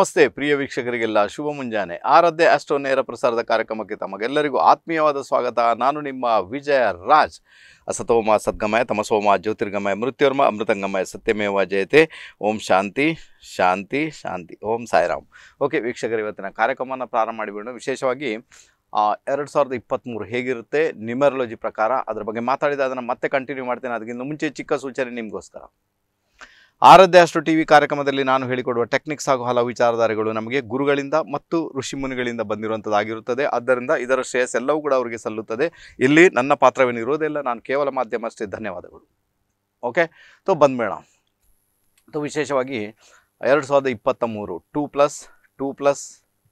ನಮಸ್ತೆ ಪ್ರಿಯ ವೀಕ್ಷಕರಿಗೆಲ್ಲ ಶುಭ ಮುಂಜಾನೆ ಆರಾಧ್ಯ ಅಷ್ಟೋ ನೇರ ಪ್ರಸಾರದ ಕಾರ್ಯಕ್ರಮಕ್ಕೆ ತಮಗೆಲ್ಲರಿಗೂ ಆತ್ಮೀಯವಾದ ಸ್ವಾಗತ ನಾನು ನಿಮ್ಮ ವಿಜಯ ರಾಜ್ ಅಸತೋಮ ಸದ್ಗಮಯ ತಮಸೋಮ ಜ್ಯೋತಿರ್ಗಮಯ ಮೃತ್ಯೋರ್ಮ ಅಮೃತಂಗಮಯ ಸತ್ಯಮೇವ ಜಯತೆ ಓಂ ಶಾಂತಿ ಶಾಂತಿ ಶಾಂತಿ ಓಂ ಸಾಯಿರಾಮ್ ಓಕೆ ವೀಕ್ಷಕರು ಇವತ್ತಿನ ಕಾರ್ಯಕ್ರಮವನ್ನು ಪ್ರಾರಂಭ ಮಾಡಿಬಿಡೋಣ ವಿಶೇಷವಾಗಿ ಎರಡು ಸಾವಿರದ ಇಪ್ಪತ್ತ್ಮೂರು ಹೇಗಿರುತ್ತೆ ನ್ಯೂಮರಾಲಜಿ ಪ್ರಕಾರ ಅದರ ಬಗ್ಗೆ ಮಾತಾಡಿದ ಅದನ್ನು ಮತ್ತೆ ಕಂಟಿನ್ಯೂ ಮಾಡ್ತೇನೆ ಅದಕ್ಕಿಂತ ಮುಂಚೆ ಚಿಕ್ಕ ಸೂಚನೆ ನಿಮಗೋಸ್ಕರ ಆರಾಧ್ಯ ಅಷ್ಟು ಟಿ ವಿ ಕಾರ್ಯಕ್ರಮದಲ್ಲಿ ನಾನು ಹೇಳಿಕೊಡುವ ಟೆಕ್ನಿಕ್ಸ್ ಹಾಗೂ ಹಲವು ವಿಚಾರಧಾರೆಗಳು ನಮಗೆ ಗುರುಗಳಿಂದ ಮತ್ತು ಋಷಿಮುನಿಗಳಿಂದ ಬಂದಿರುವಂಥದ್ದಾಗಿರುತ್ತದೆ ಆದ್ದರಿಂದ ಇದರ ಶ್ರೇಯಸ್ ಎಲ್ಲವೂ ಕೂಡ ಅವರಿಗೆ ಸಲ್ಲುತ್ತದೆ ಇಲ್ಲಿ ನನ್ನ ಪಾತ್ರವೇನಿರುವುದಿಲ್ಲ ನಾನು ಕೇವಲ ಮಾಧ್ಯಮ ಅಷ್ಟೇ ಧನ್ಯವಾದಗಳು ಓಕೆ ತೋ ಮೇಡ ತೋ ವಿಶೇಷವಾಗಿ ಎರಡು ಸಾವಿರದ ಇಪ್ಪತ್ತ ಮೂರು two plus two plus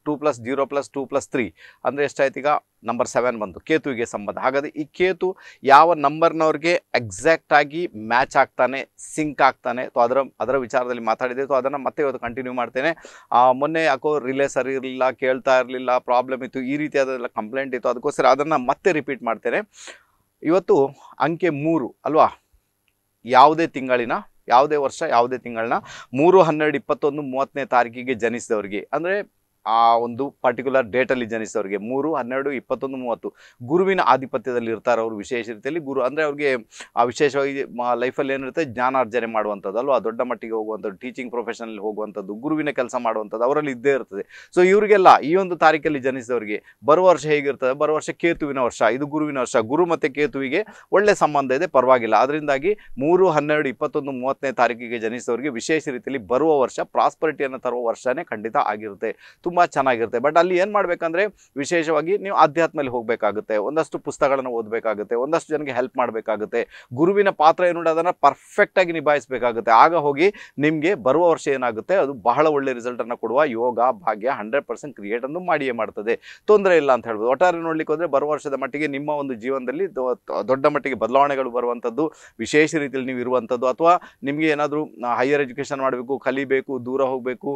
two plus zero plus two plus three ಅಂದರೆ ಎಷ್ಟಾಯ್ತು ಈಗ ನಂಬರ್ ಸೆವೆನ್ ಬಂತು ಕೇತುವಿಗೆ ಸಂಬಂಧ ಹಾಗಾದರೆ ಈ ಕೇತು ಯಾವ ನಂಬರ್ನವ್ರಿಗೆ ಎಕ್ಸಾಕ್ಟಾಗಿ ಮ್ಯಾಚ್ ಆಗ್ತಾನೆ ಸಿಂಕ್ ಆಗ್ತಾನೆ ಅಥವಾ ಅದರ ಅದರ ವಿಚಾರದಲ್ಲಿ ಮಾತಾಡಿದೆ ಸೊ ಅದನ್ನು ಮತ್ತೆ ಇವತ್ತು ಕಂಟಿನ್ಯೂ ಮಾಡ್ತೇನೆ ಮೊನ್ನೆ ಯಾಕೋ ರಿಲೇ ಸರಿ ಇರಲಿಲ್ಲ ಕೇಳ್ತಾ ಇರಲಿಲ್ಲ ಪ್ರಾಬ್ಲಮ್ ಇತ್ತು ಈ ರೀತಿಯಾದೆಲ್ಲ ಕಂಪ್ಲೇಂಟ್ ಇತ್ತು ಅದಕ್ಕೋಸ್ಕರ ಅದನ್ನು ಮತ್ತೆ ರಿಪೀಟ್ ಮಾಡ್ತೇನೆ ಇವತ್ತು ಅಂಕೆ ಮೂರು ಅಲ್ವಾ ಯಾವುದೇ ತಿಂಗಳಿನ ಯಾವುದೇ ವರ್ಷ ಯಾವುದೇ ತಿಂಗಳನ್ನ ಮೂರು ಹನ್ನೆರಡು ಇಪ್ಪತ್ತೊಂದು ಮೂವತ್ತನೇ ತಾರೀಕಿಗೆ ಜನಿಸಿದವರಿಗೆ ಅಂದರೆ ಆ ಒಂದು ಪರ್ಟಿಕ್ಯುಲರ್ ಡೇಟಲ್ಲಿ ಜನಿಸಿದವರಿಗೆ ಮೂರು ಹನ್ನೆರಡು ಇಪ್ಪತ್ತೊಂದು ಮೂವತ್ತು ಗುರುವಿನ ಆಧಿಪತ್ಯದಲ್ಲಿ ಇರ್ತಾರೆ ಅವರು ವಿಶೇಷ ರೀತಿಯಲ್ಲಿ ಗುರು ಅಂದರೆ ಅವ್ರಿಗೆ ಆ ವಿಶೇಷವಾಗಿ ಲೈಫಲ್ಲಿ ಏನಿರುತ್ತೆ ಜ್ಞಾನಾರ್ಜನೆ ಮಾಡುವಂಥದ್ದು ಅಲ್ವಾ ದೊಡ್ಡ ಮಟ್ಟಿಗೆ ಹೋಗುವಂಥದ್ದು ಟೀಚಿಂಗ್ ಪ್ರೊಫೆಷನಲ್ಲಿ ಹೋಗುವಂಥದ್ದು ಗುರುವಿನ ಕೆಲಸ ಮಾಡುವಂಥದ್ದು ಅವರಲ್ಲಿ ಇದ್ದೇ ಇರ್ತದೆ ಸೊ ಇವರಿಗೆಲ್ಲ ಈ ಒಂದು ತಾರೀಕಲ್ಲಿ ಜನಿಸಿದವರಿಗೆ ಬರುವ ವರ್ಷ ಹೇಗಿರ್ತದೆ ಬರುವ ವರ್ಷ ಕೇತುವಿನ ವರ್ಷ ಇದು ಗುರುವಿನ ವರ್ಷ ಗುರು ಮತ್ತು ಕೇತುವಿಗೆ ಒಳ್ಳೆ ಸಂಬಂಧ ಇದೆ ಪರವಾಗಿಲ್ಲ ಅದರಿಂದಾಗಿ ಮೂರು ಹನ್ನೆರಡು ಇಪ್ಪತ್ತೊಂದು ಮೂವತ್ತನೇ ತಾರೀಕಿಗೆ ಜನಿಸಿದವರಿಗೆ ವಿಶೇಷ ರೀತಿಯಲ್ಲಿ ಬರುವ ವರ್ಷ ಪ್ರಾಸ್ಪರಿಟಿಯನ್ನು ತರುವ ವರ್ಷನೇ ಖಂಡಿತ ಆಗಿರುತ್ತೆ ತುಂಬ ತುಂಬ ಚೆನ್ನಾಗಿರುತ್ತೆ ಬಟ್ ಅಲ್ಲಿ ಏನು ಮಾಡಬೇಕಂದ್ರೆ ವಿಶೇಷವಾಗಿ ನೀವು ಆಧ್ಯಾತ್ಮದಲ್ಲಿ ಹೋಗಬೇಕಾಗುತ್ತೆ ಒಂದಷ್ಟು ಪುಸ್ತಕಗಳನ್ನು ಓದಬೇಕಾಗುತ್ತೆ ಒಂದಷ್ಟು ಜನಕ್ಕೆ ಹೆಲ್ಪ್ ಮಾಡಬೇಕಾಗುತ್ತೆ ಗುರುವಿನ ಪಾತ್ರ ಏನು ಅದನ್ನು ಪರ್ಫೆಕ್ಟಾಗಿ ನಿಭಾಯಿಸಬೇಕಾಗುತ್ತೆ ಆಗ ಹೋಗಿ ನಿಮಗೆ ಬರುವ ವರ್ಷ ಏನಾಗುತ್ತೆ ಅದು ಬಹಳ ಒಳ್ಳೆ ರಿಸಲ್ಟನ್ನು ಕೊಡುವ ಯೋಗ ಭಾಗ್ಯ ಹಂಡ್ರೆಡ್ ಪರ್ಸೆಂಟ್ ಕ್ರಿಯೇಟ್ ಅನ್ನು ಮಾಡಿಯೇ ಮಾಡ್ತದೆ ತೊಂದರೆ ಇಲ್ಲ ಅಂತ ಹೇಳ್ಬೋದು ಒಟ್ಟಾರೆ ನೋಡಲಿಕ್ಕೆ ಹೋದರೆ ಬರುವ ವರ್ಷದ ಮಟ್ಟಿಗೆ ನಿಮ್ಮ ಒಂದು ಜೀವನದಲ್ಲಿ ದೊಡ್ಡ ಮಟ್ಟಿಗೆ ಬದಲಾವಣೆಗಳು ಬರುವಂಥದ್ದು ವಿಶೇಷ ರೀತಿಯಲ್ಲಿ ನೀವು ಇರುವಂಥದ್ದು ಅಥವಾ ನಿಮಗೆ ಏನಾದರೂ ಹೈಯರ್ ಎಜುಕೇಷನ್ ಮಾಡಬೇಕು ಕಲಿಬೇಕು ದೂರ ಹೋಗಬೇಕು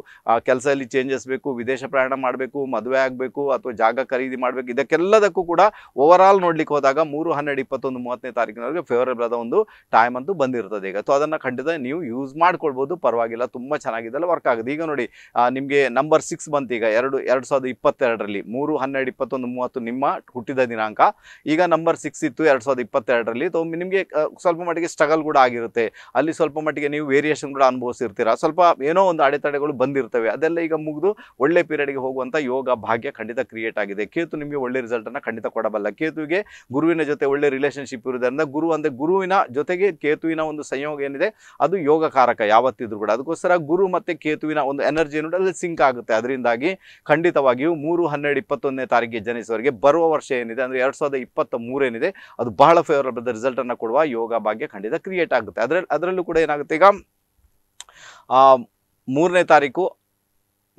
ಕೆಲಸದಲ್ಲಿ ಚೇಂಜಸ್ ಬೇಕು ವಿದೇಶ ವಿದೇಶ ಪ್ರಯಾಣ ಮಾಡಬೇಕು ಮದುವೆ ಆಗಬೇಕು ಅಥವಾ ಜಾಗ ಖರೀದಿ ಮಾಡಬೇಕು ಇದಕ್ಕೆಲ್ಲದಕ್ಕೂ ಕೂಡ ಓವರ್ ಆಲ್ ನೋಡ್ಲಿಕ್ಕೆ ಹೋದಾಗ ಮೂರು ಹನ್ನೆರಡು ಇಪ್ಪತ್ತೊಂದು ಮೂವತ್ತನೇ ತಾರೀಕಿನವರೆಗೆ ಫೇವರೇಬಲ್ ಆದ ಒಂದು ಟೈಮ್ ಅಂತೂ ಬಂದಿರ್ತದೆ ಈಗ ಸೊ ಅದನ್ನು ಖಂಡಿತ ನೀವು ಯೂಸ್ ಮಾಡ್ಕೊಳ್ಬೋದು ಪರವಾಗಿಲ್ಲ ತುಂಬ ಚೆನ್ನಾಗಿದ್ದಲ್ಲ ವರ್ಕ್ ಆಗುತ್ತೆ ಈಗ ನೋಡಿ ನಿಮಗೆ ನಂಬರ್ ಸಿಕ್ಸ್ ಬಂತು ಈಗ ಎರಡು ಎರಡು ಸಾವಿರದ ಇಪ್ಪತ್ತೆರಡರಲ್ಲಿ ಮೂರು ಹನ್ನೆರಡು ಇಪ್ಪತ್ತೊಂದು ಮೂವತ್ತು ನಿಮ್ಮ ಹುಟ್ಟಿದ ದಿನಾಂಕ ಈಗ ನಂಬರ್ ಸಿಕ್ಸ್ ಇತ್ತು ಎರಡು ಸಾವಿರದ ಇಪ್ಪತ್ತೆರಡರಲ್ಲಿ ಸೊ ನಿಮಗೆ ಸ್ವಲ್ಪ ಮಟ್ಟಿಗೆ ಸ್ಟ್ರಗಲ್ ಕೂಡ ಆಗಿರುತ್ತೆ ಅಲ್ಲಿ ಸ್ವಲ್ಪ ಮಟ್ಟಿಗೆ ನೀವು ವೇರಿಯೇಷನ್ ಕೂಡ ಅನುಭವಿಸಿರ್ತೀರ ಸ್ವಲ್ಪ ಏನೋ ಒಂದು ಅಡೆತಡೆಗಳು ಬಂದಿರ್ತವೆ ಅದೆಲ್ಲ ಈಗ ಮುಗಿದು ಒಳ್ಳೆ ಪೀರಿಯಡ್ಗೆ ಹೋಗುವಂಥ ಯೋಗ ಭಾಗ್ಯ ಖಂಡಿತ ಕ್ರಿಯೇಟ್ ಆಗಿದೆ ಕೇತು ನಿಮಗೆ ಒಳ್ಳೆ ರಿಸಲ್ಟನ್ನು ಖಂಡಿತ ಕೊಡಬಲ್ಲ ಕೇತುವಿಗೆ ಗುರುವಿನ ಜೊತೆ ಒಳ್ಳೆ ರಿಲೇಷನ್ಶಿಪ್ ಇರುವುದರಿಂದ ಗುರು ಅಂದರೆ ಗುರುವಿನ ಜೊತೆಗೆ ಕೇತುವಿನ ಒಂದು ಸಂಯೋಗ ಏನಿದೆ ಅದು ಯೋಗಕಾರಕ ಯಾವತ್ತಿದ್ರು ಕೂಡ ಅದಕ್ಕೋಸ್ಕರ ಗುರು ಮತ್ತು ಕೇತುವಿನ ಒಂದು ಎನರ್ಜಿ ಏನು ಅಲ್ಲಿ ಸಿಂಕ್ ಆಗುತ್ತೆ ಅದರಿಂದಾಗಿ ಖಂಡಿತವಾಗಿಯೂ ಮೂರು ಹನ್ನೆರಡು ಇಪ್ಪತ್ತೊಂದನೇ ತಾರೀಕಿಗೆ ಜನಿಸುವವರಿಗೆ ಬರುವ ವರ್ಷ ಏನಿದೆ ಅಂದರೆ ಎರಡು ಸಾವಿರದ ಇಪ್ಪತ್ತ ಮೂರೇನಿದೆ ಅದು ಬಹಳ ಫೇವರಬಲ್ ರಿಸಲ್ಟನ್ನು ಕೊಡುವ ಯೋಗ ಭಾಗ್ಯ ಖಂಡಿತ ಕ್ರಿಯೇಟ್ ಆಗುತ್ತೆ ಅದರಲ್ಲಿ ಅದರಲ್ಲೂ ಕೂಡ ಏನಾಗುತ್ತೆ ಈಗ ಮೂರನೇ ತಾರೀಕು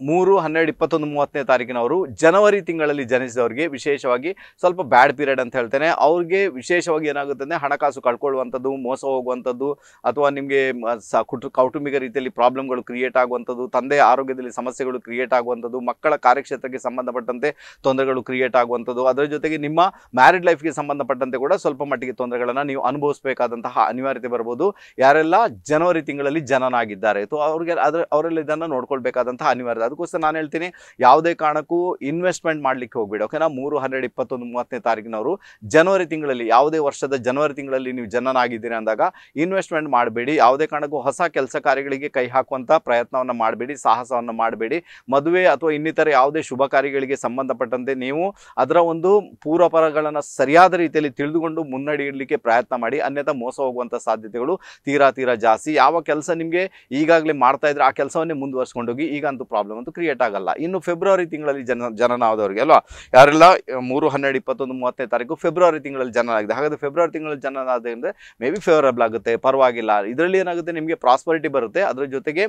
ಮೂರು ಹನ್ನೆರಡು ಇಪ್ಪತ್ತೊಂದು ಮೂವತ್ತನೇ ತಾರೀಕಿನವರು ಜನವರಿ ತಿಂಗಳಲ್ಲಿ ಜನಿಸಿದವರಿಗೆ ವಿಶೇಷವಾಗಿ ಸ್ವಲ್ಪ ಬ್ಯಾಡ್ ಪೀರಿಯಡ್ ಅಂತ ಹೇಳ್ತೇನೆ ಅವ್ರಿಗೆ ವಿಶೇಷವಾಗಿ ಏನಾಗುತ್ತೆ ಅಂದರೆ ಹಣಕಾಸು ಕಳ್ಕೊಳ್ಳುವಂಥದ್ದು ಮೋಸ ಹೋಗುವಂಥದ್ದು ಅಥವಾ ನಿಮಗೆ ಸ ಕೌಟುಂಬಿಕ ರೀತಿಯಲ್ಲಿ ಪ್ರಾಬ್ಲಮ್ಗಳು ಕ್ರಿಯೇಟ್ ಆಗುವಂಥದ್ದು ತಂದೆ ಆರೋಗ್ಯದಲ್ಲಿ ಸಮಸ್ಯೆಗಳು ಕ್ರಿಯೇಟ್ ಆಗುವಂಥದ್ದು ಮಕ್ಕಳ ಕಾರ್ಯಕ್ಷೇತ್ರಕ್ಕೆ ಸಂಬಂಧಪಟ್ಟಂತೆ ತೊಂದರೆಗಳು ಕ್ರಿಯೇಟ್ ಆಗುವಂಥದ್ದು ಅದರ ಜೊತೆಗೆ ನಿಮ್ಮ ಮ್ಯಾರಿಡ್ ಲೈಫ್ಗೆ ಸಂಬಂಧಪಟ್ಟಂತೆ ಕೂಡ ಸ್ವಲ್ಪ ಮಟ್ಟಿಗೆ ತೊಂದರೆಗಳನ್ನು ನೀವು ಅನುಭವಿಸಬೇಕಾದಂತಹ ಅನಿವಾರ್ಯತೆ ಬರ್ಬೋದು ಯಾರೆಲ್ಲ ಜನವರಿ ತಿಂಗಳಲ್ಲಿ ಜನನಾಗಿದ್ದಾರೆ ಅಥವಾ ಅವ್ರಿಗೆ ಅದರ ಅವರಲ್ಲಿ ಇದನ್ನು ನೋಡ್ಕೊಳ್ಬೇಕಾದಂತಹ ಅನಿವಾರ್ಯ ಅದಕ್ಕೋಸ್ಕರ ನಾನು ಹೇಳ್ತೀನಿ ಯಾವುದೇ ಕಾರಣಕ್ಕೂ ಇನ್ವೆಸ್ಟ್ಮೆಂಟ್ ಮಾಡಲಿಕ್ಕೆ ಹೋಗ್ಬೇಡಿ ಓಕೆನಾ ಮೂರು ಹನ್ನೆರಡು ಇಪ್ಪತ್ತೊಂದು ಮೂವತ್ತನೇ ತಾರೀಕಿನವರು ಜನವರಿ ತಿಂಗಳಲ್ಲಿ ಯಾವುದೇ ವರ್ಷದ ಜನವರಿ ತಿಂಗಳಲ್ಲಿ ನೀವು ಜನನಾಗಿದ್ದೀರಿ ಅಂದಾಗ ಇನ್ವೆಸ್ಟ್ಮೆಂಟ್ ಮಾಡಬೇಡಿ ಯಾವುದೇ ಕಾರಣಕ್ಕೂ ಹೊಸ ಕೆಲಸ ಕಾರ್ಯಗಳಿಗೆ ಕೈ ಹಾಕುವಂಥ ಪ್ರಯತ್ನವನ್ನು ಮಾಡಬೇಡಿ ಸಾಹಸವನ್ನು ಮಾಡಬೇಡಿ ಮದುವೆ ಅಥವಾ ಇನ್ನಿತರ ಯಾವುದೇ ಶುಭ ಕಾರ್ಯಗಳಿಗೆ ಸಂಬಂಧಪಟ್ಟಂತೆ ನೀವು ಅದರ ಒಂದು ಪೂರ್ವಪರಗಳನ್ನು ಸರಿಯಾದ ರೀತಿಯಲ್ಲಿ ತಿಳಿದುಕೊಂಡು ಮುನ್ನಡಿ ಇಡಲಿಕ್ಕೆ ಪ್ರಯತ್ನ ಮಾಡಿ ಅನ್ಯಥಾ ಮೋಸ ಹೋಗುವಂಥ ಸಾಧ್ಯತೆಗಳು ತೀರಾ ತೀರಾ ಜಾಸ್ತಿ ಯಾವ ಕೆಲಸ ನಿಮಗೆ ಈಗಾಗಲೇ ಮಾಡ್ತಾ ಇದ್ರೆ ಆ ಕೆಲಸವನ್ನೇ ಮುಂದುವರ್ಸ್ಕೊಂಡೋಗಿ ಅಂತೂ ಪ್ರಾಬ್ಲಮ್ ಒಂದು ಕ್ರಿಯೇಟ್ ಆಗಲ್ಲ ಇನ್ನು ಫೆಬ್ರವರಿ ತಿಂಗಳಲ್ಲಿ ಜನ ಜನನ ಆದವರಿಗೆ ಅಲ್ವಾ ಯಾರೆಲ್ಲ ಮೂರು ಹನ್ನೆರಡು ಇಪ್ಪತ್ತೊಂದು ಮೂವತ್ತನೇ ತಾರೀಕು ಫೆಬ್ರವರಿ ತಿಂಗಳಲ್ಲಿ ಜನನ ಆಗಿದೆ ಹಾಗಾದ್ರೆ ಫೆಬ್ರವರಿ ತಿಂಗಳಲ್ಲಿ ಜನನ ಆದ್ರೆ ಮೇ ಬಿ ಫೇವರಬಲ್ ಆಗುತ್ತೆ ಪರವಾಗಿಲ್ಲ ಇದರಲ್ಲಿ ಏನಾಗುತ್ತೆ ನಿಮಗೆ ಪ್ರಾಸ್ಪರಿಟಿ ಬರುತ್ತೆ ಅದರ ಜೊತೆಗೆ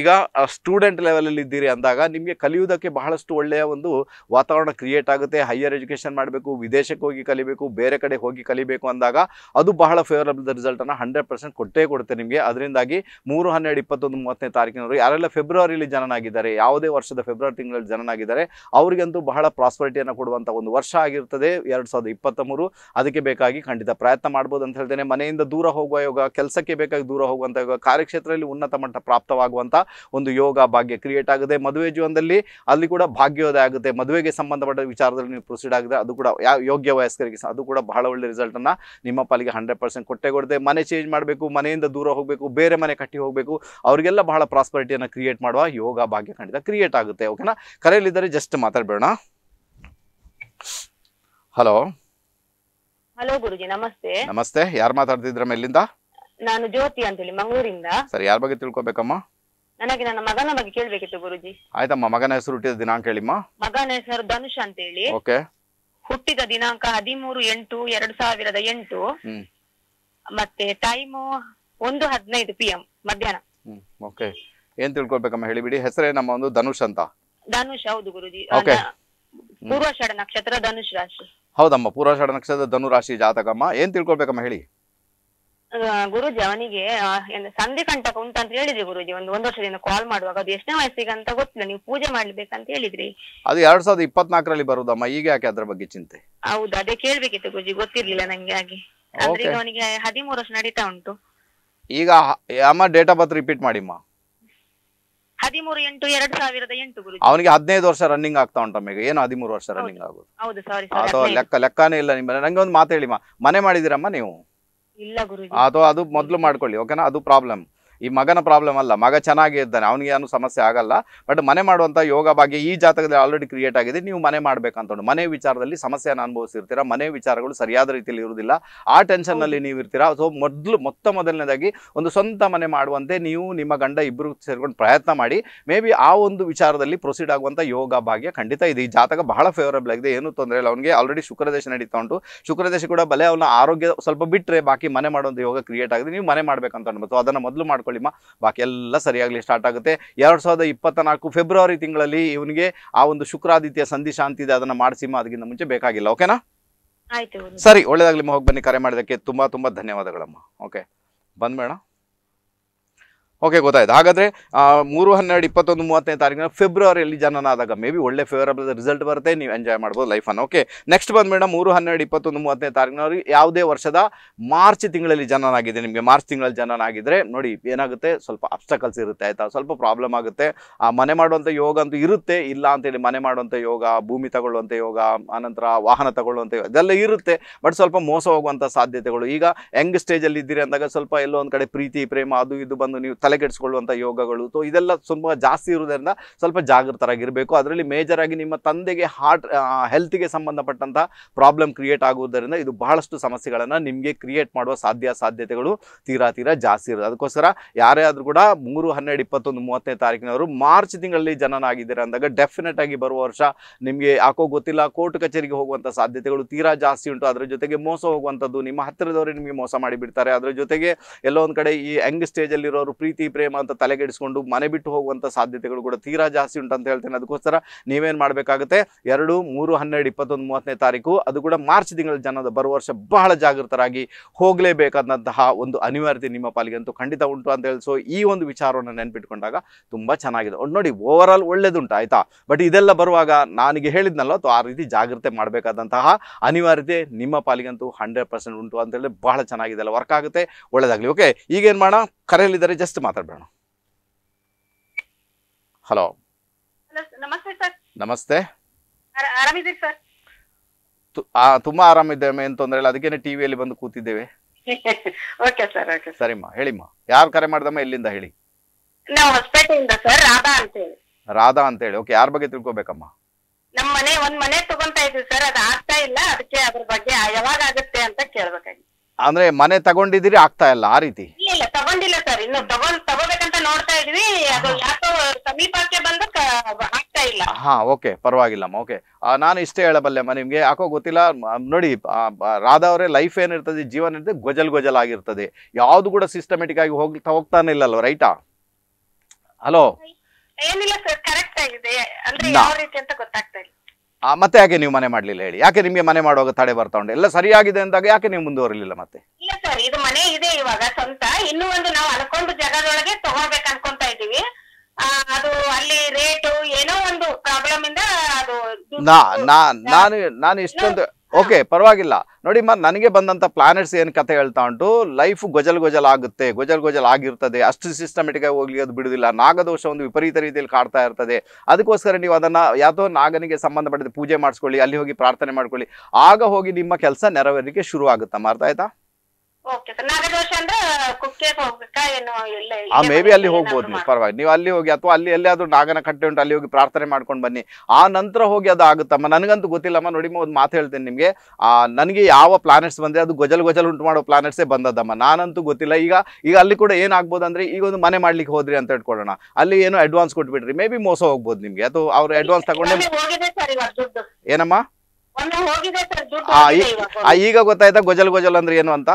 ಈಗ ಸ್ಟೂಡೆಂಟ್ ಲೆವೆಲಲ್ಲಿ ಇದ್ದೀರಿ ಅಂದಾಗ ನಿಮಗೆ ಕಲಿಯುವುದಕ್ಕೆ ಬಹಳಷ್ಟು ಒಳ್ಳೆಯ ಒಂದು ವಾತಾವರಣ ಕ್ರಿಯೇಟ್ ಆಗುತ್ತೆ ಹೈಯರ್ ಎಜುಕೇಷನ್ ಮಾಡಬೇಕು ವಿದೇಶಕ್ಕೆ ಹೋಗಿ ಕಲಿಬೇಕು ಬೇರೆ ಕಡೆ ಹೋಗಿ ಕಲಿಬೇಕು ಅಂದಾಗ ಅದು ಬಹಳ ಫೇವರಬಲ್ ರಿಸಲ್ಟನ್ನು ಹಂಡ್ರೆಡ್ ಪರ್ಸೆಂಟ್ ಕೊಟ್ಟೇ ಕೊಡುತ್ತೆ ನಿಮಗೆ ಅದರಿಂದಾಗಿ ಮೂರು ಹನ್ನೆರಡು ಇಪ್ಪತ್ತೊಂದು ಮೂವತ್ತನೇ ತಾರೀಕಿನವರು ಯಾರೆಲ್ಲ ಫೆಬ್ರವರಿಯಲ್ಲಿ ಜನನಾಗಿದ್ದಾರೆ ಯಾವುದೇ ವರ್ಷದ ಫೆಬ್ರವರಿ ತಿಂಗಳಲ್ಲಿ ಜನನಾಗಿದ್ದಾರೆ ಅವರಿಗಂತೂ ಬಹಳ ಪ್ರಾಸ್ಪರಿಟಿಯನ್ನು ಕೊಡುವಂಥ ಒಂದು ವರ್ಷ ಆಗಿರ್ತದೆ ಎರಡು ಸಾವಿರದ ಇಪ್ಪತ್ತ ಅದಕ್ಕೆ ಬೇಕಾಗಿ ಖಂಡಿತ ಪ್ರಯತ್ನ ಮಾಡ್ಬೋದು ಅಂತ ಹೇಳ್ತೇನೆ ಮನೆಯಿಂದ ದೂರ ಹೋಗುವ ಯೋಗ ಕೆಲಸಕ್ಕೆ ಬೇಕಾಗಿ ದೂರ ಹೋಗುವಂಥ ಯೋಗ ಕಾರ್ಯಕ್ಷೇತ್ರದಲ್ಲಿ ಉನ್ನತ ಮಟ್ಟ ಪ್ರಾಪ್ತವಾಗುವಂಥ ಒಂದು ಯೋಗ ಭಾಗ್ಯ ಕ್ರಿಯೇಟ್ ಆಗುತ್ತೆ ಮದುವೆ ಜೀವನದಲ್ಲಿ ಅಲ್ಲಿ ಕೂಡ ಭಾಗ್ಯೋದಯ ಆಗುತ್ತೆ ಮದುವೆಗೆ ಸಂಬಂಧಪಟ್ಟ ವಿಚಾರದಲ್ಲಿ ನೀವು ಪ್ರೊಸೀಡ್ ಆಗಿದೆ ಅದು ಕೂಡ ಯೋಗ್ಯ ವಯಸ್ಕರಿಗೆ ಅದು ಕೂಡ ಬಹಳ ಒಳ್ಳೆ ರಿಸಲ್ಟನ್ನು ನಿಮ್ಮ ಪಾಲಿಗೆ ಹಂಡ್ರೆಡ್ ಪರ್ಸೆಂಟ್ ಕೊಟ್ಟೆ ಕೊಡುತ್ತೆ ಮನೆ ಚೇಂಜ್ ಮಾಡಬೇಕು ಮನೆಯಿಂದ ದೂರ ಹೋಗಬೇಕು ಬೇರೆ ಮನೆ ಕಟ್ಟಿ ಹೋಗಬೇಕು ಅವರಿಗೆಲ್ಲ ಬಹಳ ಪ್ರಾಸ್ಪರಿಟಿಯನ್ನು ಕ್ರಿಯೇಟ್ ಮಾಡುವ ಯೋಗ ಭಾಗ್ಯ ಖಂಡಿತ ಸಂಬಂಧ ಕ್ರಿಯೇಟ್ ಆಗುತ್ತೆ ಓಕೆನಾ ಕರೆಯಲ್ಲಿದ್ದರೆ ಜಸ್ಟ್ ಮಾತಾಡ್ಬೇಡ ಹಲೋ ಹಲೋ ಗುರುಜಿ ನಮಸ್ತೆ ನಮಸ್ತೆ ಯಾರು ಮಾತಾಡ್ತಿದ್ರಮ್ಮ ಎಲ್ಲಿಂದ ನಾನು ಜ್ಯೋತಿ ಅಂತ ಹೇಳಿ ಮಂಗಳೂರಿಂದ ಸರಿ ಯಾರ ಬಗ್ಗೆ ತಿಳ್ಕೊಬೇಕಮ್ಮ ನನಗೆ ನನ್ನ ಮಗನ ಬಗ್ಗೆ ಕೇಳ್ಬೇಕಿತ್ತು ಗುರುಜಿ ಆಯ್ತಮ್ಮ ಮಗನ ಹೆಸರು ಹುಟ್ಟಿದ ದಿನಾಂಕ ಹೇಳಿಮ್ಮ ಮಗನ ಹೆಸರು ಧನುಷ್ ಅಂತ ಹೇಳಿ ಓಕೆ ಹುಟ್ಟಿದ ದಿನಾಂಕ ಹದಿಮೂರು ಎಂಟು ಎರಡ್ ಸಾವಿರದ ಎಂಟು ಮತ್ತೆ ಟೈಮ್ ಒಂದು ಹದಿನೈದು ಪಿ ಎಂ ಮಧ್ಯಾಹ್ನ ಓಕೆ ಏನ್ ತಿಳ್ಕೊಳ್ಬೇಕಮ್ಮ ಹೇಳಿಬಿಡಿ ಹೆಸರೇ ನಮ್ಮ ಒಂದು ಧನುಷ್ ಅಂತ ಧನುಷ್ ಹೌದು ಗುರುಜಿ ಓಕೆ ನಕ್ಷತ್ರ ಧನುಷ್ ರಾಶಿ ಹೌದಮ್ಮ ಪೂರ್ವಾಷಾಢ ನಕ್ಷತ್ರ ಧನು ರಾಶಿ ಜಾತಕಮ್ಮ ಏನ್ ತಿಳ್ಕೊಳ್ಬೇಕಮ್ಮ ಹೇಳಿ ಗುರುಜಿ ಅವನಿಗೆ ಸಂಧಿ ಕಂಟಕ ಅಂತ ಹೇಳಿದ್ರಿ ಗುರುಜಿ ಒಂದು ಒಂದು ವರ್ಷದಿಂದ ಕಾಲ್ ಮಾಡುವಾಗ ಅದು ಎಷ್ಟನೇ ವಯಸ್ಸಿಗೆ ಅಂತ ಗೊತ್ತಿಲ್ಲ ನೀವು ಪೂಜೆ ಮಾಡ್ಬೇಕಂತ ಹೇಳಿದ್ರಿ ಅದು ಎರಡ್ ಸಾವಿರದ ಇಪ್ಪತ್ನಾಲ್ಕರಲ್ಲಿ ಬರುದಮ್ಮ ಈಗ ಯಾಕೆ ಅದ್ರ ಬಗ್ಗೆ ಚಿಂತೆ ಹೌದು ಅದೇ ಕೇಳ್ಬೇಕಿತ್ತು ಗುರುಜಿ ಗೊತ್ತಿರ್ಲಿಲ್ಲ ನಂಗೆ ಹಾಗೆ ಅಂದ್ರೆ ಅವನಿಗೆ ಹದಿಮೂರು ವರ್ಷ ನಡೀತಾ ಉಂಟು ಈಗ ಅಮ್ಮ ಡೇಟ್ ಆಫ್ ಬರ್ತ್ ರಿಪೀಟ್ ಮಾಡಿಮ್ಮ ಹದಿಮೂರು ಎಂಟು ಎರಡ್ ಸಾವಿರದ ಎಂಟು ಅವನಿಗೆ ಹದಿನೈದು ವರ್ಷ ರನ್ನಿಂಗ್ ಆಗ್ತಾ ಉಂಟಮ್ಮ ಈಗ ಏನು ಹದಿಮೂರು ವರ್ಷ ರನ್ನಿಂಗ್ ಆಗುದು ಹೌದು ಸಾರಿ ಅಥವಾ ಲೆಕ್ಕ ಲೆಕ್ಕನೇ ಇಲ್ಲ ನಿಮ್ಮ ನಂಗೆ ಒಂದು ಮಾತು ಮನೆ ಮಾಡಿದಿರಮ್ಮ ನೀವು ಇಲ್ಲ ಗುರುಜಿ ಅಥವಾ ಅದು ಮೊದಲು ಮಾಡ್ಕೊಳ್ಳಿ ಓಕೆನಾ ಅದು ಪ್ರಾಬ್ಲಮ್ ಈ ಮಗನ ಪ್ರಾಬ್ಲಮ್ ಅಲ್ಲ ಮಗ ಚೆನ್ನಾಗಿ ಇದ್ದಾನೆ ಅವನಿಗೆ ಏನು ಸಮಸ್ಯೆ ಆಗಲ್ಲ ಬಟ್ ಮನೆ ಮಾಡುವಂಥ ಯೋಗ ಭಾಗ್ಯ ಈ ಜಾತಕದಲ್ಲಿ ಆಲ್ರೆಡಿ ಕ್ರಿಯೇಟ್ ಆಗಿದೆ ನೀವು ಮನೆ ಮಾಡ್ಬೇಕಂತಕೊಂಡು ಮನೆ ವಿಚಾರದಲ್ಲಿ ಸಮಸ್ಯೆಯನ್ನು ಅನುಭವಿಸಿರ್ತೀರ ಮನೆ ವಿಚಾರಗಳು ಸರಿಯಾದ ರೀತಿಯಲ್ಲಿ ಇರುವುದಿಲ್ಲ ಆ ಟೆನ್ಷನ್ನಲ್ಲಿ ನೀವು ಇರ್ತೀರಾ ಸೊ ಮೊದಲು ಮೊತ್ತ ಮೊದಲನೇದಾಗಿ ಒಂದು ಸ್ವಂತ ಮನೆ ಮಾಡುವಂತೆ ನೀವು ನಿಮ್ಮ ಗಂಡ ಇಬ್ಬರು ಸೇರ್ಕೊಂಡು ಪ್ರಯತ್ನ ಮಾಡಿ ಮೇ ಬಿ ಆ ಒಂದು ವಿಚಾರದಲ್ಲಿ ಪ್ರೊಸೀಡ್ ಆಗುವಂಥ ಯೋಗ ಭಾಗ್ಯ ಖಂಡಿತ ಇದೆ ಈ ಜಾತಕ ಬಹಳ ಫೇವರಬಲ್ ಆಗಿದೆ ಏನು ತೊಂದರೆ ಇಲ್ಲ ಅವನಿಗೆ ಆಲ್ರೆಡಿ ಶುಕ್ರದೇಶ ನಡೀತಾ ಉಂಟು ಶುಕ್ರದೇಶ ಕೂಡ ಬಲೆ ಅವನ ಆರೋಗ್ಯ ಸ್ವಲ್ಪ ಬಿಟ್ಟರೆ ಬಾಕಿ ಮನೆ ಮಾಡುವಂಥ ಯೋಗ ಕ್ರಿಯೇಟ್ ಆಗಿದೆ ನೀವು ಮನೆ ಮಾಡಬೇಕಂತ ಅನ್ಬೋದು ಅದನ್ನು ಮೊದಲು ಮಾಡ್ಕೊಂಡು ಮಾಡ್ಕೊಳ್ಳಿಮ್ಮ ಬಾಕಿ ಎಲ್ಲ ಸರಿಯಾಗಲಿ ಸ್ಟಾರ್ಟ್ ಆಗುತ್ತೆ ಎರಡು ಸಾವಿರದ ಇಪ್ಪತ್ತ ನಾಲ್ಕು ಫೆಬ್ರವರಿ ತಿಂಗಳಲ್ಲಿ ಇವನಿಗೆ ಆ ಒಂದು ಶುಕ್ರಾದಿತ್ಯ ಸಂಧಿ ಇದೆ ಅದನ್ನು ಮಾಡಿಸಿಮ್ಮ ಅದಕ್ಕಿಂತ ಮುಂಚೆ ಬೇಕಾಗಿಲ್ಲ ಓಕೆನಾ ಸರಿ ಒಳ್ಳೇದಾಗಲಿ ಹೋಗಿ ಬನ್ನಿ ಕರೆ ಮಾಡಿದಕ್ಕೆ ತುಂಬಾ ತುಂಬಾ ಧನ್ಯವಾದಗಳಮ್ಮ ಓಕೆ ಬಂದ್ಬೇಡ ಓಕೆ ಗೊತ್ತಾಯ್ತು ಹಾಗಾದರೆ ಮೂರು ಹನ್ನೆರಡು ಇಪ್ಪತ್ತೊಂದು ಮೂವತ್ತನೇ ತಾರೀಕಿನ ಫೆಬ್ರವರಿಯಲ್ಲಿ ಜನನ ಆದಾಗ ಮೇ ಬಿ ಒಳ್ಳೆ ಫೇವರಬಲ್ ರಿಸಲ್ಟ್ ಬರುತ್ತೆ ನೀವು ಎಂಜಾಯ್ ಮಾಡ್ಬೋದು ಲೈಫನ್ನು ಓಕೆ ನೆಕ್ಸ್ಟ್ ಮೇಡಮ್ ಮೂರು ಹನ್ನೆರಡು ಇಪ್ಪತ್ತೊಂದು ಮೂವತ್ತನೇ ತಾರೀಕಿನವ್ರಿಗೆ ಯಾವುದೇ ವರ್ಷದ ಮಾರ್ಚ್ ತಿಂಗಳಲ್ಲಿ ಜನನ ಆಗಿದೆ ನಿಮಗೆ ಮಾರ್ಚ್ ತಿಂಗಳಲ್ಲಿ ಜನನ ಆಗಿದ್ರೆ ನೋಡಿ ಏನಾಗುತ್ತೆ ಸ್ವಲ್ಪ ಅಬ್ಸ್ಟಕಲ್ಸ್ ಇರುತ್ತೆ ಆಯಿತಾ ಸ್ವಲ್ಪ ಪ್ರಾಬ್ಲಮ್ ಆಗುತ್ತೆ ಆ ಮನೆ ಮಾಡುವಂಥ ಯೋಗ ಅಂತೂ ಇರುತ್ತೆ ಇಲ್ಲ ಅಂತೇಳಿ ಮನೆ ಮಾಡುವಂಥ ಯೋಗ ಭೂಮಿ ತಗೊಳ್ಳುವಂಥ ಯೋಗ ಆನಂತರ ವಾಹನ ತಗೊಳ್ಳುವಂಥ ಯೋಗ ಇದೆಲ್ಲ ಇರುತ್ತೆ ಬಟ್ ಸ್ವಲ್ಪ ಮೋಸ ಹೋಗುವಂಥ ಸಾಧ್ಯತೆಗಳು ಈಗ ಯಂಗ್ ಸ್ಟೇಜಲ್ಲಿ ಇದ್ದೀರಿ ಅಂದಾಗ ಸ್ವಲ್ಪ ಎಲ್ಲೋ ಒಂದು ಕಡೆ ಪ್ರೀತಿ ಪ್ರೇಮ ಅದು ಇದು ಬಂದು ನೀವು ತಲೆಗೆಡಿಸ್ಕೊಳ್ಳುವಂಥ ಯೋಗಗಳು ಸೊ ಇದೆಲ್ಲ ತುಂಬ ಜಾಸ್ತಿ ಇರುವುದರಿಂದ ಸ್ವಲ್ಪ ಜಾಗೃತರಾಗಿರಬೇಕು ಅದರಲ್ಲಿ ಮೇಜರಾಗಿ ನಿಮ್ಮ ತಂದೆಗೆ ಹಾರ್ಟ್ ಗೆ ಸಂಬಂಧಪಟ್ಟಂತಹ ಪ್ರಾಬ್ಲಮ್ ಕ್ರಿಯೇಟ್ ಆಗುವುದರಿಂದ ಇದು ಬಹಳಷ್ಟು ಸಮಸ್ಯೆಗಳನ್ನು ನಿಮಗೆ ಕ್ರಿಯೇಟ್ ಮಾಡುವ ಸಾಧ್ಯ ಸಾಧ್ಯತೆಗಳು ತೀರಾ ತೀರಾ ಜಾಸ್ತಿ ಇರೋದು ಅದಕ್ಕೋಸ್ಕರ ಯಾರೇ ಆದರೂ ಕೂಡ ಮೂರು ಹನ್ನೆರಡು ಇಪ್ಪತ್ತೊಂದು ಮೂವತ್ತನೇ ತಾರೀಕಿನವರು ಮಾರ್ಚ್ ತಿಂಗಳಲ್ಲಿ ಜನನಾಗಿದ್ದಾರೆ ಅಂದಾಗ ಡೆಫಿನೆಟ್ ಆಗಿ ಬರುವ ವರ್ಷ ನಿಮಗೆ ಯಾಕೋ ಗೊತ್ತಿಲ್ಲ ಕೋರ್ಟ್ ಕಚೇರಿಗೆ ಹೋಗುವಂಥ ಸಾಧ್ಯತೆಗಳು ತೀರಾ ಜಾಸ್ತಿ ಉಂಟು ಅದರ ಜೊತೆಗೆ ಮೋಸ ಹೋಗುವಂಥದ್ದು ನಿಮ್ಮ ಹತ್ತಿರದವರೇ ನಿಮಗೆ ಮೋಸ ಮಾಡಿಬಿಡ್ತಾರೆ ಅದರ ಜೊತೆಗೆ ಎಲ್ಲೋ ಒಂದು ಕಡೆ ಈ ಯಂಗ್ ಸ್ಟೇಜಲ್ಲಿರೋರು ಪ್ರೀತಿ ಪ್ರೀತಿ ಪ್ರೇಮ ಅಂತ ತಲೆಗೆಡಿಸ್ಕೊಂಡು ಮನೆ ಬಿಟ್ಟು ಹೋಗುವಂಥ ಸಾಧ್ಯತೆಗಳು ಕೂಡ ತೀರಾ ಜಾಸ್ತಿ ಅಂತ ಹೇಳ್ತೇನೆ ಅದಕ್ಕೋಸ್ಕರ ನೀವೇನು ಮಾಡಬೇಕಾಗುತ್ತೆ ಎರಡು ಮೂರು ಹನ್ನೆರಡು ಇಪ್ಪತ್ತೊಂದು ಮೂವತ್ತನೇ ತಾರೀಕು ಅದು ಕೂಡ ಮಾರ್ಚ್ ತಿಂಗಳ ಜನದ ಬರುವ ವರ್ಷ ಬಹಳ ಜಾಗೃತರಾಗಿ ಹೋಗಲೇಬೇಕಾದಂತಹ ಒಂದು ಅನಿವಾರ್ಯತೆ ನಿಮ್ಮ ಪಾಲಿಗೆ ಅಂತೂ ಖಂಡಿತ ಉಂಟು ಅಂತ ಹೇಳಿ ಸೊ ಈ ಒಂದು ವಿಚಾರವನ್ನು ನೆನಪಿಟ್ಕೊಂಡಾಗ ತುಂಬ ಚೆನ್ನಾಗಿದೆ ನೋಡಿ ಓವರ್ ಆಲ್ ಒಳ್ಳೇದುಂಟು ಆಯಿತಾ ಬಟ್ ಇದೆಲ್ಲ ಬರುವಾಗ ನನಗೆ ಹೇಳಿದ್ನಲ್ಲ ಅಥವಾ ಆ ರೀತಿ ಜಾಗೃತೆ ಮಾಡಬೇಕಾದಂತಹ ಅನಿವಾರ್ಯತೆ ನಿಮ್ಮ ಅಂತೂ ಹಂಡ್ರೆಡ್ ಪರ್ಸೆಂಟ್ ಉಂಟು ಅಂತೇಳಿ ಬಹಳ ಚೆನ್ನಾಗಿದೆ ಅಲ್ಲ ವರ್ಕ್ ಆಗುತ್ತೆ ಒಳ್ಳೇದಾಗಲಿ ಓಕೆ ಈಗೇನು ಮಾಡೋಣ ಕರೆಯಲ್ಲಿದ್ದಾರೆ ಜಸ್ಟ್ ಮಾತಾಡಬೇಡ ಹಲೋ ನಮಸ್ತೆ ಸರ್ ನಮಸ್ತೆ ಸರ್ ತುಂಬಾ ಆರಾಮಿದ್ದೇವೆ ಏನ್ ತೊಂದರೆ ಇಲ್ಲ ಅದಕ್ಕೇನೆ ಟಿವಿಯಲ್ಲಿ ಬಂದು ಕೂತಿದ್ದೇವೆ ಸರಿಮ್ಮ ಹೇಳಿಮ್ಮ ಯಾರು ಕರೆ ಮಾಡ್ದಮ್ಮ ಎಲ್ಲಿಂದ ಹೇಳಿ ನಾವು ರಾಧಾ ಅಂತ ಹೇಳಿ ಓಕೆ ಯಾರ ಬಗ್ಗೆ ತಿಳ್ಕೊಬೇಕಮ್ಮ ನಮ್ಮ ಮನೆ ಒಂದ್ ಮನೆ ತಗೊಂತ ಇದ್ವಿ ಸರ್ ಅದು ಆಗ್ತಾ ಇಲ್ಲ ಅದಕ್ಕೆ ಅದ್ರ ಬಗ್ಗೆ ಯಾವಾಗ ಆಗುತ್ತೆ ಅಂತ ಕೇಳ್ಬೇಕಾಗಿ ಅಂದ್ರೆ ಮನೆ ತಗೊಂಡಿದ್ದೀರಿ ಆಗ್ತಾ ಇಲ್ಲ ಆ ರೀತಿ ಇಲ್ಲ ಇಲ್ಲ ತಗೊಂಡಿಲ್ಲ ಸರ್ ಇನ್ನು ತಗೋಬೇಕಂತ ನೋಡ್ತಾ ಇದ್ವಿ ಅದು ಯಾಕೋ ಸಮೀಪಕ್ಕೆ ಬಂದು ಆಗ್ತಾ ಇಲ್ಲ ಹಾ ಓಕೆ ಪರವಾಗಿಲ್ಲಮ್ಮ ಓಕೆ ನಾನು ಇಷ್ಟೇ ಹೇಳಬಲ್ಲೆಮ್ಮ ನಿಮಗೆ ಯಾಕೋ ಗೊತ್ತಿಲ್ಲ ನೋಡಿ ರಾಧಾ ಅವರೇ ಲೈಫ್ ಏನಿರ್ತದೆ ಜೀವನ ಇರ್ತದೆ ಗೊಜಲ್ ಗೊಜಲ್ ಆಗಿರ್ತದೆ ಯಾವುದು ಕೂಡ ಸಿಸ್ಟಮೆಟಿಕ್ ಆಗಿ ಹೋಗ್ತಾ ಹೋಗ್ತಾನೆ ಇಲ್ಲಲ್ವ ರೈಟಾ ಹಲೋ ಏನಿಲ್ಲ ಸರ್ ಕರೆಕ್ಟ್ ಆಗಿದೆ ಅಂದ್ರೆ ಯಾವ ರೀತಿ ಅಂತ ಗೊತ್ತಾಗ್ತಾ ಇಲ್ಲ ಮತ್ತೆ ಯಾಕೆ ನೀವು ಮನೆ ಮಾಡ್ಲಿಲ್ಲ ಹೇಳಿ ಯಾಕೆ ನಿಮ್ಗೆ ಮನೆ ಮಾಡುವಾಗ ತಡೆ ಬರ್ತಾ ಉಂಟು ಎಲ್ಲ ಸರಿಯಾಗಿದೆ ಅಂದಾಗ ಯಾಕೆ ನೀವು ಮುಂದುವರಿಲಿಲ್ಲ ಮತ್ತೆ ಇಲ್ಲ ಸರ್ ಇದು ಮನೆ ಇದೆ ಇವಾಗ ಸ್ವಂತ ಇನ್ನೂ ಒಂದು ನಾವು ಅನ್ಕೊಂಡು ಜಾಗದೊಳಗೆ ತಗೋಬೇಕು ಅನ್ಕೊಂತ ಇದೀವಿ ಅದು ಅಲ್ಲಿ ರೇಟು ಏನೋ ಒಂದು ಪ್ರಾಬ್ಲಮ್ ಇಂದ ಅದು ನಾನು ನಾನು ಇಷ್ಟೊಂದು ಓಕೆ ಪರವಾಗಿಲ್ಲ ನೋಡಿ ಮತ್ತೆ ನನಗೆ ಬಂದಂಥ ಪ್ಲಾನೆಟ್ಸ್ ಏನು ಕತೆ ಹೇಳ್ತಾ ಉಂಟು ಲೈಫ್ ಗೊಜಲ್ ಗೊಜಲ್ ಆಗುತ್ತೆ ಗೊಜಲ್ ಗೊಜಲ್ ಆಗಿರ್ತದೆ ಅಷ್ಟು ಸಿಸ್ಟಮೆಟಿಕ್ ಆಗಿ ಹೋಗ್ಲಿ ಅದು ಬಿಡುವುದಿಲ್ಲ ನಾಗದೋಷ ಒಂದು ವಿಪರೀತ ರೀತಿಯಲ್ಲಿ ಕಾಡ್ತಾ ಇರ್ತದೆ ಅದಕ್ಕೋಸ್ಕರ ನೀವು ಅದನ್ನು ಯಾವುದೋ ನಾಗನಿಗೆ ಸಂಬಂಧಪಟ್ಟಿದ್ದು ಪೂಜೆ ಮಾಡಿಸ್ಕೊಳ್ಳಿ ಅಲ್ಲಿ ಹೋಗಿ ಪ್ರಾರ್ಥನೆ ಮಾಡ್ಕೊಳ್ಳಿ ಆಗ ಹೋಗಿ ನಿಮ್ಮ ಕೆಲಸ ನೆರವೇರಿಕೆ ಶುರು ಆಗುತ್ತಮ್ಮ ಅರ್ಥ ಆಯ್ತಾ ಆ ಮೇ ಬಿ ಅಲ್ಲಿ ಹೋಗ್ಬೋದು ನೀವು ಪರವಾಗಿ ನೀವು ಅಲ್ಲಿ ಹೋಗಿ ಅಥವಾ ಅಲ್ಲಿ ಎಲ್ಲಿಯಾದ್ರೂ ನಾಗನ ಕಟ್ಟೆ ಉಂಟು ಅಲ್ಲಿ ಹೋಗಿ ಪ್ರಾರ್ಥನೆ ಮಾಡ್ಕೊಂಡು ಬನ್ನಿ ಆ ನಂತರ ಹೋಗಿ ಅದು ಆಗುತ್ತಮ್ಮ ನನಗಂತೂ ಗೊತ್ತಿಲ್ಲಮ್ಮ ನೋಡಿ ಒಂದು ಮಾತು ಹೇಳ್ತೇನೆ ನಿಮಗೆ ನನಗೆ ಯಾವ ಪ್ಲಾನೆಟ್ಸ್ ಬಂದ್ರೆ ಅದು ಗೊಜಲ್ ಗೊಜಲ್ ಉಂಟು ಮಾಡೋ ಪ್ಲಾನೆಟ್ಸೇ ಬಂದದ್ದಮ್ಮ ನಾನಂತೂ ಗೊತ್ತಿಲ್ಲ ಈಗ ಈಗ ಅಲ್ಲಿ ಕೂಡ ಏನಾಗ್ಬೋದು ಅಂದ್ರೆ ಈಗ ಒಂದು ಮನೆ ಮಾಡ್ಲಿಕ್ಕೆ ಹೋದ್ರಿ ಅಂತ ಹೇಳ್ಕೊಳ್ಳೋಣ ಅಲ್ಲಿ ಏನೋ ಅಡ್ವಾನ್ಸ್ ಕೊಟ್ಬಿಡ್ರಿ ಮೇ ಬಿ ಮೋಸ ಹೋಗ್ಬೋದು ನಿಮಗೆ ಅದು ಅವ್ರು ಅಡ್ವಾನ್ಸ್ ತಗೊಂಡು ಏನಮ್ಮ ಈಗ ಗೊತ್ತಾಯ್ತಾ ಗೊಜಲ್ ಗೊಜಲ್ ಅಂದ್ರೆ ಏನು ಅಂತ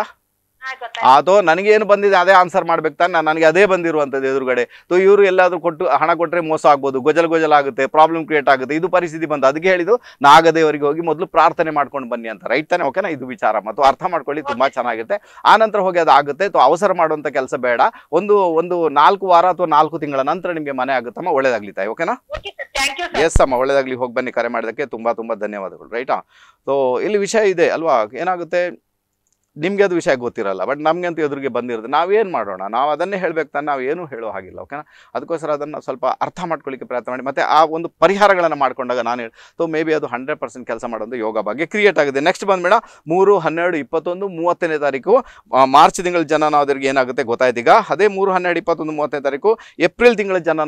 ಅದು ನನಗೇನು ಬಂದಿದೆ ಅದೇ ಆನ್ಸರ್ ಮಾಡ್ಬೇಕು ತಾನೆ ನನಗೆ ಅದೇ ಬಂದಿರುವಂಥದ್ದು ಎದುರುಗಡೆ ತೊ ಇವರು ಎಲ್ಲಾದರೂ ಕೊಟ್ಟು ಹಣ ಕೊಟ್ಟರೆ ಮೋಸ ಆಗ್ಬೋದು ಗೊಜಲ್ ಗೊಜಲ್ ಆಗುತ್ತೆ ಪ್ರಾಬ್ಲಮ್ ಕ್ರಿಯೇಟ್ ಆಗುತ್ತೆ ಇದು ಪರಿಸ್ಥಿತಿ ಬಂದು ಅದಕ್ಕೆ ಹೇಳಿದ್ದು ನಾಗದೇವರಿಗೆ ಹೋಗಿ ಮೊದಲು ಪ್ರಾರ್ಥನೆ ಮಾಡ್ಕೊಂಡು ಬನ್ನಿ ಅಂತ ರೈಟ್ ತಾನೆ ಓಕೆನಾ ಇದು ವಿಚಾರ ಮತ್ತು ಅರ್ಥ ಮಾಡ್ಕೊಳ್ಳಿ ತುಂಬ ಚೆನ್ನಾಗಿರುತ್ತೆ ಆ ನಂತರ ಹೋಗಿ ಅದು ಆಗುತ್ತೆ ಅವಸರ ಮಾಡುವಂಥ ಕೆಲಸ ಬೇಡ ಒಂದು ಒಂದು ನಾಲ್ಕು ವಾರ ಅಥವಾ ನಾಲ್ಕು ತಿಂಗಳ ನಂತರ ನಿಮಗೆ ಮನೆ ಆಗುತ್ತಮ್ಮ ಒಳ್ಳೇದಾಗ್ಲಿ ತಾಯಿ ಓಕೆನಾ ಎಸ್ ಅಮ್ಮ ಒಳ್ಳೇದಾಗ್ಲಿ ಹೋಗಿ ಬನ್ನಿ ಕರೆ ಮಾಡೋದಕ್ಕೆ ತುಂಬ ತುಂಬ ಧನ್ಯವಾದಗಳು ರೈಟಾ ಸೊ ಇಲ್ಲಿ ವಿಷಯ ಇದೆ ಅಲ್ವಾ ಏನಾಗುತ್ತೆ ನಿಮಗೆ ಅದು ವಿಷಯ ಗೊತ್ತಿರಲ್ಲ ಬಟ್ ಅಂತ ಎದುರಿಗೆ ಬಂದಿರೋದು ಏನು ಮಾಡೋಣ ನಾವು ಅದನ್ನೇ ಹೇಳಬೇಕು ತಾನೆ ನಾವು ಏನೂ ಹೇಳೋ ಹಾಗಿಲ್ಲ ಓಕೆನಾ ಅದಕ್ಕೋಸ್ಕರ ಅದನ್ನು ಸ್ವಲ್ಪ ಅರ್ಥ ಮಾಡ್ಕೊಳ್ಳಿಕ್ಕೆ ಪ್ರಯತ್ನ ಮಾಡಿ ಮತ್ತು ಆ ಒಂದು ಪರಿಹಾರಗಳನ್ನು ಮಾಡಿಕೊಂಡಾಗ ನಾನು ಹೇಳಿ ಸೊ ಮೇ ಬಿ ಅದು ಹಂಡ್ರೆಡ್ ಪರ್ಸೆಂಟ್ ಕೆಲಸ ಮಾಡೋದು ಯೋಗ ಬಗ್ಗೆ ಕ್ರಿಯೇಟ್ ಆಗಿದೆ ನೆಕ್ಸ್ಟ್ ಬಂದ್ಬೇಡ ಮೂರು ಹನ್ನೆರಡು ಇಪ್ಪತ್ತೊಂದು ಮೂವತ್ತನೇ ತಾರೀಕು ಮಾರ್ಚ್ ತಿಂಗಳ ಜನ ಏನಾಗುತ್ತೆ ಗೊತ್ತಾಯ್ತೀಗ ಅದೇ ಮೂರು ಹನ್ನೆರಡು ಇಪ್ಪತ್ತೊಂದು ಮೂವತ್ತನೇ ತಾರೀಕು ಏಪ್ರಿಲ್ ತಿಂಗಳ ಜನ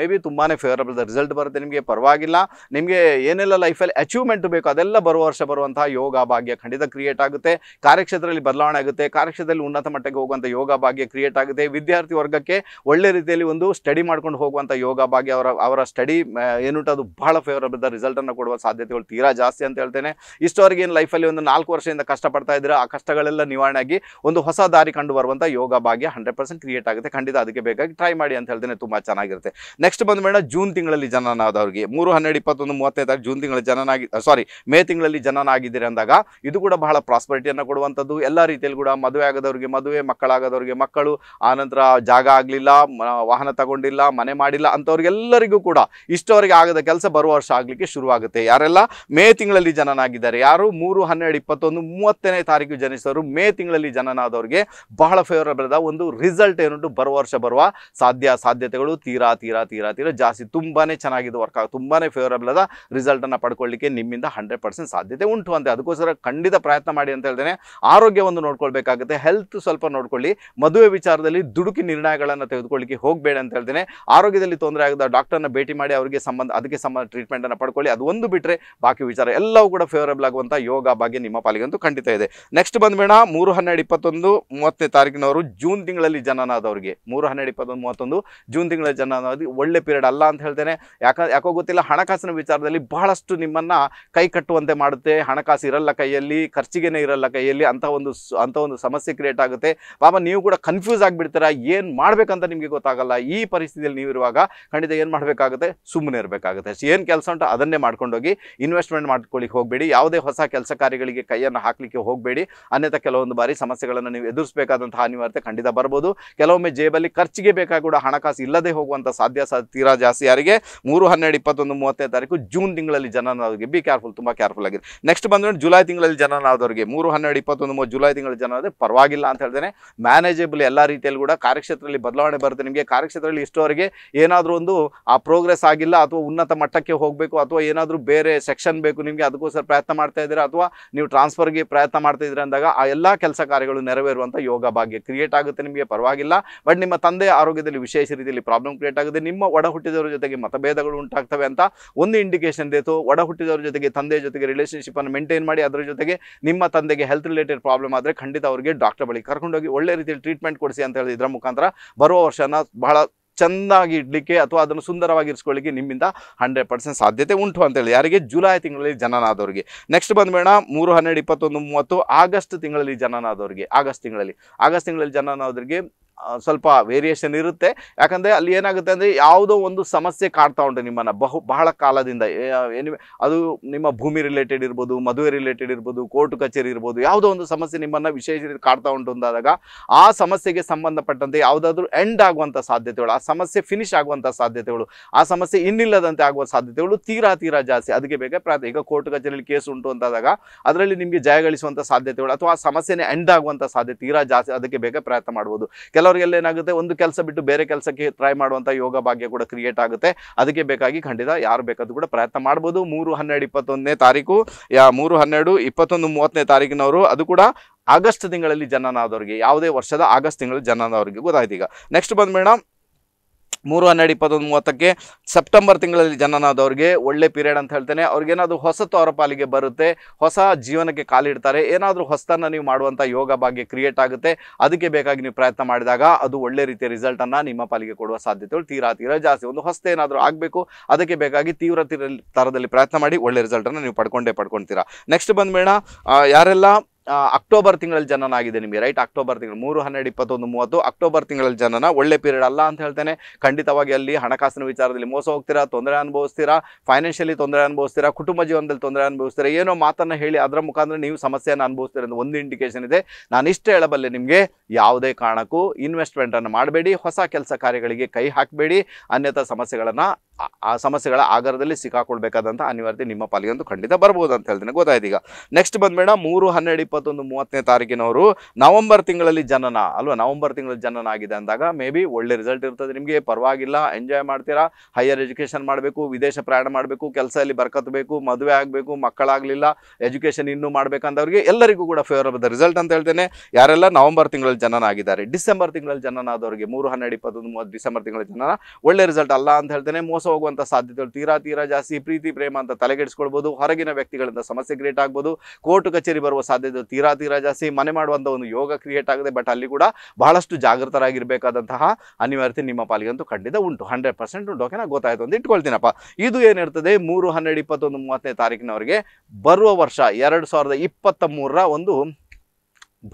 ಮೇ ಬಿ ತುಂಬಾ ಫೇವರಬಲ್ ರಿಸಲ್ಟ್ ಬರುತ್ತೆ ನಿಮಗೆ ಪರವಾಗಿಲ್ಲ ನಿಮಗೆ ಏನೆಲ್ಲ ಲೈಫಲ್ಲಿ ಅಚೀವ್ಮೆಂಟ್ ಬೇಕು ಅದೆಲ್ಲ ಬರುವ ವರ್ಷ ಬರುವಂತಹ ಯೋಗ ಭಾಗ್ಯ ಖಂಡಿತ ಕ್ರಿಯೇಟ್ ಆಗುತ್ತೆ ಕಾರ್ಯಕ್ಷೇತ್ರ ಕ್ಷೇತ್ರದಲ್ಲಿ ಬದಲಾವಣೆ ಆಗುತ್ತೆ ಕಾರ್ಯಕ್ಷದಲ್ಲಿ ಉನ್ನತ ಮಟ್ಟಕ್ಕೆ ಹೋಗುವಂಥ ಯೋಗ ಭಾಗ್ಯ ಕ್ರಿಯೇಟ್ ಆಗುತ್ತೆ ವಿದ್ಯಾರ್ಥಿ ವರ್ಗಕ್ಕೆ ಒಳ್ಳೆ ರೀತಿಯಲ್ಲಿ ಒಂದು ಸ್ಟಡಿ ಮಾಡ್ಕೊಂಡು ಹೋಗುವಂಥ ಯೋಗ ಭಾಗ್ಯ ಅವರ ಅವರ ಸ್ಟಡಿ ಏನುಂಟು ಅದು ಬಹಳ ಫೇವರಬಲ್ ರಿಸಲ್ಟನ್ನು ಕೊಡುವ ಸಾಧ್ಯತೆಗಳು ತೀರಾ ಜಾಸ್ತಿ ಅಂತ ಹೇಳ್ತೇನೆ ಇಷ್ಟವರೆಗೆ ಏನು ಲೈಫಲ್ಲಿ ಒಂದು ನಾಲ್ಕು ವರ್ಷದಿಂದ ಕಷ್ಟಪಡ್ತಾ ಇದ್ರೆ ಆ ಕಷ್ಟಗಳೆಲ್ಲ ನಿವಾರಣೆ ಆಗಿ ಒಂದು ಹೊಸ ದಾರಿ ಕಂಡು ಬರುವಂಥ ಯೋಗ ಭಾಗ್ಯ ಹಂಡ್ರೆಡ್ ಪರ್ಸೆಂಟ್ ಕ್ರಿಯೇಟ್ ಆಗುತ್ತೆ ಖಂಡಿತ ಅದಕ್ಕೆ ಬೇಕಾಗಿ ಟ್ರೈ ಮಾಡಿ ಅಂತ ಹೇಳ್ತೇನೆ ತುಂಬ ಚೆನ್ನಾಗಿರುತ್ತೆ ನೆಕ್ಸ್ಟ್ ಬಂದ ಮೇಡಮ್ ಜೂನ್ ತಿಂಗಳಲ್ಲಿ ಜನನ ಆದವ್ರಿಗೆ ಮೂರು ಹನ್ನೆರಡು ಇಪ್ಪತ್ತೊಂದು ಮೂವತ್ತನೇ ಜೂನ್ ತಿಂಗಳಲ್ಲಿ ಜನನಾಗಿ ಸಾರಿ ಮೇ ತಿಂಗಳಲ್ಲಿ ಜನನಾಗಿದ್ದೀರಿ ಅಂದಾಗ ಇದು ಕೂಡ ಬಹಳ ಪ್ರಾಸ್ಪರಿಟಿಯನ್ನು ಕೊಡುವಂಥದ್ದು ಎಲ್ಲ ರೀತಿಯಲ್ಲಿ ಕೂಡ ಮದುವೆ ಆಗದವ್ರಿಗೆ ಮದುವೆ ಮಕ್ಕಳಾಗದವ್ರಿಗೆ ಮಕ್ಕಳು ಆನಂತರ ಜಾಗ ಆಗಲಿಲ್ಲ ವಾಹನ ತಗೊಂಡಿಲ್ಲ ಮನೆ ಮಾಡಿಲ್ಲ ಅಂಥವ್ರಿಗೆಲ್ಲರಿಗೂ ಕೂಡ ಇಷ್ಟವರೆಗೆ ಆಗದ ಕೆಲಸ ಬರುವ ವರ್ಷ ಆಗಲಿಕ್ಕೆ ಶುರುವಾಗುತ್ತೆ ಯಾರೆಲ್ಲ ಮೇ ತಿಂಗಳಲ್ಲಿ ಜನನಾಗಿದ್ದಾರೆ ಯಾರು ಮೂರು ಹನ್ನೆರಡು ಇಪ್ಪತ್ತೊಂದು ಮೂವತ್ತನೇ ತಾರೀಕು ಜನಿಸಿದವರು ಮೇ ತಿಂಗಳಲ್ಲಿ ಜನನಾದವ್ರಿಗೆ ಬಹಳ ಫೇವರಬಲ್ ಆದ ಒಂದು ರಿಸಲ್ಟ್ ಏನುಂಟು ಬರುವ ವರ್ಷ ಬರುವ ಸಾಧ್ಯ ಸಾಧ್ಯತೆಗಳು ತೀರಾ ತೀರಾ ತೀರಾ ತೀರಾ ಜಾಸ್ತಿ ತುಂಬಾನೇ ಚೆನ್ನಾಗಿದೆ ವರ್ಕ್ ಆಗ ತುಂಬಾನೇ ಫೇವರಬಲ್ ಆದ ರಿಸಲ್ಟನ್ನು ಪಡ್ಕೊಳ್ಳಿಕ್ಕೆ ನಿಮ್ಮಿಂದ ಹಂಡ್ರೆಡ್ ಪರ್ಸೆಂಟ್ ಸಾಧ್ಯತೆ ಉಂಟು ಅಂತೆ ಅದಕ್ಕೋಸ್ಕರ ಖಂಡಿತ ಪ್ರಯತ್ನ ಮಾಡಿ ಅಂತ ಹೇಳ್ತೇನೆ ಆರೋಗ್ಯ ಆರೋಗ್ಯವನ್ನು ನೋಡ್ಕೊಳ್ಬೇಕಾಗುತ್ತೆ ಹೆಲ್ತ್ ಸ್ವಲ್ಪ ನೋಡ್ಕೊಳ್ಳಿ ಮದುವೆ ವಿಚಾರದಲ್ಲಿ ದುಡುಕಿ ನಿರ್ಣಯಗಳನ್ನು ತೆಗೆದುಕೊಳ್ಳಿಕ್ಕೆ ಹೋಗಬೇಡ ಅಂತ ಹೇಳ್ತೇನೆ ಆರೋಗ್ಯದಲ್ಲಿ ತೊಂದರೆ ಆಗದ ಡಾಕ್ಟರ್ನ ಭೇಟಿ ಮಾಡಿ ಅವರಿಗೆ ಸಂಬಂಧ ಅದಕ್ಕೆ ಸಂಬಂಧ ಟ್ರೀಟ್ಮೆಂಟನ್ನು ಪಡ್ಕೊಳ್ಳಿ ಅದು ಒಂದು ಬಿಟ್ಟರೆ ಬಾಕಿ ವಿಚಾರ ಎಲ್ಲವೂ ಕೂಡ ಫೇವರೇಬಲ್ ಆಗುವಂಥ ಯೋಗ ಭಾಗ್ಯ ನಿಮ್ಮ ಪಾಲಿಗಂತೂ ಖಂಡಿತ ಇದೆ ನೆಕ್ಸ್ಟ್ ಬಂದ್ಬೇಡ ಮೂರು ಹನ್ನೆರಡು ಇಪ್ಪತ್ತೊಂದು ಮೂವತ್ತನೇ ತಾರೀಕಿನವರು ಜೂನ್ ತಿಂಗಳಲ್ಲಿ ಜನನಾದವರಿಗೆ ಮೂರು ಹನ್ನೆರಡು ಇಪ್ಪತ್ತೊಂದು ಮೂವತ್ತೊಂದು ಜೂನ್ ತಿಂಗಳ ಜನನಾದ ಒಳ್ಳೆ ಪೀರಿಯಡ್ ಅಲ್ಲ ಅಂತ ಹೇಳ್ತೇನೆ ಯಾಕ ಯಾಕೋ ಗೊತ್ತಿಲ್ಲ ಹಣಕಾಸಿನ ವಿಚಾರದಲ್ಲಿ ಬಹಳಷ್ಟು ನಿಮ್ಮನ್ನು ಕೈ ಕಟ್ಟುವಂತೆ ಮಾಡುತ್ತೆ ಹಣಕಾಸು ಇರಲ್ಲ ಕೈಯಲ್ಲಿ ಖರ್ಚಿಗೆನೇ ಇರಲ್ಲ ಕೈಯಲ್ಲಿ ಅಂತ ಒಂದು ಅಂತ ಒಂದು ಸಮಸ್ಯೆ ಕ್ರಿಯೇಟ್ ಆಗುತ್ತೆ ಪಾಪ ನೀವು ಕೂಡ ಕನ್ಫ್ಯೂಸ್ ಆಗಿಬಿಡ್ತೀರ ಏನು ಮಾಡಬೇಕಂತ ನಿಮಗೆ ಗೊತ್ತಾಗಲ್ಲ ಈ ಪರಿಸ್ಥಿತಿಯಲ್ಲಿ ನೀವಿರುವಾಗ ಖಂಡಿತ ಏನು ಮಾಡಬೇಕಾಗುತ್ತೆ ಸುಮ್ಮನೆ ಇರಬೇಕಾಗುತ್ತೆ ಏನು ಕೆಲಸ ಉಂಟು ಅದನ್ನೇ ಮಾಡ್ಕೊಂಡೋಗಿ ಇನ್ವೆಸ್ಟ್ಮೆಂಟ್ ಮಾಡ್ಕೊಳ್ಳಿಕ್ಕೆ ಹೋಗಬೇಡಿ ಯಾವುದೇ ಹೊಸ ಕೆಲಸ ಕಾರ್ಯಗಳಿಗೆ ಕೈಯನ್ನು ಹಾಕಲಿಕ್ಕೆ ಹೋಗಬೇಡಿ ಅನ್ಯಥ ಕೆಲವೊಂದು ಬಾರಿ ಸಮಸ್ಯೆಗಳನ್ನು ನೀವು ಎದುರಿಸಬೇಕಾದಂತಹ ಅನಿವಾರ್ಯತೆ ಖಂಡಿತ ಬರ್ಬೋದು ಕೆಲವೊಮ್ಮೆ ಜೇಬಲ್ಲಿ ಖರ್ಚಿಗೆ ಬೇಕಾಗಿ ಕೂಡ ಹಣಕಾಸು ಇಲ್ಲದೆ ಹೋಗುವಂಥ ಸಾಧ್ಯ ತೀರಾ ಜಾಸ್ತಿ ಯಾರಿಗೆ ಮೂರು ಹನ್ನೆರಡು ಇಪ್ಪತ್ತೊಂದು ಮೂವತ್ತನೇ ತಾರೀಕು ಜೂನ್ ತಿಂಗಳಲ್ಲಿ ಜನ ಬಿ ಕೇರ್ಫುಲ್ ತುಂಬ ಕೇರ್ಫುಲ್ ಆಗಿದೆ ನೆಕ್ಸ್ಟ್ ಬಂದ್ರೆ ಜುಲೈ ತಿಂಗಳಲ್ಲಿ ಜನನ ಆದವರಿಗೆ ಮೂರು ಹನ್ನೆರಡು ಇಪ್ಪತ್ತೊಂದು ಜುಲೈ ತಿಂಗಳ ಆದರೆ ಪರವಾಗಿಲ್ಲ ಅಂತ ಹೇಳ್ತೇನೆ ಮ್ಯಾನೇಜಬಲ್ ಎಲ್ಲ ರೀತಿಯಲ್ಲಿ ಕೂಡ ಕಾರ್ಯಕ್ಷೇತ್ರದಲ್ಲಿ ಬದಲಾವಣೆ ಬರುತ್ತೆ ನಿಮಗೆ ಕಾರ್ಯಕ್ಷೇತ್ರದಲ್ಲಿ ಇಷ್ಟೋರಿಗೆ ಏನಾದರೂ ಒಂದು ಆ ಪ್ರೋಗ್ರೆಸ್ ಆಗಿಲ್ಲ ಅಥವಾ ಉನ್ನತ ಮಟ್ಟಕ್ಕೆ ಹೋಗಬೇಕು ಅಥವಾ ಏನಾದರೂ ಬೇರೆ ಸೆಕ್ಷನ್ ಬೇಕು ನಿಮಗೆ ಅದಕ್ಕೋಸ್ಕರ ಪ್ರಯತ್ನ ಮಾಡ್ತಾ ಇದ್ದೀರಾ ಅಥವಾ ನೀವು ಟ್ರಾನ್ಸ್ಫರ್ಗೆ ಪ್ರಯತ್ನ ಮಾಡ್ತಾ ಇದ್ದೀರಾ ಅಂದಾಗ ಆ ಎಲ್ಲ ಕೆಲಸ ಕಾರ್ಯಗಳು ನೆರವೇರುವಂಥ ಯೋಗ ಭಾಗ್ಯ ಕ್ರಿಯೇಟ್ ಆಗುತ್ತೆ ನಿಮಗೆ ಪರವಾಗಿಲ್ಲ ಬಟ್ ನಿಮ್ಮ ತಂದೆ ಆರೋಗ್ಯದಲ್ಲಿ ವಿಶೇಷ ರೀತಿಯಲ್ಲಿ ಪ್ರಾಬ್ಲಮ್ ಕ್ರಿಯೇಟ್ ಆಗುತ್ತೆ ನಿಮ್ಮ ಒಡ ಹುಟ್ಟಿದವರ ಜೊತೆಗೆ ಮತಭೇದಗಳು ಉಂಟಾಗ್ತವೆ ಅಂತ ಒಂದು ಇಂಡಿಕೇಶನ್ ಇತ್ತು ಒಡ ಹುಟ್ಟಿದವರ ಜೊತೆಗೆ ತಂದೆ ಜೊತೆಗೆ ಅನ್ನು ಮೇಂಟೈನ್ ಮಾಡಿ ಅದರ ಜೊತೆಗೆ ನಿಮ್ಮ ತಂದೆಗೆ ಹೆಲ್ತ್ ರಿಲೇಟೆಡ್ ಪ್ರಾಬ್ಲಮ್ ಆದರೆ ಖಂಡಿತ ಅವರಿಗೆ ಡಾಕ್ಟರ್ ಬಳಿ ಕರ್ಕೊಂಡೋಗಿ ಒಳ್ಳೆ ರೀತಿಯಲ್ಲಿ ಟ್ರೀಟ್ಮೆಂಟ್ ಕೊಡಿಸಿ ಅಂತ ಹೇಳಿ ಇದರ ಮುಖಾಂತರ ಬರುವ ವರ್ಷನ ಬಹಳ ಚೆನ್ನಾಗಿ ಇಡಲಿಕ್ಕೆ ಅಥವಾ ಅದನ್ನು ಸುಂದರವಾಗಿ ಇರಿಸ್ಕೊಳ್ಳಿಕ್ಕೆ ನಿಮ್ಮಿಂದ ಹಂಡ್ರೆಡ್ ಪರ್ಸೆಂಟ್ ಸಾಧ್ಯತೆ ಉಂಟು ಅಂತೇಳಿ ಯಾರಿಗೆ ಜುಲೈ ತಿಂಗಳಲ್ಲಿ ಜನನಾದವರಿಗೆ ನೆಕ್ಸ್ಟ್ ಬಂದ್ಬೇಡ ಮೂರು ಹನ್ನೆರಡು ಇಪ್ಪತ್ತೊಂದು ಮೂವತ್ತು ಆಗಸ್ಟ್ ತಿಂಗಳಲ್ಲಿ ಜನನಾದವರಿಗೆ ಆಗಸ್ಟ್ ತಿಂಗಳಲ್ಲಿ ಆಗಸ್ಟ್ ತಿಂಗಳಲ್ಲಿ ಜನನಾದವರಿಗೆ ಸ್ವಲ್ಪ ವೇರಿಯೇಷನ್ ಇರುತ್ತೆ ಯಾಕಂದರೆ ಅಲ್ಲಿ ಏನಾಗುತ್ತೆ ಅಂದರೆ ಯಾವುದೋ ಒಂದು ಸಮಸ್ಯೆ ಕಾಡ್ತಾ ಉಂಟು ನಿಮ್ಮನ್ನು ಬಹು ಬಹಳ ಕಾಲದಿಂದ ಏನಿವೆ ಅದು ನಿಮ್ಮ ಭೂಮಿ ರಿಲೇಟೆಡ್ ಇರ್ಬೋದು ಮದುವೆ ರಿಲೇಟೆಡ್ ಇರ್ಬೋದು ಕೋರ್ಟ್ ಕಚೇರಿ ಇರ್ಬೋದು ಯಾವುದೋ ಒಂದು ಸಮಸ್ಯೆ ನಿಮ್ಮನ್ನು ವಿಶೇಷ ಕಾಡ್ತಾ ಉಂಟು ಅಂದಾಗ ಆ ಸಮಸ್ಯೆಗೆ ಸಂಬಂಧಪಟ್ಟಂತೆ ಯಾವುದಾದ್ರೂ ಎಂಡ್ ಆಗುವಂಥ ಸಾಧ್ಯತೆಗಳು ಆ ಸಮಸ್ಯೆ ಫಿನಿಶ್ ಆಗುವಂಥ ಸಾಧ್ಯತೆಗಳು ಆ ಸಮಸ್ಯೆ ಇನ್ನಿಲ್ಲದಂತೆ ಆಗುವ ಸಾಧ್ಯತೆಗಳು ತೀರಾ ತೀರಾ ಜಾಸ್ತಿ ಅದಕ್ಕೆ ಬೇಗ ಪ್ರಯತ್ನ ಈಗ ಕೋರ್ಟ್ ಕಚೇರಿಯಲ್ಲಿ ಕೇಸ್ ಉಂಟು ಅಂತಾದಾಗ ಅದರಲ್ಲಿ ನಿಮಗೆ ಜಯಗಳಿಸುವಂಥ ಸಾಧ್ಯತೆಗಳು ಅಥವಾ ಆ ಸಮಸ್ಯೆನೇ ಎಂಡ್ ಆಗುವಂಥ ಸಾಧ್ಯತೆ ತೀರಾ ಜಾಸ್ತಿ ಅದಕ್ಕೆ ಬೇಗ ಪ್ರಯತ್ನ ಮಾಡ್ಬೋದು ಕೆಲವು ಕೆಲವರಿಗೆಲ್ಲ ಏನಾಗುತ್ತೆ ಒಂದು ಕೆಲಸ ಬಿಟ್ಟು ಬೇರೆ ಕೆಲಸಕ್ಕೆ ಟ್ರೈ ಮಾಡುವಂಥ ಯೋಗ ಭಾಗ್ಯ ಕೂಡ ಕ್ರಿಯೇಟ್ ಆಗುತ್ತೆ ಅದಕ್ಕೆ ಬೇಕಾಗಿ ಖಂಡಿತ ಯಾರು ಬೇಕಾದ್ರೂ ಕೂಡ ಪ್ರಯತ್ನ ಮಾಡ್ಬೋದು ಮೂರು ಹನ್ನೆರಡು ಇಪ್ಪತ್ತೊಂದನೇ ತಾರೀಕು ಯಾ ಮೂರು ಹನ್ನೆರಡು ಇಪ್ಪತ್ತೊಂದು ಮೂವತ್ತನೇ ತಾರೀಕಿನವರು ಅದು ಕೂಡ ಆಗಸ್ಟ್ ತಿಂಗಳಲ್ಲಿ ಜನನಾದವರಿಗೆ ಯಾವುದೇ ವರ್ಷದ ಆಗಸ್ಟ್ ತಿಂಗಳಲ್ಲಿ ಜನನಾದವರಿಗೆ ಗೊತ್ತಾಯ್ತು ಈಗ ನೆಕ್ಸ್ಟ್ ಬಂದು ಮೂರು ಹನ್ನೆರಡು ಇಪ್ಪತ್ತೊಂದು ಮೂವತ್ತಕ್ಕೆ ಸೆಪ್ಟೆಂಬರ್ ತಿಂಗಳಲ್ಲಿ ಜನನಾದವ್ರಿಗೆ ಒಳ್ಳೆ ಪೀರಿಯಡ್ ಅಂತ ಹೇಳ್ತೇನೆ ಅವ್ರಿಗೇನಾದರೂ ಹೊಸತು ಅವರ ಪಾಲಿಗೆ ಬರುತ್ತೆ ಹೊಸ ಜೀವನಕ್ಕೆ ಕಾಲಿಡ್ತಾರೆ ಏನಾದರೂ ಹೊಸತನ್ನು ನೀವು ಮಾಡುವಂಥ ಯೋಗ ಭಾಗ್ಯ ಕ್ರಿಯೇಟ್ ಆಗುತ್ತೆ ಅದಕ್ಕೆ ಬೇಕಾಗಿ ನೀವು ಪ್ರಯತ್ನ ಮಾಡಿದಾಗ ಅದು ಒಳ್ಳೆ ರೀತಿಯ ರಿಸಲ್ಟನ್ನು ನಿಮ್ಮ ಪಾಲಿಗೆ ಕೊಡುವ ಸಾಧ್ಯತೆಗಳು ತೀರಾ ತೀರಾ ಜಾಸ್ತಿ ಒಂದು ಏನಾದರೂ ಆಗಬೇಕು ಅದಕ್ಕೆ ಬೇಕಾಗಿ ತೀವ್ರ ತರದಲ್ಲಿ ಪ್ರಯತ್ನ ಮಾಡಿ ಒಳ್ಳೆ ರಿಸಲ್ಟನ್ನು ನೀವು ಪಡ್ಕೊಂಡೇ ಪಡ್ಕೊಳ್ತೀರಾ ನೆಕ್ಸ್ಟ್ ಬಂದ್ಬೇಡ ಯಾರೆಲ್ಲ ಅಕ್ಟೋಬರ್ ತಿಂಗಳಲ್ಲಿ ಜನನ ಆಗಿದೆ ನಿಮಗೆ ರೈಟ್ ಅಕ್ಟೋಬರ್ ತಿಂಗಳು ಮೂರು ಹನ್ನೆರಡು ಇಪ್ಪತ್ತೊಂದು ಮೂವತ್ತು ಅಕ್ಟೋಬರ್ ತಿಂಗಳಲ್ಲಿ ಜನನ ಒಳ್ಳೆ ಪೀರಿಯಡ್ ಅಲ್ಲ ಅಂತ ಹೇಳ್ತೇನೆ ಖಂಡಿತವಾಗಿ ಅಲ್ಲಿ ಹಣಕಾಸಿನ ವಿಚಾರದಲ್ಲಿ ಮೋಸ ಹೋಗ್ತೀರಾ ತೊಂದರೆ ಅನುಭವಿಸ್ತೀರಾ ಫೈನಾನ್ಷಿಯಲಿ ತೊಂದರೆ ಅನುಭವಿಸ್ತೀರಾ ಕುಟುಂಬ ಜೀವನದಲ್ಲಿ ತೊಂದರೆ ಅನುಭವಿಸ್ತೀರಾ ಏನೋ ಮಾತನ್ನು ಹೇಳಿ ಅದರ ಮುಖಾಂತರ ನೀವು ಸಮಸ್ಯೆಯನ್ನು ಅನುಭವಿಸ್ತೀರ ಅಂತ ಒಂದು ಇಂಡಿಕೇಶನ್ ಇದೆ ನಾನು ಇಷ್ಟೇ ಹೇಳಬಲ್ಲೆ ನಿಮಗೆ ಯಾವುದೇ ಕಾರಣಕ್ಕೂ ಇನ್ವೆಸ್ಟ್ಮೆಂಟನ್ನು ಮಾಡಬೇಡಿ ಹೊಸ ಕೆಲಸ ಕಾರ್ಯಗಳಿಗೆ ಕೈ ಹಾಕಬೇಡಿ ಅನ್ಯಥಾ ಸಮಸ್ಯೆಗಳನ್ನು ಆ ಸಮಸ್ಯೆಗಳ ಆಗರದಲ್ಲಿ ಸಿಕ್ಕಾಕೊಳ್ಬೇಕಾದಂಥ ಅನಿವಾರ್ಯತೆ ನಿಮ್ಮ ಪಾಲಿಗೆ ಒಂದು ಖಂಡಿತ ಬರ್ಬೋದು ಅಂತ ಹೇಳ್ತೇನೆ ಗೊತ್ತಾಯ್ತು ಈಗ ನೆಕ್ಸ್ಟ್ ಬಂದ್ಬೇಡ ಮೂರು ಹನ್ನೆರಡು ಇಪ್ಪತ್ತು ಇಪ್ಪತ್ತೊಂದು ಮೂವತ್ತನೇ ತಾರೀಕಿನವರು ನವೆಂಬರ್ ತಿಂಗಳಲ್ಲಿ ಜನನ ಅಲ್ವಾ ನವೆಂಬರ್ ತಿಂಗಳಲ್ಲಿ ಜನನ ಆಗಿದೆ ಅಂದಾಗ ಮೇ ಬಿ ಒಳ್ಳೆ ರಿಸಲ್ಟ್ ಇರ್ತದೆ ನಿಮಗೆ ಪರವಾಗಿಲ್ಲ ಎಂಜಾಯ್ ಮಾಡ್ತೀರಾ ಹೈಯರ್ ಎಜುಕೇಷನ್ ಮಾಡಬೇಕು ವಿದೇಶ ಪ್ರಯಾಣ ಮಾಡಬೇಕು ಅಲ್ಲಿ ಬರ್ಕತ್ಬೇಕು ಮದುವೆ ಆಗಬೇಕು ಮಕ್ಕಳಾಗಲಿಲ್ಲ ಎಜುಕೇಷನ್ ಇನ್ನೂ ಅಂತವರಿಗೆ ಎಲ್ಲರಿಗೂ ಕೂಡ ಫೇವರಬಲ್ ರಿಸಲ್ಟ್ ಅಂತ ಹೇಳ್ತೇನೆ ಯಾರೆಲ್ಲ ನವೆಂಬರ್ ತಿಂಗಳಲ್ಲಿ ಜನನ ಆಗಿದ್ದಾರೆ ಡಿಸೆಂಬರ್ ತಿಂಗಳಲ್ಲಿ ಜನನ ಆದವರಿಗೆ ಮೂರು ಹನ್ನೆರಡು ಇಪ್ಪತ್ತೊಂದು ಮೂವತ್ತು ಡಿಸೆಂಬರ್ ತಿಂಗಳ ಜನನ ಒಳ್ಳೆ ರಿಸಲ್ಟ್ ಅಲ್ಲ ಅಂತ ಹೇಳ್ತೇನೆ ಮೋಸ ಹೋಗುವಂಥ ಸಾಧ್ಯತೆಗಳು ತೀರಾ ತೀರಾ ಜಾಸ್ತಿ ಪ್ರೀತಿ ಪ್ರೇಮ ಅಂತ ತಲೆಗೆಡಿಸ್ಕೊಳ್ಬೋದು ಹೊರಗಿನ ವ್ಯಕ್ತಿಗಳಿಂದ ಸಮಸ್ಯೆ ಕ್ರಿಯೇಟ್ ಆಗ್ಬೋದು ಕೋರ್ಟ್ ಕಚೇರಿ ಬರುವ ಸಾಧ್ಯತೆ ಅದು ತೀರಾ ತೀರಾ ಜಾಸ್ತಿ ಮನೆ ಮಾಡುವಂಥ ಒಂದು ಯೋಗ ಕ್ರಿಯೇಟ್ ಆಗಿದೆ ಬಟ್ ಅಲ್ಲಿ ಕೂಡ ಬಹಳಷ್ಟು ಜಾಗೃತರಾಗಿರಬೇಕಾದಂತಹ ಅನಿವಾರ್ಯತೆ ನಿಮ್ಮ ಅಂತೂ ಖಂಡಿತ ಉಂಟು ಹಂಡ್ರೆಡ್ ಪರ್ಸೆಂಟ್ ಉಂಟು ಓಕೆನಾ ಗೊತ್ತಾಯ್ತು ಅಂತ ಇಟ್ಕೊಳ್ತೀನಪ್ಪ ಇದು ಏನಿರ್ತದೆ ಮೂರು ಹನ್ನೆರಡು ಇಪ್ಪತ್ತೊಂದು ಮೂವತ್ತನೇ ತಾರೀಕಿನವರೆಗೆ ಬರುವ ವರ್ಷ ಎರಡು ಸಾವಿರದ ಇಪ್ಪತ್ತ ಮೂರರ ಒಂದು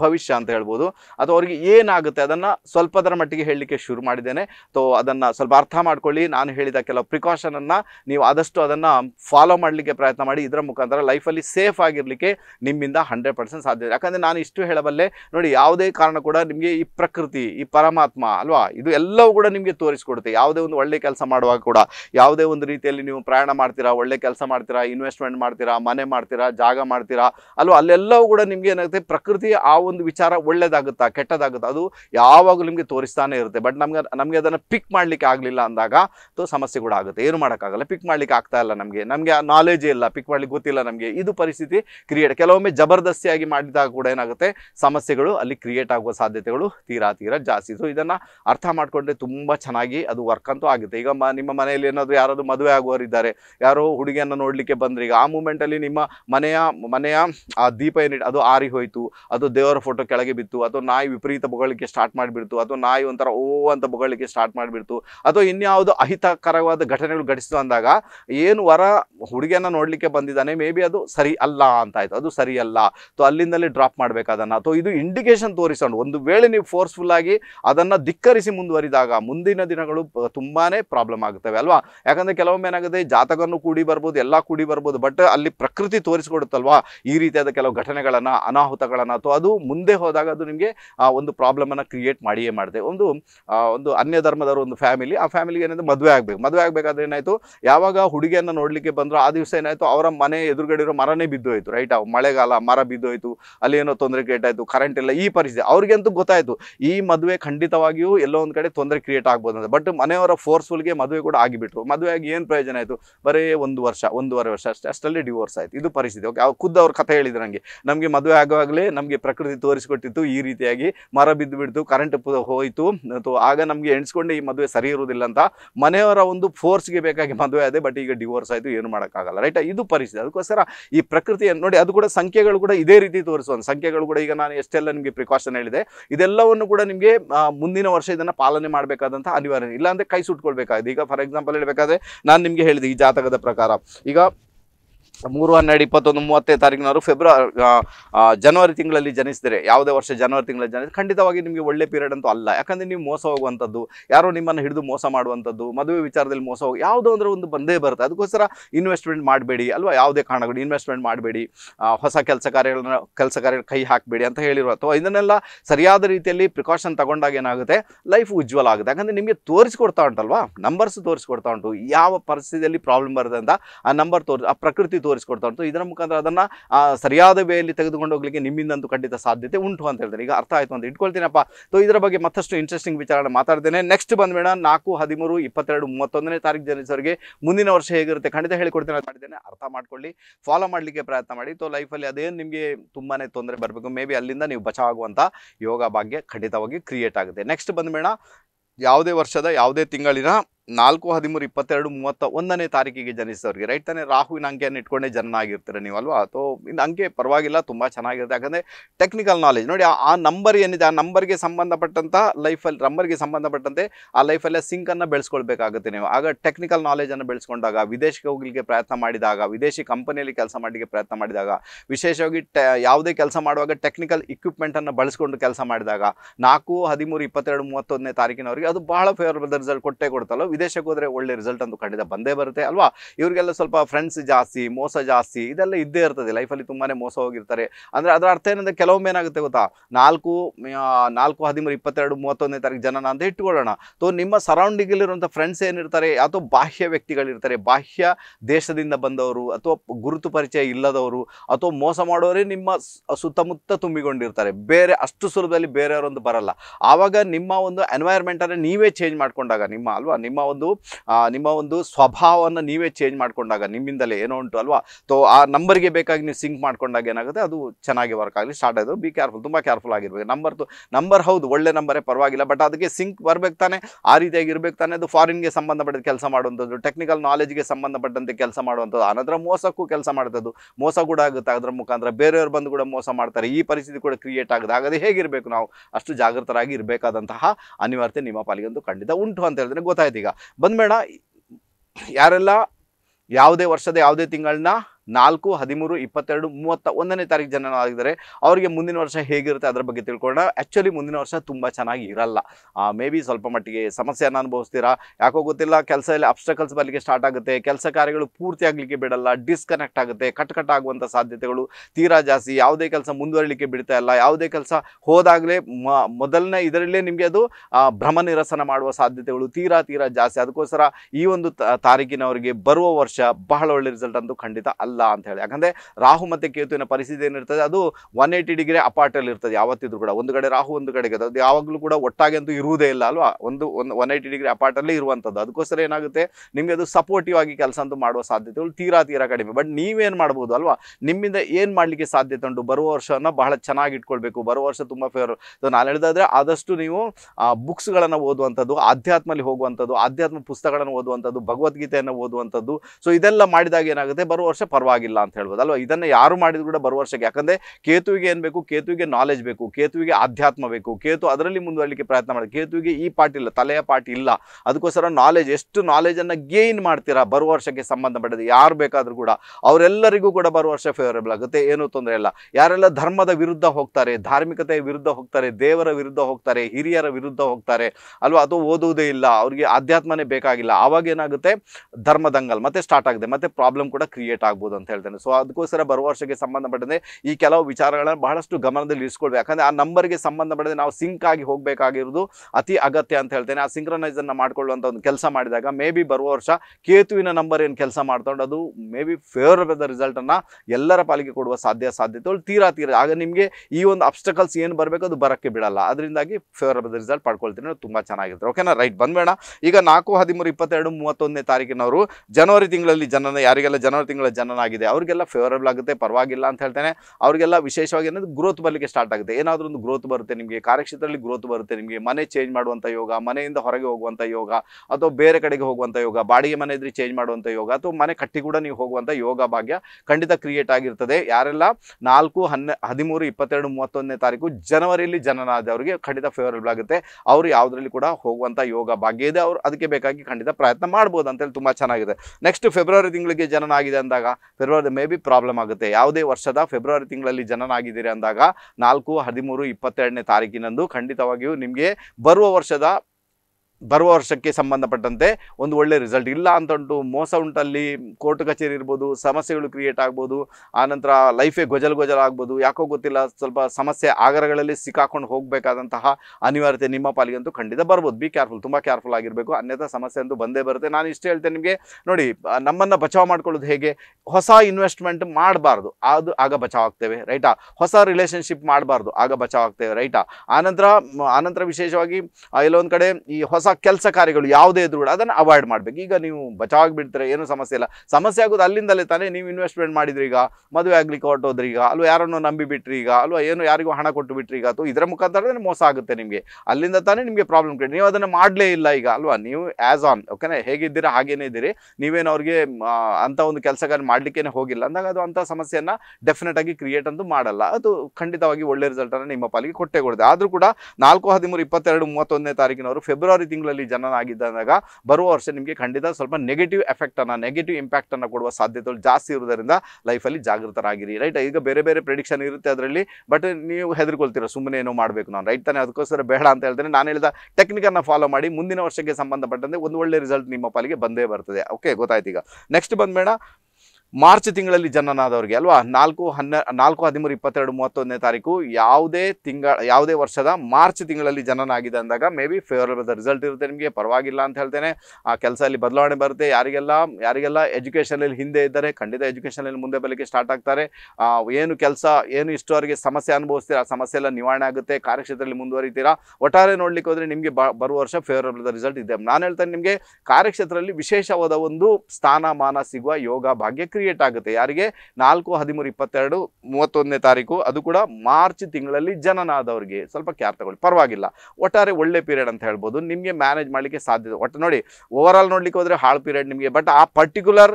ಭವಿಷ್ಯ ಅಂತ ಹೇಳ್ಬೋದು ಅಥವಾ ಅವರಿಗೆ ಏನಾಗುತ್ತೆ ಅದನ್ನು ಸ್ವಲ್ಪದರ ಮಟ್ಟಿಗೆ ಹೇಳಲಿಕ್ಕೆ ಶುರು ಮಾಡಿದ್ದೇನೆ ಸೊ ಅದನ್ನು ಸ್ವಲ್ಪ ಅರ್ಥ ಮಾಡ್ಕೊಳ್ಳಿ ನಾನು ಹೇಳಿದ ಕೆಲವು ಪ್ರಿಕಾಷನನ್ನು ನೀವು ಆದಷ್ಟು ಅದನ್ನು ಫಾಲೋ ಮಾಡಲಿಕ್ಕೆ ಪ್ರಯತ್ನ ಮಾಡಿ ಇದರ ಮುಖಾಂತರ ಲೈಫಲ್ಲಿ ಸೇಫ್ ಆಗಿರಲಿಕ್ಕೆ ನಿಮ್ಮಿಂದ ಹಂಡ್ರೆಡ್ ಪರ್ಸೆಂಟ್ ಸಾಧ್ಯ ಯಾಕಂದರೆ ನಾನು ಇಷ್ಟು ಹೇಳಬಲ್ಲೆ ನೋಡಿ ಯಾವುದೇ ಕಾರಣ ಕೂಡ ನಿಮಗೆ ಈ ಪ್ರಕೃತಿ ಈ ಪರಮಾತ್ಮ ಅಲ್ವಾ ಇದು ಎಲ್ಲವೂ ಕೂಡ ನಿಮಗೆ ತೋರಿಸ್ಕೊಡುತ್ತೆ ಯಾವುದೇ ಒಂದು ಒಳ್ಳೆ ಕೆಲಸ ಮಾಡುವಾಗ ಕೂಡ ಯಾವುದೇ ಒಂದು ರೀತಿಯಲ್ಲಿ ನೀವು ಪ್ರಯಾಣ ಮಾಡ್ತೀರಾ ಒಳ್ಳೆ ಕೆಲಸ ಮಾಡ್ತೀರಾ ಇನ್ವೆಸ್ಟ್ಮೆಂಟ್ ಮಾಡ್ತೀರಾ ಮನೆ ಮಾಡ್ತೀರಾ ಜಾಗ ಮಾಡ್ತೀರಾ ಅಲ್ವಾ ಅಲ್ಲೆಲ್ಲವೂ ಕೂಡ ನಿಮಗೆ ಏನಾಗುತ್ತೆ ಪ್ರಕೃತಿ ಆ ಆ ಒಂದು ವಿಚಾರ ಒಳ್ಳೇದಾಗುತ್ತಾ ಕೆಟ್ಟದಾಗುತ್ತಾ ಅದು ಯಾವಾಗಲೂ ನಿಮಗೆ ತೋರಿಸ್ತಾನೆ ಇರುತ್ತೆ ಬಟ್ ನಮ್ಗೆ ನಮಗೆ ಅದನ್ನು ಪಿಕ್ ಮಾಡಲಿಕ್ಕೆ ಆಗಲಿಲ್ಲ ಅಂದಾಗ ಅದು ಸಮಸ್ಯೆ ಕೂಡ ಆಗುತ್ತೆ ಏನು ಮಾಡೋಕ್ಕಾಗಲ್ಲ ಪಿಕ್ ಮಾಡಲಿಕ್ಕೆ ಆಗ್ತಾ ಇಲ್ಲ ನಮಗೆ ನಮಗೆ ನಾಲೆಜೇ ಇಲ್ಲ ಪಿಕ್ ಮಾಡ್ಲಿಕ್ಕೆ ಗೊತ್ತಿಲ್ಲ ನಮಗೆ ಇದು ಪರಿಸ್ಥಿತಿ ಕ್ರಿಯೇಟ್ ಕೆಲವೊಮ್ಮೆ ಜಬರ್ದಸ್ತಿಯಾಗಿ ಮಾಡಿದಾಗ ಕೂಡ ಏನಾಗುತ್ತೆ ಸಮಸ್ಯೆಗಳು ಅಲ್ಲಿ ಕ್ರಿಯೇಟ್ ಆಗುವ ಸಾಧ್ಯತೆಗಳು ತೀರಾ ತೀರಾ ಜಾಸ್ತಿ ಸೊ ಇದನ್ನು ಅರ್ಥ ಮಾಡಿಕೊಂಡ್ರೆ ತುಂಬ ಚೆನ್ನಾಗಿ ಅದು ವರ್ಕ್ ಅಂತೂ ಆಗುತ್ತೆ ಈಗ ನಿಮ್ಮ ಮನೆಯಲ್ಲಿ ಏನಾದರೂ ಯಾರಾದರೂ ಮದುವೆ ಆಗುವವರಿದ್ದಾರೆ ಯಾರೋ ಹುಡುಗಿಯನ್ನು ನೋಡಲಿಕ್ಕೆ ಬಂದ್ರೆ ಈಗ ಆ ಮೂಮೆಂಟಲ್ಲಿ ನಿಮ್ಮ ಮನೆಯ ಮನೆಯ ಆ ದೀಪ ಏನಿಟ್ಟು ಅದು ಆರಿ ಹೋಯಿತು ಅದು ದೇವರ ಫೋಟೋ ಕೆಳಗೆ ಬಿತ್ತು ಅಥವಾ ನಾಯಿ ವಿಪರೀತ ಬೊಗಳಿಕೆ ಸ್ಟಾರ್ಟ್ ಮಾಡಿಬಿಡ್ತು ಅಥವಾ ನಾಯಿ ಒಂಥರ ಓ ಅಂತ ಬೊಗಳಿಕೆ ಸ್ಟಾರ್ಟ್ ಮಾಡಿಬಿಡ್ತು ಅಥವಾ ಇನ್ಯಾವುದು ಅಹಿತಕರವಾದ ಘಟನೆಗಳು ಘಟಿಸ್ತು ಅಂದಾಗ ಏನು ವರ ಹುಡುಗಿಯನ್ನು ನೋಡಲಿಕ್ಕೆ ಬಂದಿದ್ದಾನೆ ಮೇ ಬಿ ಅದು ಸರಿ ಅಲ್ಲ ಅಂತ ಆಯಿತು ಅದು ಸರಿ ಅಲ್ಲ ಅಲ್ಲಿಂದಲೇ ಡ್ರಾಪ್ ಮಾಡಬೇಕಾದನ್ನು ಅಥವಾ ಇದು ಇಂಡಿಕೇಶನ್ ತೋರಿಸೋಣ ಒಂದು ವೇಳೆ ನೀವು ಫೋರ್ಸ್ಫುಲ್ಲಾಗಿ ಅದನ್ನು ಧಿಕ್ಕರಿಸಿ ಮುಂದುವರಿದಾಗ ಮುಂದಿನ ದಿನಗಳು ತುಂಬಾ ಪ್ರಾಬ್ಲಮ್ ಆಗುತ್ತವೆ ಅಲ್ವಾ ಯಾಕಂದರೆ ಕೆಲವೊಮ್ಮೆ ಏನಾಗುತ್ತೆ ಜಾತಕವನ್ನು ಕೂಡಿ ಬರ್ಬೋದು ಎಲ್ಲ ಕೂಡಿ ಬರ್ಬೋದು ಬಟ್ ಅಲ್ಲಿ ಪ್ರಕೃತಿ ತೋರಿಸಿಕೊಡುತ್ತಲ್ವಾ ಈ ರೀತಿಯಾದ ಕೆಲವು ಘಟನೆಗಳನ್ನು ಅನಾಹುತಗಳನ್ನು ಅಥವಾ ಅದು ಮುಂದೆ ಹೋದಾಗ ಅದು ನಿಮಗೆ ಆ ಒಂದು ಅನ್ನ ಕ್ರಿಯೇಟ್ ಮಾಡಿಯೇ ಮಾಡಿದೆ ಒಂದು ಒಂದು ಅನ್ಯ ಧರ್ಮದವರು ಒಂದು ಫ್ಯಾಮಿಲಿ ಆ ಫ್ಯಾಮಿಲಿಗೆ ಏನಂದ್ರೆ ಮದುವೆ ಆಗಬೇಕು ಮದುವೆ ಆಗಬೇಕಾದ್ರೆ ಏನಾಯಿತು ಯಾವಾಗ ಹುಡುಗಿಯನ್ನು ನೋಡಲಿಕ್ಕೆ ಬಂದ್ರು ಆ ದಿವಸ ಏನಾಯಿತು ಅವರ ಮನೆ ಎದುರುಗಡೆ ಇರೋ ಮರನೇ ಬಿದ್ದೋಯ್ತು ರೈಟ್ ಅವು ಮಳೆಗಾಲ ಮರ ಬಿದ್ದೋಯ್ತು ಅಲ್ಲಿ ಏನೋ ತೊಂದರೆ ಕ್ರಿಯೇಟ್ ಆಯಿತು ಕರೆಂಟ್ ಇಲ್ಲ ಈ ಪರಿಸ್ಥಿತಿ ಅಂತೂ ಗೊತ್ತಾಯ್ತು ಈ ಮದುವೆ ಖಂಡಿತವಾಗಿಯೂ ಎಲ್ಲೋ ಒಂದು ಕಡೆ ತೊಂದರೆ ಕ್ರಿಯೇಟ್ ಆಗ್ಬೋದು ಅಂತ ಬಟ್ ಮನೆಯವರ ಫೋರ್ಸ್ಫುಲ್ಗೆ ಮದುವೆ ಕೂಡ ಆಗಿಬಿಟ್ರು ಮದುವೆ ಆಗಿ ಏನು ಪ್ರಯೋಜನ ಆಯಿತು ಬರೀ ಒಂದು ವರ್ಷ ಒಂದೂವರೆ ವರ್ಷ ಅಷ್ಟೇ ಅಷ್ಟರಲ್ಲಿ ಡಿವೋರ್ಸ್ ಆಯ್ತು ಇದು ಪರಿಸ್ಥಿತಿ ಓಕೆ ಅವ್ರು ಖುದ್ದು ಅವ್ರ ಕಥೆ ಹೇಳಿದ್ರು ನನಗೆ ನಮಗೆ ಮದುವೆ ಆಗುವಾಗಲೇ ನಮಗೆ ಪ್ರಕೃತಿ ಪ್ರಕೃತಿ ತೋರಿಸಿಕೊಟ್ಟಿತ್ತು ಈ ರೀತಿಯಾಗಿ ಮರ ಬಿದ್ದು ಬಿಡ್ತು ಕರೆಂಟ್ ಹೋಯಿತು ಅಥವಾ ಆಗ ನಮಗೆ ಎಣಿಸ್ಕೊಂಡು ಈ ಮದುವೆ ಸರಿ ಇರುವುದಿಲ್ಲ ಅಂತ ಮನೆಯವರ ಒಂದು ಫೋರ್ಸ್ಗೆ ಬೇಕಾಗಿ ಮದುವೆ ಅದೇ ಬಟ್ ಈಗ ಡಿವೋರ್ಸ್ ಆಯಿತು ಏನು ಮಾಡೋಕ್ಕಾಗಲ್ಲ ರೈಟ್ ಇದು ಪರಿಸ್ಥಿತಿ ಅದಕ್ಕೋಸ್ಕರ ಈ ಪ್ರಕೃತಿಯನ್ನು ನೋಡಿ ಅದು ಕೂಡ ಸಂಖ್ಯೆಗಳು ಕೂಡ ಇದೇ ರೀತಿ ತೋರಿಸುವಂಥ ಸಂಖ್ಯೆಗಳು ಕೂಡ ಈಗ ನಾನು ಎಷ್ಟೆಲ್ಲ ನಿಮಗೆ ಪ್ರಿಕಾಷನ್ ಹೇಳಿದೆ ಇದೆಲ್ಲವನ್ನು ಕೂಡ ನಿಮಗೆ ಮುಂದಿನ ವರ್ಷ ಇದನ್ನು ಪಾಲನೆ ಮಾಡಬೇಕಾದಂಥ ಅನಿವಾರ್ಯ ಇಲ್ಲಾಂದರೆ ಕೈ ಸುಟ್ಕೊಳ್ಬೇಕಾಗಿದೆ ಈಗ ಫಾರ್ ಎಕ್ಸಾಂಪಲ್ ಹೇಳಬೇಕಾದ್ರೆ ನಾನು ನಿಮಗೆ ಹೇಳಿದೆ ಈ ಜಾತಕದ ಪ್ರಕಾರ ಈಗ ಮೂರು ಹನ್ನೆರಡು ಇಪ್ಪತ್ತೊಂದು ಮೂವತ್ತೇ ತಾರೀಕಿನವರು ಫೆಬ್ರವರಿ ಜನವರಿ ತಿಂಗಳಲ್ಲಿ ಜನಿಸಿದರೆ ಯಾವುದೇ ವರ್ಷ ಜನವರಿ ತಿಂಗಳಲ್ಲಿ ಜನಿಸಿ ಖಂಡಿತವಾಗಿ ನಿಮಗೆ ಒಳ್ಳೆ ಪೀರಿಯಡ್ ಅಂತೂ ಅಲ್ಲ ಯಾಕಂದರೆ ನೀವು ಮೋಸ ಹೋಗುವಂಥದ್ದು ಯಾರೋ ನಿಮ್ಮನ್ನು ಹಿಡಿದು ಮೋಸ ಮಾಡುವಂಥದ್ದು ಮದುವೆ ವಿಚಾರದಲ್ಲಿ ಮೋಸ ಹೋಗಿ ಯಾವುದೋ ಅಂದರೆ ಒಂದು ಬಂದೇ ಬರುತ್ತೆ ಅದಕ್ಕೋಸ್ಕರ ಇನ್ವೆಸ್ಟ್ಮೆಂಟ್ ಮಾಡಬೇಡಿ ಅಲ್ವಾ ಯಾವುದೇ ಕಾರಣಗಳು ಇನ್ವೆಸ್ಟ್ಮೆಂಟ್ ಮಾಡಬೇಡಿ ಹೊಸ ಕೆಲಸ ಕಾರ್ಯಗಳನ್ನ ಕೆಲಸ ಕಾರ್ಯ ಕೈ ಹಾಕಬೇಡಿ ಅಂತ ಹೇಳಿರುವ ಅಥವಾ ಇದನ್ನೆಲ್ಲ ಸರಿಯಾದ ರೀತಿಯಲ್ಲಿ ಪ್ರಿಕಾಷನ್ ತಗೊಂಡಾಗ ಏನಾಗುತ್ತೆ ಲೈಫ್ ಉಜ್ವಲ ಆಗುತ್ತೆ ಯಾಕಂದರೆ ನಿಮಗೆ ತೋರಿಸಿಕೊಡ್ತಾ ಉಂಟಲ್ವಾ ನಂಬರ್ಸ್ ತೋರಿಸ್ಕೊಡ್ತಾ ಉಂಟು ಯಾವ ಪರಿಸ್ಥಿತಿಯಲ್ಲಿ ಪ್ರಾಬ್ಲಮ್ ಬರುತ್ತೆ ಅಂತ ಆ ನಂಬರ್ ತೋರಿಸಿ ಆ ಪ್ರಕೃತಿ ತೋರಿಸ್ಕೊಡ್ತಾ ಇದರ ಮುಖಾಂತರ ಅದನ್ನು ಸರಿಯಾದ ವೇಯಲ್ಲಿ ತೆಗೆದುಕೊಂಡು ಹೋಗ್ಲಿಕ್ಕೆ ನಿಮ್ಮಿಂದಂತೂ ಖಂಡಿತ ಸಾಧ್ಯತೆ ಉಂಟು ಅಂತ ಹೇಳ್ತಾರೆ ಈಗ ಅರ್ಥ ಆಯಿತು ಅಂತ ಇಟ್ಕೊಳ್ತೀನಪ್ಪ ಸೊ ಇದರ ಬಗ್ಗೆ ಮತ್ತಷ್ಟು ಇಂಟ್ರೆಸ್ಟಿಂಗ್ ವಿಚಾರಣೆ ಮಾತಾಡ್ತೇನೆ ನೆಕ್ಸ್ಟ್ ಬಂದ್ಬೇಡ ನಾಲ್ಕು ಹದಿಮೂರು ಇಪ್ಪತ್ತೆರಡು ಮೂವತ್ತೊಂದನೇ ತಾರೀಕು ಜನಿಸೋರಿಗೆ ಮುಂದಿನ ವರ್ಷ ಹೇಗಿರುತ್ತೆ ಖಂಡಿತ ಹೇಳಿಕೊಡ್ತೀನಿ ಮಾಡಿದ್ದೇನೆ ಅರ್ಥ ಮಾಡ್ಕೊಳ್ಳಿ ಫಾಲೋ ಮಾಡಲಿಕ್ಕೆ ಪ್ರಯತ್ನ ಮಾಡಿ ಸೊ ಲೈಫಲ್ಲಿ ಅದೇನು ನಿಮಗೆ ತುಂಬಾ ತೊಂದರೆ ಬರಬೇಕು ಮೇ ಬಿ ಅಲ್ಲಿಂದ ನೀವು ಬಚಾವಾಗುವಂಥ ಯೋಗ ಭಾಗ್ಯ ಖಂಡಿತವಾಗಿ ಕ್ರಿಯೇಟ್ ಆಗುತ್ತೆ ನೆಕ್ಸ್ಟ್ ಬಂದ್ಬೇಡ ಯಾವುದೇ ವರ್ಷದ ಯಾವುದೇ ತಿಂಗಳಿನ ನಾಲ್ಕು ಹದಿಮೂರು ಇಪ್ಪತ್ತೆರಡು ಮೂವತ್ತ ಒಂದನೇ ತಾರೀಕಿಗೆ ಜನಿಸಿದವ್ರಿಗೆ ರೈಟ್ ತಾನೇ ರಾಹುವಿನ ಅಂಕೆಯನ್ನು ಇಟ್ಕೊಂಡೇ ಜನ ಆಗಿರ್ತೀರ ನೀವು ಅಲ್ವಾ ಇನ್ನು ಅಂಕೆ ಪರವಾಗಿಲ್ಲ ತುಂಬ ಚೆನ್ನಾಗಿರುತ್ತೆ ಯಾಕಂದರೆ ಟೆಕ್ನಿಕಲ್ ನಾಲೆಜ್ ನೋಡಿ ಆ ನಂಬರ್ ಏನಿದೆ ಆ ನಂಬರ್ಗೆ ಸಂಬಂಧಪಟ್ಟಂತಹ ಲೈಫಲ್ಲಿ ನಂಬರ್ಗೆ ಸಂಬಂಧಪಟ್ಟಂತೆ ಆ ಲೈಫಲ್ಲೇ ಸಿಂಕನ್ನು ಬೆಳೆಸ್ಕೊಳ್ಬೇಕಾಗುತ್ತೆ ನೀವು ಆಗ ಟೆಕ್ನಿಕಲ್ ನಾಲೆಜನ್ನು ಬೆಳೆಸ್ಕೊಂಡಾಗ ವಿದೇಶಕ್ಕೆ ಹೋಗ್ಲಿಕ್ಕೆ ಪ್ರಯತ್ನ ಮಾಡಿದಾಗ ವಿದೇಶಿ ಕಂಪನಿಯಲ್ಲಿ ಕೆಲಸ ಮಾಡಲಿಕ್ಕೆ ಪ್ರಯತ್ನ ಮಾಡಿದಾಗ ವಿಶೇಷವಾಗಿ ಟೆ ಯಾವುದೇ ಕೆಲಸ ಮಾಡುವಾಗ ಟೆಕ್ನಿಕಲ್ ಇಕ್ವಿಪ್ಮೆಂಟನ್ನು ಬಳಸ್ಕೊಂಡು ಕೆಲಸ ಮಾಡಿದಾಗ ನಾಲ್ಕು ಹದಿಮೂರು ಇಪ್ಪತ್ತೆರಡು ಮೂವತ್ತೊಂದನೇ ತಾರೀಕಿನವರಿಗೆ ಅದು ಬಹಳ ಫೇವರಬಲ್ ರಿಸಲ್ಟ್ ಕೊಟ್ಟೇ ಕೊಡ್ತಲ್ಲ ವಿದೇಶಕ್ಕೆ ಹೋದರೆ ಒಳ್ಳೆ ರಿಸಲ್ಟ್ ಅಂತ ಖಂಡಿತ ಬಂದೇ ಬರುತ್ತೆ ಅಲ್ವಾ ಇವರಿಗೆಲ್ಲ ಸ್ವಲ್ಪ ಫ್ರೆಂಡ್ಸ್ ಜಾಸ್ತಿ ಮೋಸ ಜಾಸ್ತಿ ಇದೆಲ್ಲ ಇದ್ದೇ ಇರ್ತದೆ ಲೈಫಲ್ಲಿ ತುಂಬಾ ಮೋಸ ಹೋಗಿರ್ತಾರೆ ಅಂದರೆ ಅದರ ಅರ್ಥ ಏನಂದರೆ ಕೆಲವೊಮ್ಮೆ ಏನಾಗುತ್ತೆ ಗೊತ್ತಾ ನಾಲ್ಕು ನಾಲ್ಕು ಹದಿಮೂರು ಇಪ್ಪತ್ತೆರಡು ಮೂವತ್ತೊಂದನೇ ತಾರೀಕು ಜನನ ಅಂತ ಇಟ್ಕೊಳ್ಳೋಣ ತೋ ನಿಮ್ಮ ಸರೌಂಡಿಂಗಲ್ಲಿರುವಂಥ ಫ್ರೆಂಡ್ಸ್ ಏನಿರ್ತಾರೆ ಅಥವಾ ಬಾಹ್ಯ ವ್ಯಕ್ತಿಗಳಿರ್ತಾರೆ ಬಾಹ್ಯ ದೇಶದಿಂದ ಬಂದವರು ಅಥವಾ ಗುರುತು ಪರಿಚಯ ಇಲ್ಲದವರು ಅಥವಾ ಮೋಸ ಮಾಡೋರೇ ನಿಮ್ಮ ಸುತ್ತಮುತ್ತ ತುಂಬಿಕೊಂಡಿರ್ತಾರೆ ಬೇರೆ ಅಷ್ಟು ಸುಲಭದಲ್ಲಿ ಬೇರೆಯವರೊಂದು ಬರಲ್ಲ ಆವಾಗ ನಿಮ್ಮ ಒಂದು ಎನ್ವೈರ್ಮೆಂಟನ್ನು ನೀವೇ ಚೇಂಜ್ ಮಾಡ್ಕೊಂಡಾಗ ನಿಮ್ಮ ಅಲ್ವಾ ನಿಮ್ಮ ಒಂದು ನಿಮ್ಮ ಒಂದು ಸ್ವಭಾವವನ್ನು ನೀವೇ ಚೇಂಜ್ ಮಾಡಿಕೊಂಡಾಗ ನಿಮ್ಮಿಂದಲೇ ಏನೋ ಉಂಟು ಅಲ್ವಾ ತೊ ಆ ನಂಬರ್ಗೆ ಬೇಕಾಗಿ ನೀವು ಸಿಂಕ್ ಮಾಡ್ಕೊಂಡಾಗ ಏನಾಗುತ್ತೆ ಅದು ಚೆನ್ನಾಗಿ ವರ್ಕ್ ಆಗಲಿ ಸ್ಟಾರ್ಟ್ ಆಯಿತು ಬಿ ಕೇರ್ಫುಲ್ ತುಂಬ ಕೇರ್ಫುಲ್ ಆಗಿರ್ಬೇಕು ನಂಬರ್ ನಂಬರ್ ಹೌದು ಒಳ್ಳೆ ನಂಬರೇ ಪರವಾಗಿಲ್ಲ ಬಟ್ ಅದಕ್ಕೆ ಸಿಂಕ್ ಬರಬೇಕು ತಾನೆ ಆ ರೀತಿಯಾಗಿ ಇರಬೇಕು ತಾನೆ ಅದು ಫಾರಿನ್ಗೆ ಸಂಬಂಧಪಟ್ಟ ಕೆಲಸ ಮಾಡುವಂಥದ್ದು ಟೆಕ್ನಿಕಲ್ ನಾಲೆಜ್ಗೆ ಸಂಬಂಧಪಟ್ಟಂತೆ ಕೆಲಸ ಮಾಡುವಂಥದ್ದು ಅನಂತರ ಮೋಸಕ್ಕೂ ಕೆಲಸ ಮಾಡ್ತದ್ದು ಮೋಸ ಕೂಡ ಆಗುತ್ತೆ ಅದರ ಮುಖಾಂತರ ಬೇರೆಯವರು ಬಂದು ಕೂಡ ಮೋಸ ಮಾಡ್ತಾರೆ ಈ ಪರಿಸ್ಥಿತಿ ಕೂಡ ಕ್ರಿಯೇಟ್ ಆಗುತ್ತೆ ಹಾಗಾದ್ರೆ ಹೇಗಿರಬೇಕು ನಾವು ಅಷ್ಟು ಜಾಗೃತರಾಗಿ ಇರಬೇಕಾದಂತಹ ಅನಿವಾರ್ಯತೆ ನಿಮ್ಮ ಪಾಲಿಗೆ ಒಂದು ಖಂಡಿತ ಉಂಟು ಅಂತ ಹೇಳಿದ್ರೆ ಗೊತ್ತಾಯ್ತು ಈಗ ಬಂದ್ಬೇಡ ಯಾರೆಲ್ಲ ಯಾವುದೇ ವರ್ಷದ ಯಾವುದೇ ತಿಂಗಳನ್ನ ನಾಲ್ಕು ಹದಿಮೂರು ಇಪ್ಪತ್ತೆರಡು ಮೂವತ್ತ ಒಂದನೇ ತಾರೀಕು ಜನ ಅವರಿಗೆ ಮುಂದಿನ ವರ್ಷ ಹೇಗಿರುತ್ತೆ ಅದರ ಬಗ್ಗೆ ತಿಳ್ಕೊಳ್ಳೋಣ ಆ್ಯಕ್ಚುಲಿ ಮುಂದಿನ ವರ್ಷ ತುಂಬ ಚೆನ್ನಾಗಿ ಇರಲ್ಲ ಮೇ ಬಿ ಸ್ವಲ್ಪ ಮಟ್ಟಿಗೆ ಸಮಸ್ಯೆಯನ್ನು ಅನುಭವಿಸ್ತೀರಾ ಯಾಕೋ ಗೊತ್ತಿಲ್ಲ ಕೆಲಸ ಎಲ್ಲ ಅಬ್ಸ್ಟ್ರಕಲ್ಸ್ ಬರಲಿಕ್ಕೆ ಸ್ಟಾರ್ಟ್ ಆಗುತ್ತೆ ಕೆಲಸ ಕಾರ್ಯಗಳು ಪೂರ್ತಿ ಆಗಲಿಕ್ಕೆ ಬಿಡಲ್ಲ ಡಿಸ್ಕನೆಕ್ಟ್ ಆಗುತ್ತೆ ಕಟ್ ಕಟ್ ಆಗುವಂಥ ಸಾಧ್ಯತೆಗಳು ತೀರಾ ಜಾಸ್ತಿ ಯಾವುದೇ ಕೆಲಸ ಮುಂದುವರಿಲಿಕ್ಕೆ ಬಿಡ್ತಾ ಇಲ್ಲ ಯಾವುದೇ ಕೆಲಸ ಹೋದಾಗಲೇ ಮೊದಲನೇ ಇದರಲ್ಲೇ ನಿಮಗೆ ಅದು ಭ್ರಮ ನಿರಸನ ಮಾಡುವ ಸಾಧ್ಯತೆಗಳು ತೀರಾ ತೀರಾ ಜಾಸ್ತಿ ಅದಕ್ಕೋಸ್ಕರ ಈ ಒಂದು ತಾರೀಕಿನವರಿಗೆ ಬರುವ ವರ್ಷ ಬಹಳ ಒಳ್ಳೆ ರಿಸಲ್ಟ್ ಅಂತೂ ಖಂಡಿತ ಅಲ್ಲ ಅಲ್ಲ ಅಂತ ಹೇಳಿ ಯಾಕಂದ್ರೆ ರಾಹು ಮತ್ತು ಕೇತುವಿನ ಪರಿಸ್ಥಿತಿ ಏನಿರ್ತದೆ ಅದು ಒನ್ ಏಯ್ಟಿ ಡಿಗ್ರಿ ಅಪಾರ್ಟಲ್ಲಿ ಇರ್ತದೆ ಯಾವತ್ತಿದ್ರು ಕೂಡ ಒಂದು ಕಡೆ ರಾಹು ಒಂದು ಕಡೆಗೆ ಅದು ಯಾವಾಗಲೂ ಕೂಡ ಒಟ್ಟಾಗಿ ಅಂತೂ ಇರುವುದೇ ಇಲ್ಲ ಅಲ್ವಾ ಒಂದು ಒಂದು ಒನ್ ಏಯ್ಟಿ ಡಿಗ್ರಿ ಅಪಾರ್ಟಲ್ಲಿ ಇರುವಂಥದ್ದು ಅದಕ್ಕೋಸ್ಕರ ಏನಾಗುತ್ತೆ ನಿಮಗೆ ಅದು ಸಪೋರ್ಟಿವ್ ಆಗಿ ಕೆಲಸ ಅಂತೂ ಮಾಡುವ ಸಾಧ್ಯತೆಗಳು ತೀರಾ ತೀರಾ ಕಡಿಮೆ ಬಟ್ ನೀವೇನು ಮಾಡ್ಬೋದು ಅಲ್ವಾ ನಿಮ್ಮಿಂದ ಏನು ಮಾಡ್ಲಿಕ್ಕೆ ಸಾಧ್ಯತೆ ಉಂಟು ಬರುವ ವರ್ಷನ ಬಹಳ ಚೆನ್ನಾಗಿ ಇಟ್ಕೊಳ್ಬೇಕು ಬರುವ ವರ್ಷ ತುಂಬ ಫೇವರ್ ನಾನು ಹೇಳಿದ್ರೆ ಆದಷ್ಟು ನೀವು ಬುಕ್ಸ್ಗಳನ್ನು ಓದುವಂಥದ್ದು ಆಧ್ಯಾತ್ಮಲ್ಲಿ ಹೋಗುವಂಥದ್ದು ಆಧ್ಯಾತ್ಮ ಪುಸ್ತಕಗಳನ್ನು ಓದುವಂಥದ್ದು ಭಗವದ್ಗೀತೆಯನ್ನು ಓದುವಂಥದ್ದು ಸೊ ಇದೆಲ್ಲ ಮಾಡಿದಾಗ ಏನಾಗುತ್ತೆ ಬರುವ ವರ್ಷ ಪರ್ವ ಪರವಾಗಿಲ್ಲ ಅಂತ ಹೇಳ್ಬೋದು ಅಲ್ವಾ ಇದನ್ನ ಯಾರು ಮಾಡಿದ್ರು ಕೂಡ ಬರುವ ವರ್ಷಕ್ಕೆ ಯಾಕಂದ್ರೆ ಕೇತುವಿಗೆ ಏನು ಬೇಕು ಕೇತುವಿಗೆ ನಾಲೆಜ್ ಬೇಕು ಕೇತುವಿಗೆ ಆಧ್ಯಾತ್ಮ ಬೇಕು ಕೇತು ಅದರಲ್ಲಿ ಮುಂದುವರಲಿಕ್ಕೆ ಪ್ರಯತ್ನ ಮಾಡಿ ಕೇತುವಿಗೆ ಈ ಪಾಟ್ ಇಲ್ಲ ತಲೆಯ ಪಾಟ್ ಇಲ್ಲ ಅದಕ್ಕೋಸ್ಕರ ನಾಲೆಜ್ ಎಷ್ಟು ನಾಲೆಜ್ ಅನ್ನ ಗೇನ್ ಮಾಡ್ತೀರಾ ಬರುವ ವರ್ಷಕ್ಕೆ ಸಂಬಂಧಪಟ್ಟದ್ದು ಯಾರು ಬೇಕಾದ್ರೂ ಕೂಡ ಅವರೆಲ್ಲರಿಗೂ ಕೂಡ ಬರುವ ವರ್ಷ ಫೇವರೇಬಲ್ ಆಗುತ್ತೆ ಏನೂ ತೊಂದರೆ ಇಲ್ಲ ಯಾರೆಲ್ಲ ಧರ್ಮದ ವಿರುದ್ಧ ಹೋಗ್ತಾರೆ ಧಾರ್ಮಿಕತೆ ವಿರುದ್ಧ ಹೋಗ್ತಾರೆ ದೇವರ ವಿರುದ್ಧ ಹೋಗ್ತಾರೆ ಹಿರಿಯರ ವಿರುದ್ಧ ಹೋಗ್ತಾರೆ ಅಲ್ವಾ ಅದು ಓದುವುದೇ ಇಲ್ಲ ಅವರಿಗೆ ಆಧ್ಯಾತ್ಮನೇ ಬೇಕಾಗಿಲ್ಲ ಆವಾಗ ಏನಾಗುತ್ತೆ ಧರ್ಮದಂಗಲ್ ಮತ್ತೆ ಸ್ಟಾರ್ಟ್ ಆಗುತ್ತೆ ಮತ್ತೆ ಪ್ರಾಬ್ಲಮ್ ಕೂಡ ಕ್ರಿಯೇಟ್ ಆಗ್ಬೋದು ಅಂತ ಹೇಳ್ತೇನೆ ಸೊ ಅದಕ್ಕೋಸ್ಕರ ಬರುವ ವರ್ಷಕ್ಕೆ ಸಂಬಂಧಪಟ್ಟಂತೆ ಈ ಕೆಲವು ವಿಚಾರಗಳನ್ನು ಬಹಳಷ್ಟು ಗಮನದಲ್ಲಿ ಇರಿಸ್ಕೊಳ್ಬೇಕು ಯಾಕಂದರೆ ಆ ನಂಬರ್ಗೆ ಸಂಬಂಧಪಟ್ಟಂತೆ ನಾವು ಸಿಂಕ್ ಆಗಿ ಹೋಗಬೇಕಾಗಿರೋದು ಅತಿ ಅಗತ್ಯ ಅಂತ ಹೇಳ್ತೇನೆ ಆ ಸಿಂಕ್ರನೈಸನ್ನು ಮಾಡ್ಕೊಳ್ಳುವಂಥ ಒಂದು ಕೆಲಸ ಮಾಡಿದಾಗ ಮೇ ಬಿ ಬರುವ ವರ್ಷ ಕೇತುವಿನ ನಂಬರ್ ಏನು ಕೆಲಸ ಮಾಡ್ಕೊಂಡು ಅದು ಮೇ ಬಿ ಫೇವರಬಲ್ ರಿಸಲ್ಟನ್ನು ಎಲ್ಲರ ಪಾಲಿಗೆ ಕೊಡುವ ಸಾಧ್ಯ ಸಾಧ್ಯತೆಗಳು ತೀರಾ ತೀರ ಆಗ ನಿಮಗೆ ಈ ಒಂದು ಅಬ್ಸ್ಟಕಲ್ಸ್ ಏನು ಬರಬೇಕು ಅದು ಬರೋಕ್ಕೆ ಬಿಡಲ್ಲ ಅದರಿಂದಾಗಿ ಫೇವರಬಲ್ ರಿಸಲ್ಟ್ ಪಡ್ಕೊಳ್ತೀನಿ ತುಂಬ ಚೆನ್ನಾಗಿರುತ್ತೆ ಓಕೆನಾ ರೈಟ್ ಬಂದ್ಬೇಡ ಈಗ ನಾಲ್ಕು ಹದಿಮೂರು ಇಪ್ಪತ್ತೆರಡು ಮೂವತ್ತೊಂದನೇ ತಾರೀಕಿನವರು ಜನವರಿ ತಿಂಗಳಲ್ಲಿ ಜನನ ಯಾರಿಗೆಲ್ಲ ಜನವರಿ ತಿಂಗಳ ಜನನ ಆಗಿದೆ ಅವರಿಗೆಲ್ಲ ಫೇವರಬಲ್ ಆಗುತ್ತೆ ಪರವಾಗಿಲ್ಲ ಅಂತ ಹೇಳ್ತೇನೆ ಅವರಿಗೆಲ್ಲ ವಿಶೇಷವಾಗಿ ಏನಂದ್ರೆ ಗ್ರೋತ್ ಬರಲಿಕ್ಕೆ ಸ್ಟಾರ್ಟ್ ಆಗುತ್ತೆ ಏನಾದರೂ ಒಂದು ಗ್ರೋತ್ ಬರುತ್ತೆ ನಿಮಗೆ ಕಾರ್ಯಕ್ಷೇತ್ರದಲ್ಲಿ ಗ್ರೋತ್ ಬರುತ್ತೆ ನಿಮಗೆ ಮನೆ ಚೇಂಜ್ ಮಾಡುವಂಥ ಯೋಗ ಮನೆಯಿಂದ ಹೊರಗೆ ಹೋಗುವಂಥ ಯೋಗ ಅಥವಾ ಬೇರೆ ಕಡೆಗೆ ಹೋಗುವಂಥ ಯೋಗ ಬಾಡಿಗೆ ಮನೆ ಇದ್ರೆ ಚೇಂಜ್ ಮಾಡುವಂಥ ಯೋಗ ಅಥವಾ ಮನೆ ಕಟ್ಟಿ ಕೂಡ ನೀವು ಹೋಗುವಂಥ ಯೋಗ ಭಾಗ್ಯ ಖಂಡಿತ ಕ್ರಿಯೇಟ್ ಆಗಿರ್ತದೆ ಯಾರೆಲ್ಲ ನಾಲ್ಕು ಹನ್ನೆ ಹದಿಮೂರು ಇಪ್ಪತ್ತೆರಡು ಮೂವತ್ತೊಂದನೇ ತಾರೀಕು ಜನವರಿಯಲ್ಲಿ ಅವರಿಗೆ ಖಂಡಿತ ಫೇವರಬಲ್ ಆಗುತ್ತೆ ಅವರು ಯಾವುದರಲ್ಲಿ ಕೂಡ ಹೋಗುವಂಥ ಯೋಗ ಭಾಗ್ಯ ಇದೆ ಅವರು ಅದಕ್ಕೆ ಬೇಕಾಗಿ ಖಂಡಿತ ಪ್ರಯತ್ನ ಮಾಡ್ಬೋದು ಅಂತೇಳಿ ತುಂಬ ಚೆನ್ನಾಗಿದೆ ನೆಕ್ಸ್ಟ್ ಫೆಬ್ರವರಿ ತಿಂಗಳಿಗೆ ಜನನ ಆಗಿದೆ ಅಂದಾಗ ಫೆಬ್ರವರಿ ಮೇ ಬಿ ಪ್ರಾಬ್ಲಮ್ ಆಗುತ್ತೆ ಯಾವುದೇ ವರ್ಷದ ಫೆಬ್ರವರಿ ತಿಂಗಳಲ್ಲಿ ಜನನಾಗಿದ್ದೀರಿ ಅಂದಾಗ ನಾಲ್ಕು ಹದಿಮೂರು ಇಪ್ಪತ್ತೆರಡನೇ ತಾರೀಕಿನಂದು ಖಂಡಿತವಾಗಿಯೂ ನಿಮಗೆ ಬರುವ ವರ್ಷದ ಬರುವ ವರ್ಷಕ್ಕೆ ಸಂಬಂಧಪಟ್ಟಂತೆ ಒಂದು ಒಳ್ಳೆಯ ರಿಸಲ್ಟ್ ಇಲ್ಲ ಅಂತ ಉಂಟು ಮೋಸ ಉಂಟಲ್ಲಿ ಕೋರ್ಟ್ ಕಚೇರಿ ಇರ್ಬೋದು ಸಮಸ್ಯೆಗಳು ಕ್ರಿಯೇಟ್ ಆಗ್ಬೋದು ಆನಂತರ ಲೈಫೇ ಗೊಜಲ್ ಗೊಜಲ್ ಆಗ್ಬೋದು ಯಾಕೋ ಗೊತ್ತಿಲ್ಲ ಸ್ವಲ್ಪ ಸಮಸ್ಯೆ ಆಗರಗಳಲ್ಲಿ ಸಿಕ್ಕಾಕೊಂಡು ಹೋಗಬೇಕಾದಂತಹ ಅನಿವಾರ್ಯತೆ ನಿಮ್ಮ ಪಾಲಿಗಂತೂ ಖಂಡಿತ ಬರ್ಬೋದು ಬಿ ಕೇರ್ಫುಲ್ ತುಂಬ ಕೇರ್ಫುಲ್ ಆಗಿರಬೇಕು ಅನ್ಯಥಾ ಸಮಸ್ಯೆ ಅಂತೂ ಬಂದೇ ಬರುತ್ತೆ ನಾನು ಇಷ್ಟು ಹೇಳ್ತೇನೆ ನಿಮಗೆ ನೋಡಿ ನಮ್ಮನ್ನು ಬಚಾವ್ ಮಾಡ್ಕೊಳ್ಳೋದು ಹೇಗೆ ಹೊಸ ಇನ್ವೆಸ್ಟ್ಮೆಂಟ್ ಮಾಡಬಾರ್ದು ಅದು ಆಗ ಬಚಾವ್ ಆಗ್ತೇವೆ ರೈಟಾ ಹೊಸ ರಿಲೇಷನ್ಶಿಪ್ ಮಾಡಬಾರ್ದು ಆಗ ಬಚಾವ್ ಆಗ್ತೇವೆ ರೈಟಾ ಆನಂತರ ಆನಂತರ ವಿಶೇಷವಾಗಿ ಎಲ್ಲೊಂದು ಕಡೆ ಈ ಹೊಸ ಕೆಲಸ ಕಾರ್ಯಗಳು ಯಾವುದೇ ಇದ್ರು ಕೂಡ ಅದನ್ನು ಅವಾಯ್ಡ್ ಮಾಡಬೇಕು ಈಗ ನೀವು ಬಚಾವ್ ಬಿಡ್ತಾರೆ ಏನು ಸಮಸ್ಯೆ ಇಲ್ಲ ಸಮಸ್ಯೆ ಆಗೋದು ಅಲ್ಲಿಂದಲೇ ತಾನೇ ನೀವು ಇನ್ವೆಸ್ಟ್ಮೆಂಟ್ ಮಾಡಿದ್ರಿ ಈಗ ಮದುವೆ ಆಗ್ಲಿಕ್ಕೆ ಹೊರಟೋದ್ರಿ ಈಗ ಅಲ್ವಾ ಯಾರನ್ನು ನಂಬಿ ಬಿಟ್ರಿ ಈಗ ಅಲ್ವಾ ಏನು ಯಾರಿಗೂ ಹಣ ಕೊಟ್ಟು ಬಿಟ್ರಿ ಈಗ ಅಥವಾ ಇದರ ಮುಖಾಂತರ ಮೋಸ ಆಗುತ್ತೆ ನಿಮಗೆ ಅಲ್ಲಿಂದ ತಾನೇ ನಿಮಗೆ ಪ್ರಾಬ್ಲಮ್ ಕ್ರಿಯೇಟ್ ನೀವು ಅದನ್ನು ಮಾಡಲೇ ಇಲ್ಲ ಈಗ ಅಲ್ವಾ ನೀವು ಆ್ಯಸ್ ಆನ್ ಓಕೆನಾ ಹೇಗಿದ್ದೀರಾ ಹಾಗೇನೇ ಇದ್ದೀರಿ ನೀವೇನು ಅವ್ರಿಗೆ ಅಂಥ ಒಂದು ಕೆಲಸ ಕಾರ್ಯ ಮಾಡಲಿಕ್ಕೇನೆ ಹೋಗಿಲ್ಲ ಅಂದಾಗ ಅದು ಅಂಥ ಸಮಸ್ಯೆಯನ್ನು ಡೆಫಿನೆಟ್ ಆಗಿ ಕ್ರಿಯೇಟ್ ಅಂತೂ ಮಾಡಲ್ಲ ಅದು ಖಂಡಿತವಾಗಿ ಒಳ್ಳೆ ರಿಸಲ್ಟನ್ನು ನಿಮ್ಮ ಪಾಲಿಗೆ ಕೊಟ್ಟೆ ಕೊಡುತ್ತೆ ಆದರೂ ಕೂಡ ನಾಲ್ಕು ಹದಿಮೂರು ಇಪ್ಪತ್ತೆರಡು ಮೂವತ್ತೊಂದನೇ ತಾರೀಕಿನವರು ಫೆಬ್ರವರಿ ತಿಂಗಳಲ್ಲಿ ಜನನಾಗಿದ್ದಾಗ ಬರುವ ವರ್ಷ ನಿಮಗೆ ಖಂಡಿತ ಸ್ವಲ್ಪ ನೆಗೆಟಿವ್ ಎಫೆಕ್ಟನ್ನು ನೆಗೆಟಿವ್ ಇಂಪ್ಯಾಕ್ಟನ್ನು ಕೊಡುವ ಸಾಧ್ಯತೆಗಳು ಜಾಸ್ತಿ ಲೈಫ್ ಲೈಫಲ್ಲಿ ಜಾಗೃತರಾಗಿರಿ ರೈಟ್ ಈಗ ಬೇರೆ ಬೇರೆ ಪ್ರಿಡಿಕ್ಷನ್ ಇರುತ್ತೆ ಅದರಲ್ಲಿ ಬಟ್ ನೀವು ಹೆದರ್ಕೊಳ್ತೀರಾ ಸುಮ್ಮನೆ ಏನೋ ಮಾಡಬೇಕು ನಾನು ರೈಟ್ ತಾನೇ ಅದಕ್ಕೋಸ್ಕರ ಬೇಡ ಅಂತ ಹೇಳ್ತೇನೆ ನಾನು ಹೇಳಿದ ಟೆಕ್ನಿಕನ್ನು ಫಾಲೋ ಮಾಡಿ ಮುಂದಿನ ವರ್ಷಕ್ಕೆ ಸಂಬಂಧಪಟ್ಟಂತೆ ಒಂದು ಒಳ್ಳೆ ರಿಸಲ್ಟ್ ನಿಮ್ಮ ಪಾಲಿಗೆ ಬಂದೇ ಬರ್ತದೆ ಓಕೆ ಗೊತ್ತಾಯ್ತು ಈಗ ನೆಕ್ಸ್ಟ್ ಬಂದ್ಬೇಡ ಮಾರ್ಚ್ ತಿಂಗಳಲ್ಲಿ ಜನನಾದವರಿಗೆ ಅಲ್ವಾ ನಾಲ್ಕು ಹನ್ನೆ ನಾಲ್ಕು ಹದಿಮೂರು ಇಪ್ಪತ್ತೆರಡು ಮೂವತ್ತೊಂದನೇ ತಾರೀಕು ಯಾವುದೇ ತಿಂಗಳ ಯಾವುದೇ ವರ್ಷದ ಮಾರ್ಚ್ ತಿಂಗಳಲ್ಲಿ ಜನನ ಆಗಿದೆ ಅಂದಾಗ ಮೇ ಬಿ ಫೇವರಬಲ್ ರಿಸಲ್ಟ್ ಇರುತ್ತೆ ನಿಮಗೆ ಪರವಾಗಿಲ್ಲ ಅಂತ ಹೇಳ್ತೇನೆ ಆ ಕೆಲಸದಲ್ಲಿ ಬದಲಾವಣೆ ಬರುತ್ತೆ ಯಾರಿಗೆಲ್ಲ ಯಾರಿಗೆಲ್ಲ ಎಜುಕೇಷನಲ್ಲಿ ಹಿಂದೆ ಇದ್ದಾರೆ ಖಂಡಿತ ಎಜುಕೇಷನಲ್ಲಿ ಮುಂದೆ ಬರಲಿಕ್ಕೆ ಸ್ಟಾರ್ಟ್ ಆಗ್ತಾರೆ ಏನು ಕೆಲಸ ಏನು ಅವರಿಗೆ ಸಮಸ್ಯೆ ಅನುಭವಿಸ್ತೀರಾ ಆ ಸಮಸ್ಯೆ ಎಲ್ಲ ನಿವಾರಣೆ ಆಗುತ್ತೆ ಕಾರ್ಯಕ್ಷೇತ್ರದಲ್ಲಿ ಮುಂದುವರಿತೀರಾ ಒಟ್ಟಾರೆ ನೋಡ್ಲಿಕ್ಕೆ ಹೋದರೆ ನಿಮಗೆ ಬರುವ ವರ್ಷ ಫೇವರಬಲ್ ರಿಸಲ್ಟ್ ಇದೆ ನಾನು ಹೇಳ್ತೇನೆ ನಿಮಗೆ ಕಾರ್ಯಕ್ಷೇತ್ರದಲ್ಲಿ ವಿಶೇಷವಾದ ಒಂದು ಸ್ಥಾನಮಾನ ಸಿಗುವ ಯೋಗ ಭಾಗ್ಯಕ್ರಿಯೆ ಕ್ರಿಯೇಟ್ ಆಗುತ್ತೆ ಯಾರಿಗೆ ನಾಲ್ಕು ಹದಿಮೂರು ಇಪ್ಪತ್ತೆರಡು ಮೂವತ್ತೊಂದನೇ ತಾರೀಕು ಅದು ಕೂಡ ಮಾರ್ಚ್ ತಿಂಗಳಲ್ಲಿ ಜನನ ಸ್ವಲ್ಪ ಕ್ಯಾರ್ ತಗೊಳ್ಳಿ ಪರವಾಗಿಲ್ಲ ಒಟ್ಟಾರೆ ಒಳ್ಳೆ ಪೀರಿಯಡ್ ಅಂತ ಹೇಳ್ಬೋದು ನಿಮಗೆ ಮ್ಯಾನೇಜ್ ಮಾಡಲಿಕ್ಕೆ ಸಾಧ್ಯತೆ ಒಟ್ಟು ನೋಡಿ ಓವರ್ ಆಲ್ ನೋಡ್ಲಿಕ್ಕೆ ಹೋದ್ರೆ ಹಾಳು ಪೀರಿಯಡ್ ನಿಮಗೆ ಬಟ್ ಆ ಪರ್ಟಿಕ್ಯುಲರ್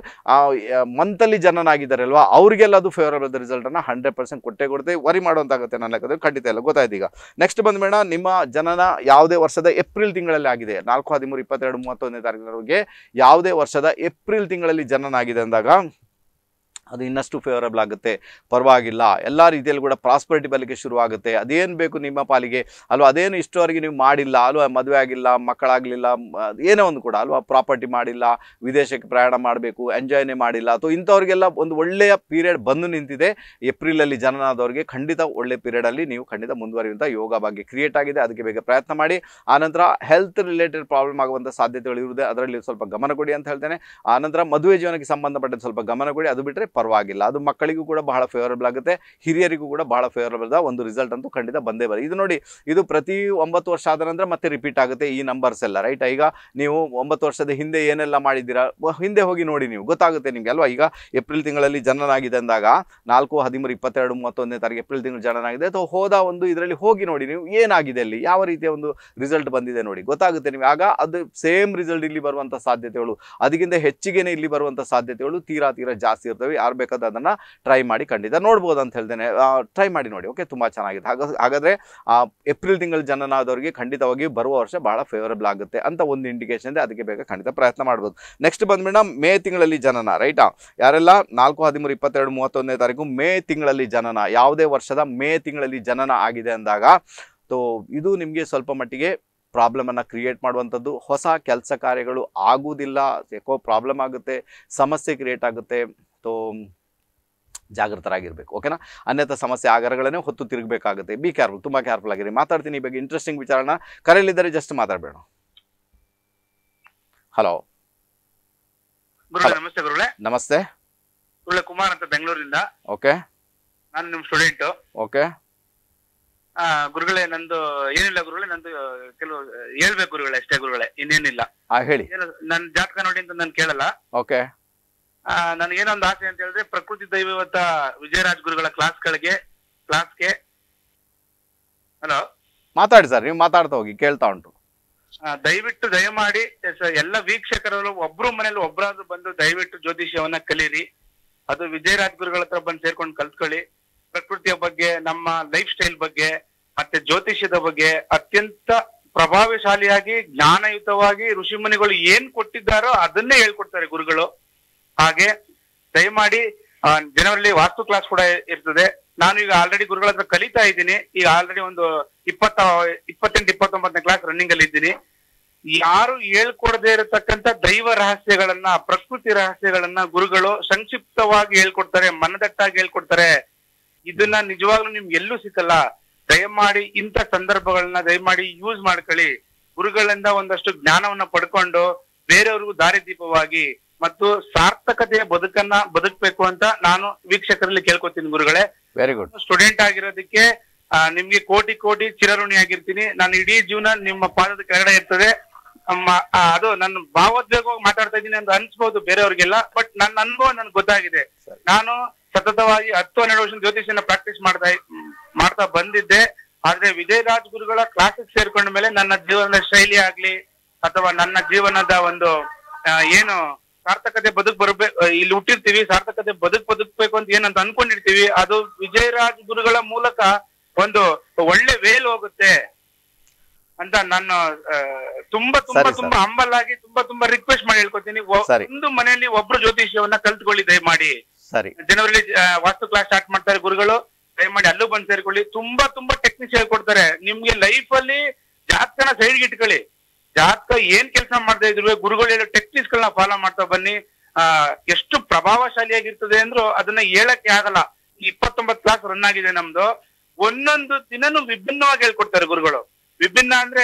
ಮಂತಲ್ಲಿ ಜನನ ಆಗಿದ್ದಾರೆ ಅವರಿಗೆಲ್ಲ ಅದು ಫೇವರಬಲ್ ರಿಸಲ್ಟನ್ನು ಹಂಡ್ರೆಡ್ ಪರ್ಸೆಂಟ್ ಕೊಟ್ಟೆ ಕೊಡುತ್ತೆ ವರಿ ಮಾಡುವಂತಾಗುತ್ತೆ ನನ್ನ ಲೆಕ್ಕದ್ರೆ ಖಂಡಿತ ಇಲ್ಲ ಗೊತ್ತಾಯ್ತು ಈಗ ನೆಕ್ಸ್ಟ್ ಬಂದ ನಿಮ್ಮ ಜನನ ಯಾವುದೇ ವರ್ಷದ ಏಪ್ರಿಲ್ ತಿಂಗಳಲ್ಲಿ ಆಗಿದೆ ನಾಲ್ಕು ಹದಿಮೂರು ಇಪ್ಪತ್ತೆರಡು ಮೂವತ್ತೊಂದನೇ ತಾರೀಕಿನವರೆಗೆ ಯಾವುದೇ ವರ್ಷದ ಏಪ್ರಿಲ್ ತಿಂಗಳಲ್ಲಿ ಜನನ ಆಗಿದೆ ಅಂದಾಗ ಅದು ಇನ್ನಷ್ಟು ಫೇವರಬಲ್ ಆಗುತ್ತೆ ಪರವಾಗಿಲ್ಲ ಎಲ್ಲ ರೀತಿಯಲ್ಲಿ ಕೂಡ ಪ್ರಾಸ್ಪರಿಟಿ ಬಲಿಕೆ ಶುರುವಾಗುತ್ತೆ ಅದೇನು ಬೇಕು ನಿಮ್ಮ ಪಾಲಿಗೆ ಅಲ್ವಾ ಅದೇನು ಇಷ್ಟವರೆಗೆ ನೀವು ಮಾಡಿಲ್ಲ ಅಲ್ವಾ ಮದುವೆ ಆಗಿಲ್ಲ ಮಕ್ಕಳಾಗಲಿಲ್ಲ ಏನೇ ಒಂದು ಕೂಡ ಅಲ್ವಾ ಪ್ರಾಪರ್ಟಿ ಮಾಡಿಲ್ಲ ವಿದೇಶಕ್ಕೆ ಪ್ರಯಾಣ ಮಾಡಬೇಕು ಎಂಜಾಯ್ನೇ ಮಾಡಿಲ್ಲ ಅಥವಾ ಇಂಥವ್ರಿಗೆಲ್ಲ ಒಂದು ಒಳ್ಳೆಯ ಪೀರಿಯಡ್ ಬಂದು ನಿಂತಿದೆ ಏಪ್ರಿಲಲ್ಲಿ ಜನನಾದವ್ರಿಗೆ ಖಂಡಿತ ಒಳ್ಳೆ ಪೀರಿಯಡಲ್ಲಿ ನೀವು ಖಂಡಿತ ಮುಂದುವರಿಯುವಂಥ ಯೋಗ ಬಗ್ಗೆ ಕ್ರಿಯೇಟ್ ಆಗಿದೆ ಅದಕ್ಕೆ ಬೇಗ ಪ್ರಯತ್ನ ಮಾಡಿ ಆನಂತರ ಹೆಲ್ತ್ ರಿಲೇಟೆಡ್ ಪ್ರಾಬ್ಲಮ್ ಆಗುವಂಥ ಸಾಧ್ಯತೆಗಳು ಇರುವುದೇ ಅದರಲ್ಲಿ ಸ್ವಲ್ಪ ಗಮನ ಕೊಡಿ ಅಂತ ಹೇಳ್ತೇನೆ ಆನಂತರ ಮದುವೆ ಜೀವನಕ್ಕೆ ಸಂಬಂಧಪಟ್ಟಂತೆ ಸ್ವಲ್ಪ ಗಮನ ಕೊಡಿ ಅದು ಬಿಟ್ಟರೆ ಪರವಾಗಿಲ್ಲ ಅದು ಮಕ್ಕಳಿಗೂ ಕೂಡ ಬಹಳ ಫೇವರಬಲ್ ಆಗುತ್ತೆ ಹಿರಿಯರಿಗೂ ಕೂಡ ಬಹಳ ಫೇವರಬಲ್ ಒಂದು ರಿಸಲ್ಟ್ ಅಂತೂ ಖಂಡಿತ ಬಂದೇ ಬರುತ್ತೆ ಇದು ನೋಡಿ ಇದು ಪ್ರತಿ ಒಂಬತ್ತು ವರ್ಷ ಆದ ನಂತರ ಮತ್ತೆ ರಿಪೀಟ್ ಆಗುತ್ತೆ ಈ ನಂಬರ್ಸ್ ಎಲ್ಲ ರೈಟ್ ಈಗ ನೀವು ಒಂಬತ್ತು ವರ್ಷದ ಹಿಂದೆ ಏನೆಲ್ಲ ಮಾಡಿದ್ದೀರಾ ಹಿಂದೆ ಹೋಗಿ ನೋಡಿ ನೀವು ಗೊತ್ತಾಗುತ್ತೆ ನಿಮಗೆ ಅಲ್ವಾ ಈಗ ಏಪ್ರಿಲ್ ತಿಂಗಳಲ್ಲಿ ಜನನಾಗಿದೆ ಅಂದಾಗ ನಾಲ್ಕು ಹದಿಮೂರು ಇಪ್ಪತ್ತೆರಡು ಮೂವತ್ತೊಂದನೇ ತಾರೀಕು ಏಪ್ರಿಲ್ ತಿಂಗಳು ಜನನಾಗಿದೆ ಅಥವಾ ಹೋದ ಒಂದು ಇದರಲ್ಲಿ ಹೋಗಿ ನೋಡಿ ನೀವು ಏನಾಗಿದೆ ಅಲ್ಲಿ ಯಾವ ರೀತಿಯ ಒಂದು ರಿಸಲ್ಟ್ ಬಂದಿದೆ ನೋಡಿ ಗೊತ್ತಾಗುತ್ತೆ ನಿಮಗೆ ಆಗ ಅದು ಸೇಮ್ ರಿಸಲ್ಟ್ ಇಲ್ಲಿ ಬರುವಂಥ ಸಾಧ್ಯತೆಗಳು ಅದಕ್ಕಿಂತ ಹೆಚ್ಚಿಗೆನೇ ಇಲ್ಲಿ ಬರುವಂಥ ಸಾಧ್ಯತೆಗಳು ತೀರಾ ತೀರಾ ಜಾಸ್ತಿ ಇರ್ತವೆ ಯಾರು ಅದನ್ನು ಟ್ರೈ ಮಾಡಿ ಖಂಡಿತ ನೋಡ್ಬೋದು ಅಂತ ಹೇಳ್ತೇನೆ ಟ್ರೈ ಮಾಡಿ ನೋಡಿ ಓಕೆ ತುಂಬ ಚೆನ್ನಾಗಿದೆ ಹಾಗ ಹಾಗಾದರೆ ಏಪ್ರಿಲ್ ತಿಂಗಳ ಆದವರಿಗೆ ಖಂಡಿತವಾಗಿ ಬರುವ ವರ್ಷ ಭಾಳ ಫೇವರಬಲ್ ಆಗುತ್ತೆ ಅಂತ ಒಂದು ಇಂಡಿಕೇಶನ್ ಇದೆ ಅದಕ್ಕೆ ಬೇಕಾದ ಖಂಡಿತ ಪ್ರಯತ್ನ ಮಾಡ್ಬೋದು ನೆಕ್ಸ್ಟ್ ಬಂದ್ಬಿಟ್ಟು ಮೇ ತಿಂಗಳಲ್ಲಿ ಜನನ ರೈಟಾ ಯಾರೆಲ್ಲ ನಾಲ್ಕು ಹದಿಮೂರು ಇಪ್ಪತ್ತೆರಡು ಮೂವತ್ತೊಂದನೇ ತಾರೀಕು ಮೇ ತಿಂಗಳಲ್ಲಿ ಜನನ ಯಾವುದೇ ವರ್ಷದ ಮೇ ತಿಂಗಳಲ್ಲಿ ಜನನ ಆಗಿದೆ ಅಂದಾಗ ಸೊ ಇದು ನಿಮಗೆ ಸ್ವಲ್ಪ ಮಟ್ಟಿಗೆ ಪ್ರಾಬ್ಲಮನ್ನು ಕ್ರಿಯೇಟ್ ಮಾಡುವಂಥದ್ದು ಹೊಸ ಕೆಲಸ ಕಾರ್ಯಗಳು ಆಗುವುದಿಲ್ಲ ಯಾಕೋ ಪ್ರಾಬ್ಲಮ್ ಆಗುತ್ತೆ ಸಮಸ್ಯೆ ಕ್ರಿಯೇಟ್ ಆಗುತ್ತೆ ಮತ್ತು ಜಾಗೃತರಾಗಿರಬೇಕು ಓಕೆನಾ ಅನ್ಯಥ ಸಮಸ್ಯೆ ಆಗರಗಳನ್ನೇ ಹೊತ್ತು ತಿರುಗಬೇಕಾಗುತ್ತೆ ಬಿ ಕೇರ್ಫುಲ್ ತುಂಬ ಕೇರ್ಫುಲ್ ಆಗಿರಿ ಮಾತಾಡ್ತೀನಿ ಈ ಬಗ್ಗೆ ಇಂಟ್ರೆಸ್ಟಿಂಗ್ ವಿಚಾರನ ಕರೆಯಲಿದ್ದಾರೆ ಜಸ್ಟ್ ಮಾತಾಡಬೇಡ ಹಲೋ ನಮಸ್ತೆ ಗುರುಳೆ ನಮಸ್ತೆ ಗುರುಳೆ ಕುಮಾರ್ ಅಂತ ಬೆಂಗಳೂರಿಂದ ಓಕೆ ನಾನು ನಿಮ್ ಸ್ಟೂಡೆಂಟ್ ಓಕೆ ಗುರುಗಳೇ ನಂದು ಏನಿಲ್ಲ ಗುರುಗಳೇ ನಂದು ಕೆಲವು ಹೇಳ್ಬೇಕು ಗುರುಗಳೇ ಅಷ್ಟೇ ಗುರುಗಳೇ ಇನ್ನೇನಿಲ್ಲ ಹೇಳಿ ನನ್ನ ಜಾತಕ ನೋಡಿ ಅಂತ ನಾನು ಕೇಳಲ್ಲ ಓಕೆ ನನಗೇನೊಂದು ಆಸೆ ಅಂತ ಹೇಳಿದ್ರೆ ಪ್ರಕೃತಿ ದೈವವತ ವಿಜಯರಾಜ್ ಗುರುಗಳ ಕ್ಲಾಸ್ಗಳಿಗೆ ಕ್ಲಾಸ್ಗೆ ಹಲೋ ಮಾತಾಡಿ ಸರ್ ನೀವು ಮಾತಾಡ್ತಾ ಹೋಗಿ ಕೇಳ್ತಾ ಉಂಟು ದಯವಿಟ್ಟು ದಯಮಾಡಿ ಎಲ್ಲ ವೀಕ್ಷಕರಲ್ಲೂ ಒಬ್ರು ಮನೇಲಿ ಒಬ್ಬರಾದ್ರೂ ಬಂದು ದಯವಿಟ್ಟು ಜ್ಯೋತಿಷ್ಯವನ್ನ ಕಲೀರಿ ಅದು ವಿಜಯರಾಜ್ ಗುರುಗಳ ಹತ್ರ ಬಂದು ಸೇರ್ಕೊಂಡು ಕಲ್ತ್ಕೊಳ್ಳಿ ಪ್ರಕೃತಿಯ ಬಗ್ಗೆ ನಮ್ಮ ಲೈಫ್ ಸ್ಟೈಲ್ ಬಗ್ಗೆ ಮತ್ತೆ ಜ್ಯೋತಿಷ್ಯದ ಬಗ್ಗೆ ಅತ್ಯಂತ ಪ್ರಭಾವಶಾಲಿಯಾಗಿ ಜ್ಞಾನಯುತವಾಗಿ ಋಷಿಮುನಿಗಳು ಏನ್ ಕೊಟ್ಟಿದ್ದಾರೋ ಅದನ್ನೇ ಹೇಳ್ಕೊಡ್ತಾರೆ ಗುರುಗಳು ಹಾಗೆ ದಯಮಾಡಿ ಜನವರಿಲಿ ವಾಸ್ತು ಕ್ಲಾಸ್ ಕೂಡ ಇರ್ತದೆ ನಾನು ಈಗ ಆಲ್ರೆಡಿ ಗುರುಗಳ ಹತ್ರ ಕಲಿತಾ ಇದ್ದೀನಿ ಈಗ ಆಲ್ರೆಡಿ ಒಂದು ಇಪ್ಪತ್ತ ಇಪ್ಪತ್ತೆಂಟು ಇಪ್ಪತ್ತೊಂಬತ್ತನೇ ಕ್ಲಾಸ್ ರನ್ನಿಂಗ್ ಅಲ್ಲಿ ಇದ್ದೀನಿ ಯಾರು ಹೇಳ್ಕೊಡದೇ ಇರತಕ್ಕಂತ ದೈವ ರಹಸ್ಯಗಳನ್ನ ಪ್ರಕೃತಿ ರಹಸ್ಯಗಳನ್ನ ಗುರುಗಳು ಸಂಕ್ಷಿಪ್ತವಾಗಿ ಹೇಳ್ಕೊಡ್ತಾರೆ ಮನದಟ್ಟಾಗಿ ಹೇಳ್ಕೊಡ್ತಾರೆ ಇದನ್ನ ನಿಜವಾಗ್ಲೂ ನಿಮ್ಗೆ ಎಲ್ಲೂ ಸಿಕ್ಕಲ್ಲ ದಯಮಾಡಿ ಇಂಥ ಸಂದರ್ಭಗಳನ್ನ ದಯಮಾಡಿ ಯೂಸ್ ಮಾಡ್ಕೊಳ್ಳಿ ಗುರುಗಳಿಂದ ಒಂದಷ್ಟು ಜ್ಞಾನವನ್ನ ಪಡ್ಕೊಂಡು ಬೇರೆಯವ್ರಿಗೂ ದಾರಿದೀಪವಾಗಿ ಮತ್ತು ಸಾರ್ಥಕತೆಯ ಬದುಕನ್ನ ಬದುಕಬೇಕು ಅಂತ ನಾನು ವೀಕ್ಷಕರಲ್ಲಿ ಕೇಳ್ಕೊತೀನಿ ಗುರುಗಳೇ ವೆರಿ ಗುಡ್ ಸ್ಟೂಡೆಂಟ್ ಆಗಿರೋದಕ್ಕೆ ನಿಮ್ಗೆ ಕೋಟಿ ಕೋಟಿ ಚಿರಋಣಿ ಆಗಿರ್ತೀನಿ ನಾನು ಇಡೀ ಜೀವನ ನಿಮ್ಮ ಪಾದದ ಕೆಳಗಡೆ ಇರ್ತದೆ ಅದು ನನ್ನ ಭಾವೋದ್ವೇಗವಾಗಿ ಮಾತಾಡ್ತಾ ಇದ್ದೀನಿ ಅಂತ ಅನ್ಸ್ಬಹುದು ಬೇರೆಯವ್ರಿಗೆಲ್ಲ ಬಟ್ ನನ್ನ ಅನುಭವ ನನ್ಗೆ ಗೊತ್ತಾಗಿದೆ ನಾನು ಸತತವಾಗಿ ಹತ್ತು ಹನ್ನೆರಡು ವರ್ಷ ಜ್ಯೋತಿಷನ ಪ್ರಾಕ್ಟೀಸ್ ಮಾಡ್ತಾ ಮಾಡ್ತಾ ಬಂದಿದ್ದೆ ಆದ್ರೆ ವಿಜಯರಾಜ್ ಗುರುಗಳ ಕ್ಲಾಸಸ್ ಸೇರ್ಕೊಂಡ ಮೇಲೆ ನನ್ನ ಜೀವನದ ಶೈಲಿ ಆಗ್ಲಿ ಅಥವಾ ನನ್ನ ಜೀವನದ ಒಂದು ಏನು ಸಾರ್ಥಕತೆ ಬದುಕ್ ಬರಬೇಕು ಇಲ್ಲಿ ಹುಟ್ಟಿರ್ತೀವಿ ಸಾರ್ಥಕತೆ ಬದುಕ್ ಬದುಕ್ಬೇಕು ಅಂತ ಏನಂತ ಅನ್ಕೊಂಡಿರ್ತೀವಿ ಅದು ವಿಜಯರಾಜ್ ಗುರುಗಳ ಮೂಲಕ ಒಂದು ಒಳ್ಳೆ ವೇಲ್ ಹೋಗುತ್ತೆ ಅಂತ ನಾನು ತುಂಬಾ ತುಂಬಾ ತುಂಬಾ ಹಂಬಲ್ ಆಗಿ ತುಂಬಾ ತುಂಬಾ ರಿಕ್ವೆಸ್ಟ್ ಮಾಡಿ ಹೇಳ್ಕೊತೀನಿ ಒಂದು ಮನೆಯಲ್ಲಿ ಒಬ್ರು ಜ್ಯೋತಿಷ್ಯವನ್ನ ಕಲ್ತ್ಕೊಳ್ಳಿ ದಯಮಾಡಿ ಜನವರಿ ವಾಸ್ತು ಕ್ಲಾಸ್ ಸ್ಟಾರ್ಟ್ ಮಾಡ್ತಾರೆ ಗುರುಗಳು ದಯಮಾಡಿ ಅಲ್ಲೂ ಬಂದ್ ಸೇರ್ಕೊಳ್ಳಿ ತುಂಬಾ ತುಂಬಾ ಟೆಕ್ನಿಕ್ಸ್ ಹೇಳ್ಕೊಡ್ತಾರೆ ನಿಮ್ಗೆ ಲೈಫ್ ಅಲ್ಲಿ ಜನ ಸೈಡ್ಗೆ ಇಟ್ಕೊಳ್ಳಿ ಜಾತಕ ಏನ್ ಕೆಲಸ ಮಾಡ್ತಾ ಇದ್ರು ಗುರುಗಳು ಹೇಳೋ ಟೆಕ್ನಿಕ್ಸ್ ಗಳನ್ನ ಫಾಲೋ ಮಾಡ್ತಾ ಬನ್ನಿ ಆ ಎಷ್ಟು ಪ್ರಭಾವಶಾಲಿಯಾಗಿರ್ತದೆ ಅಂದ್ರು ಅದನ್ನ ಹೇಳಕ್ಕೆ ಆಗಲ್ಲ ಇಪ್ಪತ್ತೊಂಬತ್ತು ಕ್ಲಾಸ್ ರನ್ ಆಗಿದೆ ನಮ್ದು ಒಂದೊಂದು ದಿನನೂ ವಿಭಿನ್ನವಾಗಿ ಹೇಳ್ಕೊಡ್ತಾರೆ ಗುರುಗಳು ವಿಭಿನ್ನ ಅಂದ್ರೆ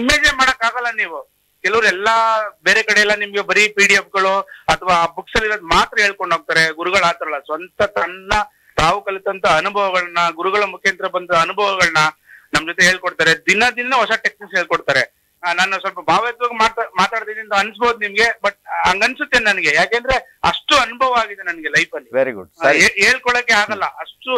ಇಮೇಜೇ ಮಾಡಕ್ ಆಗಲ್ಲ ನೀವು ಕೆಲವ್ರು ಎಲ್ಲಾ ಬೇರೆ ಕಡೆ ಎಲ್ಲ ನಿಮ್ಗೆ ಬರೀ ಪಿ ಡಿ ಎಫ್ ಗಳು ಅಥವಾ ಬುಕ್ಸ್ ಅಲ್ಲಿ ಇರೋದು ಮಾತ್ರ ಹೇಳ್ಕೊಂಡು ಹೋಗ್ತಾರೆ ಗುರುಗಳು ಆತರಲ್ಲ ಸ್ವಂತ ತನ್ನ ತಾವು ಕಲಿತಂತ ಅನುಭವಗಳನ್ನ ಗುರುಗಳ ಮುಖೇಂತರ ಬಂದ ಅನುಭವಗಳನ್ನ ನಮ್ ಜೊತೆ ಹೇಳ್ಕೊಡ್ತಾರೆ ದಿನ ದಿನ ಹೊಸ ಟೆಕ್ನಿಕ್ಸ್ ಹೇಳ್ಕೊಡ್ತಾರೆ ನಾನು ಸ್ವಲ್ಪ ಭಾವತ್ವಾಗ ಮಾತಾ ಮಾತಾಡ್ತಿದ್ದೀನಿ ಅಂತ ಅನ್ಸ್ಬೋದು ನಿಮ್ಗೆ ಬಟ್ ಅನ್ಸುತ್ತೆ ನನಗೆ ಯಾಕೆಂದ್ರೆ ಅಷ್ಟು ಅನುಭವ ಆಗಿದೆ ನನ್ಗೆ ಲೈಫ್ ಅಲ್ಲಿ ವೆರಿ ಗುಡ್ ಹೇಳ್ಕೊಳಕ್ಕೆ ಆಗಲ್ಲ ಅಷ್ಟು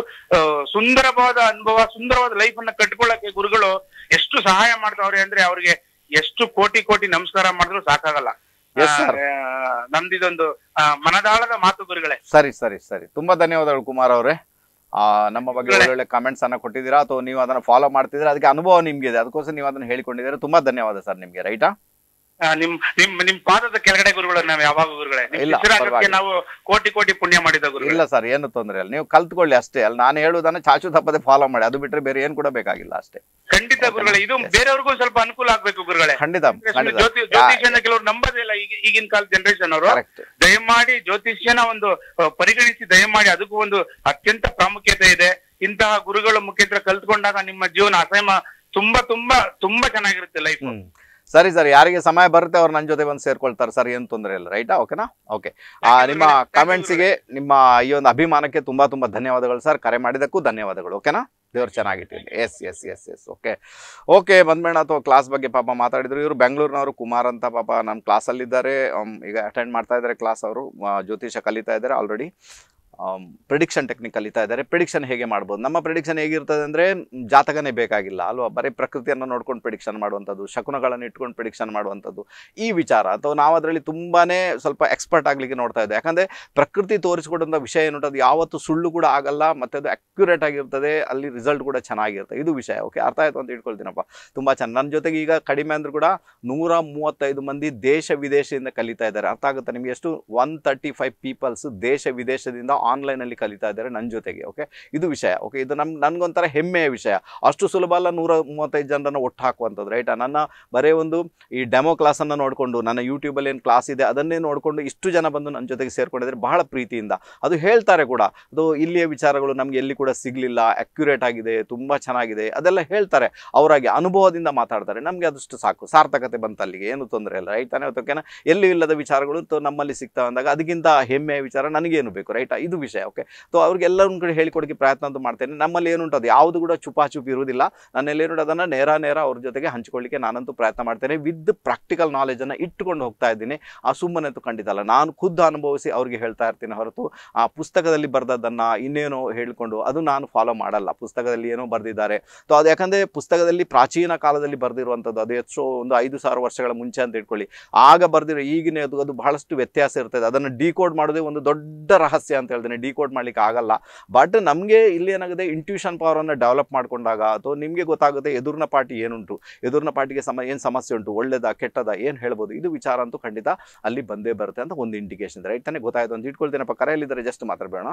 ಸುಂದರವಾದ ಅನುಭವ ಸುಂದರವಾದ ಲೈಫ್ ಅನ್ನ ಕಟ್ಕೊಳಕ್ಕೆ ಗುರುಗಳು ಎಷ್ಟು ಸಹಾಯ ಮಾಡ್ತಾವ್ರೆ ಅಂದ್ರೆ ಅವ್ರಿಗೆ ಎಷ್ಟು ಕೋಟಿ ಕೋಟಿ ನಮಸ್ಕಾರ ಮಾಡಿದ್ರು ಸಾಕಾಗಲ್ಲ ನಮ್ದಿದೊಂದು ಮನದಾಳದ ಮಾತು ಗುರುಗಳೇ ಸರಿ ಸರಿ ಸರಿ ತುಂಬಾ ಧನ್ಯವಾದಗಳು ಕುಮಾರ್ ಅವರೇ ನಮ್ಮ ಬಗ್ಗೆ ಒಳ್ಳೊಳ್ಳೆ ಕಮೆಂಟ್ಸ್ ಅನ್ನ ಕೊಟ್ಟಿದ್ದೀರಾ ಅಥವಾ ನೀವು ಅದನ್ನ ಫಾಲೋ ಮಾಡ್ತಿದ್ದೀರಾ ಅದಕ್ಕೆ ಅನುಭವ ನಿಮ್ಗೆ ಇದೆ ಅದಕ್ಕೋಸ್ಕರ ನೀವು ಅದನ್ನ ಹೇಳಿಕೊಂಡಿದ್ದೀರಾ ತುಂಬಾ ಧನ್ಯವಾದ ಸರ್ ನಿಮಗೆ ರೈಟಾ ನಿಮ್ ನಿಮ್ ನಿಮ್ ಪಾದದ ಕೆಳಗಡೆ ಗುರುಗಳು ನಾವು ಯಾವಾಗ ಗುರುಗಳೇ ಇಲ್ಲ ನಾವು ಕೋಟಿ ಕೋಟಿ ಪುಣ್ಯ ಮಾಡಿದ ಗುರು ಇಲ್ಲ ಸರ್ ಏನು ತೊಂದ್ರೆ ಇಲ್ಲ ನೀವು ಕಲ್ತ್ಕೊಳ್ಳಿ ಅಷ್ಟೇ ಅಲ್ಲಿ ನಾನು ಹೇಳೋದನ್ನ ಚಾಚು ತಪ್ಪದೆ ಫಾಲೋ ಮಾಡಿ ಅದು ಬಿಟ್ರೆ ಬೇರೆ ಏನು ಕೂಡ ಬೇಕಾಗಿಲ್ಲ ಅಷ್ಟೇ ಖಂಡಿತ ಗುರುಗಳೇ ಇದು ಬೇರೆಯವ್ರಿಗೂ ಸ್ವಲ್ಪ ಅನುಕೂಲ ಆಗ್ಬೇಕು ಗುರುಗಳೇ ಖಂಡಿತ ಜ್ಯೋತಿಷ್ಯನ ಕೆಲವ್ರು ನಂಬದೇ ಇಲ್ಲ ಈಗ- ಈಗಿನ ಕಾಲದ ಜನರೇಷನ್ ಅವರು ದಯಮಾಡಿ ಜ್ಯೋತಿಷ್ಯನ ಒಂದು ಪರಿಗಣಿಸಿ ಪರಿಗಣಿಸಿ ದಯಮಾಡಿ ಅದಕ್ಕೂ ಒಂದು ಅತ್ಯಂತ ಪ್ರಾಮುಖ್ಯತೆ ಇದೆ ಇಂತಹ ಗುರುಗಳು ಮುಖ್ಯತ್ರ ಕಲ್ತ್ಕೊಂಡಾಗ ನಿಮ್ಮ ಜೀವನ ಅಸಮ ತುಂಬಾ ತುಂಬಾ ತುಂಬಾ ಚೆನ್ನಾಗಿರುತ್ತೆ ಲೈಫ್ ಸರಿ ಸರ್ ಯಾರಿಗೆ ಸಮಯ ಬರುತ್ತೆ ಅವ್ರು ನನ್ನ ಜೊತೆ ಬಂದು ಸೇರ್ಕೊಳ್ತಾರೆ ಸರ್ ಏನು ತೊಂದರೆ ಇಲ್ಲ ರೈಟಾ ಓಕೆನಾ ಓಕೆ ನಿಮ್ಮ ಕಾಮೆಂಟ್ಸಿಗೆ ನಿಮ್ಮ ಈ ಒಂದು ಅಭಿಮಾನಕ್ಕೆ ತುಂಬ ತುಂಬ ಧನ್ಯವಾದಗಳು ಸರ್ ಕರೆ ಮಾಡಿದ್ದಕ್ಕೂ ಧನ್ಯವಾದಗಳು ಓಕೆನಾ ದೇವ್ರು ಚೆನ್ನಾಗಿಟ್ಟಿರಲಿ yes yes yes yes okay okay ಬಂದ್ಮೇಣ ಅಥವಾ ಕ್ಲಾಸ್ ಬಗ್ಗೆ ಪಾಪ ಮಾತಾಡಿದ್ರು ಇವರು ಬೆಂಗಳೂರಿನವರು ಕುಮಾರ್ ಅಂತ ಪಾಪ ನಮ್ಮ ಕ್ಲಾಸಲ್ಲಿದ್ದಾರೆ ಈಗ ಅಟೆಂಡ್ ಮಾಡ್ತಾ ಇದ್ದಾರೆ ಕ್ಲಾಸ್ ಅವರು ಜ್ಯೋತಿಷ ಕಲಿತಾ ಇದ್ದಾರೆ ಆಲ್ರೆಡಿ ಪ್ರಿಡಿಕ್ಷನ್ ಟೆಕ್ನಿಕ್ ಕಲಿತಾ ಇದ್ದಾರೆ ಪ್ರಿಡಿಕ್ಷನ್ ಹೇಗೆ ಮಾಡ್ಬೋದು ನಮ್ಮ ಪ್ರಿಡಿಕ್ಷನ್ ಹೇಗಿರ್ತದೆ ಅಂದರೆ ಜಾತಕನೇ ಬೇಕಾಗಿಲ್ಲ ಅಲ್ವಾ ಬರೀ ಪ್ರಕೃತಿಯನ್ನು ನೋಡ್ಕೊಂಡು ಪ್ರಿಡಿಕ್ಷನ್ ಮಾಡುವಂಥದ್ದು ಶಕುನಗಳನ್ನು ಇಟ್ಕೊಂಡು ಪ್ರಿಡಿಕ್ಷನ್ ಮಾಡುವಂಥದ್ದು ಈ ವಿಚಾರ ಅಥವಾ ನಾವು ಅದರಲ್ಲಿ ತುಂಬಾ ಸ್ವಲ್ಪ ಎಕ್ಸ್ಪರ್ಟ್ ಆಗಲಿಕ್ಕೆ ನೋಡ್ತಾ ಇದ್ದೆ ಯಾಕಂದರೆ ಪ್ರಕೃತಿ ತೋರಿಸ್ಕೊಡುವಂಥ ವಿಷಯ ಏನು ಅದು ಯಾವತ್ತು ಸುಳ್ಳು ಕೂಡ ಆಗಲ್ಲ ಮತ್ತು ಅದು ಅಕ್ಯುರೇಟ್ ಆಗಿರ್ತದೆ ಅಲ್ಲಿ ರಿಸಲ್ಟ್ ಕೂಡ ಚೆನ್ನಾಗಿರ್ತದೆ ಇದು ವಿಷಯ ಓಕೆ ಅರ್ಥ ಆಯಿತು ಅಂತ ಇಟ್ಕೊಳ್ತೀನಪ್ಪ ತುಂಬ ಚೆನ್ನ ನನ್ನ ಜೊತೆಗೆ ಈಗ ಕಡಿಮೆ ಅಂದರೂ ಕೂಡ ನೂರ ಮೂವತ್ತೈದು ಮಂದಿ ದೇಶ ವಿದೇಶದಿಂದ ಕಲಿತಾ ಇದ್ದಾರೆ ಅರ್ಥ ಆಗುತ್ತೆ ನಿಮಗೆ ಎಷ್ಟು ಒನ್ ತರ್ಟಿ ಫೈವ್ ಪೀಪಲ್ಸ್ ದೇಶ ವಿದೇಶದಿಂದ ಆನ್ಲೈನಲ್ಲಿ ಕಲಿತಾ ಇದ್ದಾರೆ ನನ್ನ ಜೊತೆಗೆ ಓಕೆ ಇದು ವಿಷಯ ಓಕೆ ಇದು ನಮ್ಮ ನನಗೊಂಥರ ಹೆಮ್ಮೆಯ ವಿಷಯ ಅಷ್ಟು ಸುಲಭ ಅಲ್ಲ ನೂರ ಮೂವತ್ತೈದು ಜನರನ್ನು ಒಟ್ಟು ಹಾಕುವಂಥದ್ದು ರೈಟಾ ನನ್ನ ಬರೀ ಒಂದು ಈ ಡೆಮೋ ಕ್ಲಾಸನ್ನು ನೋಡಿಕೊಂಡು ನನ್ನ ಯೂಟ್ಯೂಬಲ್ಲಿ ಏನು ಕ್ಲಾಸ್ ಇದೆ ಅದನ್ನೇ ನೋಡಿಕೊಂಡು ಇಷ್ಟು ಜನ ಬಂದು ನನ್ನ ಜೊತೆಗೆ ಸೇರಿಕೊಂಡಿದ್ದಾರೆ ಬಹಳ ಪ್ರೀತಿಯಿಂದ ಅದು ಹೇಳ್ತಾರೆ ಕೂಡ ಅದು ಇಲ್ಲಿಯ ವಿಚಾರಗಳು ನಮಗೆ ಎಲ್ಲಿ ಕೂಡ ಸಿಗಲಿಲ್ಲ ಅಕ್ಯುರೇಟ್ ಆಗಿದೆ ತುಂಬ ಚೆನ್ನಾಗಿದೆ ಅದೆಲ್ಲ ಹೇಳ್ತಾರೆ ಅವರಾಗಿ ಅನುಭವದಿಂದ ಮಾತಾಡ್ತಾರೆ ನಮಗೆ ಅದಷ್ಟು ಸಾಕು ಸಾರ್ಥಕತೆ ಅಲ್ಲಿಗೆ ಏನು ತೊಂದರೆ ಇಲ್ಲ ತಾನೇ ಓಕೆನಾ ಎಲ್ಲಿ ಇಲ್ಲದ ವಿಚಾರಗಳು ನಮ್ಮಲ್ಲಿ ಸಿಗ್ತಾ ಬಂದಾಗ ಅದಕ್ಕಿಂತ ಹೆಮ್ಮೆಯ ವಿಚಾರ ನನಗೇನು ಬೇಕು ರೈಟ್ ಇದು ವಿಷಯ ಓಕೆ ಸೊ ಅವ್ರಿಗೆಲ್ಲ ಒಂದು ಕಡೆ ಹೇಳಿಕೊಡೋಕ್ಕೆ ಪ್ರಯತ್ನ ಅಂತ ಮಾಡ್ತೇನೆ ನಮ್ಮಲ್ಲಿ ಏನುಂಟು ಅದು ಯಾವುದು ಕೂಡ ಚುಪಾಚುಪಿ ಇರುವುದಿಲ್ಲ ನನ್ನಲ್ಲಿ ಏನುಂಟು ಅದನ್ನು ನೇರ ನೇರ ಅವ್ರ ಜೊತೆಗೆ ಹಂಚಿಕೊಳ್ಳಿಕ್ಕೆ ನಾನಂತೂ ಪ್ರಯತ್ನ ಮಾಡ್ತೇನೆ ವಿದ್ ಪ್ರಾಕ್ಟಿಕಲ್ ನಾಲೆಜನ್ನು ಇಟ್ಟುಕೊಂಡು ಹೋಗ್ತಾ ಇದ್ದೀನಿ ಆ ಸುಮ್ಮನೆ ಅಂತೂ ಖಂಡಿತಲ್ಲ ನಾನು ಖುದ್ದು ಅನುಭವಿಸಿ ಅವ್ರಿಗೆ ಹೇಳ್ತಾ ಇರ್ತೀನಿ ಹೊರತು ಆ ಪುಸ್ತಕದಲ್ಲಿ ಬರೆದದ್ದನ್ನು ಇನ್ನೇನೋ ಹೇಳಿಕೊಂಡು ಅದು ನಾನು ಫಾಲೋ ಮಾಡಲ್ಲ ಪುಸ್ತಕದಲ್ಲಿ ಏನೋ ಬರೆದಿದ್ದಾರೆ ಸೊ ಅದು ಯಾಕಂದರೆ ಪುಸ್ತಕದಲ್ಲಿ ಪ್ರಾಚೀನ ಕಾಲದಲ್ಲಿ ಬರೆದಿರುವಂಥದ್ದು ಅದು ಹೆಚ್ಚು ಒಂದು ಐದು ಸಾವಿರ ವರ್ಷಗಳ ಮುಂಚೆ ಅಂತ ಇಟ್ಕೊಳ್ಳಿ ಆಗ ಬರೆದಿರೋ ಈಗಿನ ಅದು ಅದು ಬಹಳಷ್ಟು ವ್ಯತ್ಯಾಸ ಇರ್ತದೆ ಅದನ್ನು ಡಿಕೋಡ್ ಮಾಡೋದೇ ಒಂದು ದೊಡ್ಡ ರಹಸ್ಯ ಅಂತ ಹೇಳ್ತಾರೆ ಅದನ್ನು ಡಿಕೋಡ್ ಮಾಡ್ಲಿಕ್ಕೆ ಆಗಲ್ಲ ಬಟ್ ನಮಗೆ ಇಲ್ಲಿ ಏನಾಗುತ್ತೆ ಇಂಟ್ಯೂಷನ್ ಪವರನ್ನು ಡೆವಲಪ್ ಮಾಡಿಕೊಂಡಾಗ ಅಥವಾ ನಿಮಗೆ ಗೊತ್ತಾಗುತ್ತೆ ಎದುರಿನ ಪಾರ್ಟಿ ಏನುಂಟು ಎದುರಿನ ಪಾರ್ಟಿಗೆ ಸಮ ಏನು ಸಮಸ್ಯೆ ಉಂಟು ಒಳ್ಳೇದ ಕೆಟ್ಟದ ಏನು ಹೇಳ್ಬೋದು ಇದು ವಿಚಾರ ಅಂತೂ ಖಂಡಿತ ಅಲ್ಲಿ ಬಂದೇ ಬರುತ್ತೆ ಅಂತ ಒಂದು ಇಂಡಿಕೇಶನ್ ರೈಟ್ ತಾನೇ ಗೊತ್ತಾಯ್ತು ಅಂತ ಇಟ್ಕೊಳ್ತೇನಪ್ಪ ಕರೆಯಲ್ಲಿದ್ದಾರೆ ಜಸ್ಟ್ ಬೇಡ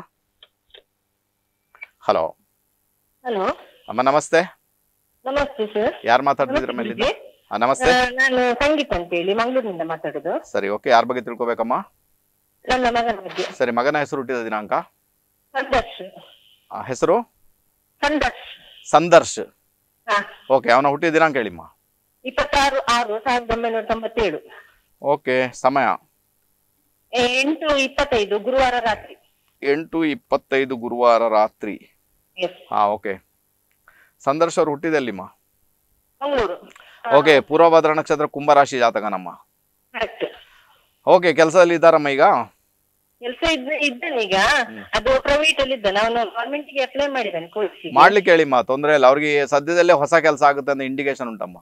ಹಲೋ ಹಲೋ ಅಮ್ಮ ನಮಸ್ತೆ ನಮಸ್ತೆ ಸರ್ ಯಾರು ಮಾತಾಡ್ತಿದ್ರ ಮೇಲೆ ನಮಸ್ತೆ ನಾನು ಸಂಗೀತ ಅಂತ ಹೇಳಿ ಮಂಗಳೂರಿನಿಂದ ಮಾತಾಡೋದು ಸರಿ ಓಕೆ ಯಾರ ಬಗ್ಗೆ ತಿಳ್ಕೊಬೇಕಮ್ಮ ನನ್ನ ಮಗನ ಬಗ್ಗೆ ಸರಿ ಮಗನ ಹೆಸರು ಹುಟ್ಟಿದ ದಿನಾಂಕ ಸಂದರ್ಶ್ ಹೆಸರು ಸಂದರ್ಶ್ ಸಂದರ್ಶ್ ಓಕೆ ಅವನ ಹುಟ್ಟಿದ ದಿನಾಂಕ ಹೇಳಿಮ್ಮ ಇಪ್ಪತ್ತಾರು ಆರು ಸಾವಿರದ ಒಂಬೈನೂರ ತೊಂಬತ್ತೇಳು ಓಕೆ ಸಮಯ ಎಂಟು ಇಪ್ಪತ್ತೈದು ಗುರುವಾರ ರಾತ್ರಿ ಎಂಟು ಇಪ್ಪತ್ತೈದು ಗುರುವಾರ ರಾತ್ರಿ ಹಾ ಓಕೆ ಸಂದರ್ಶ್ ಅವರು ಹುಟ್ಟಿದೆಲ್ಲಿಮ್ಮ ಮಂಗಳೂರು ಓಕೆ ಪೂರ್ವಭದ್ರ ನಕ್ಷತ್ರ ಕುಂಭರಾಶಿ ರಾಶಿ ಜಾತಕ ನಮ್ಮ ಓಕೆ ಕೆಲಸದಲ್ಲಿ ಇದ್ದಾರಮ್ಮ ಈಗ ಕೆಲಸ ಇದ್ದಾನೆ ಈಗ ಅದು ಪ್ರೈವೇಟ್ ಅಲ್ಲಿ ಇದ್ದಾನೆ ಗೆ ಅಪ್ಲೈ ಮಾಡಿದ್ದಾನೆ ಮಾಡ್ಲಿಕ್ಕೆ ಕೇಳಿಮ್ಮ ತೊಂದ್ರೆ ಇಲ್ಲ ಅವ್ರಿಗೆ ಸದ್ಯದಲ್ಲೇ ಹೊಸ ಕೆಲಸ ಆಗುತ್ತೆ ಅಂತ ಇಂಡಿಕೇಶನ್ ಉಂಟಮ್ಮ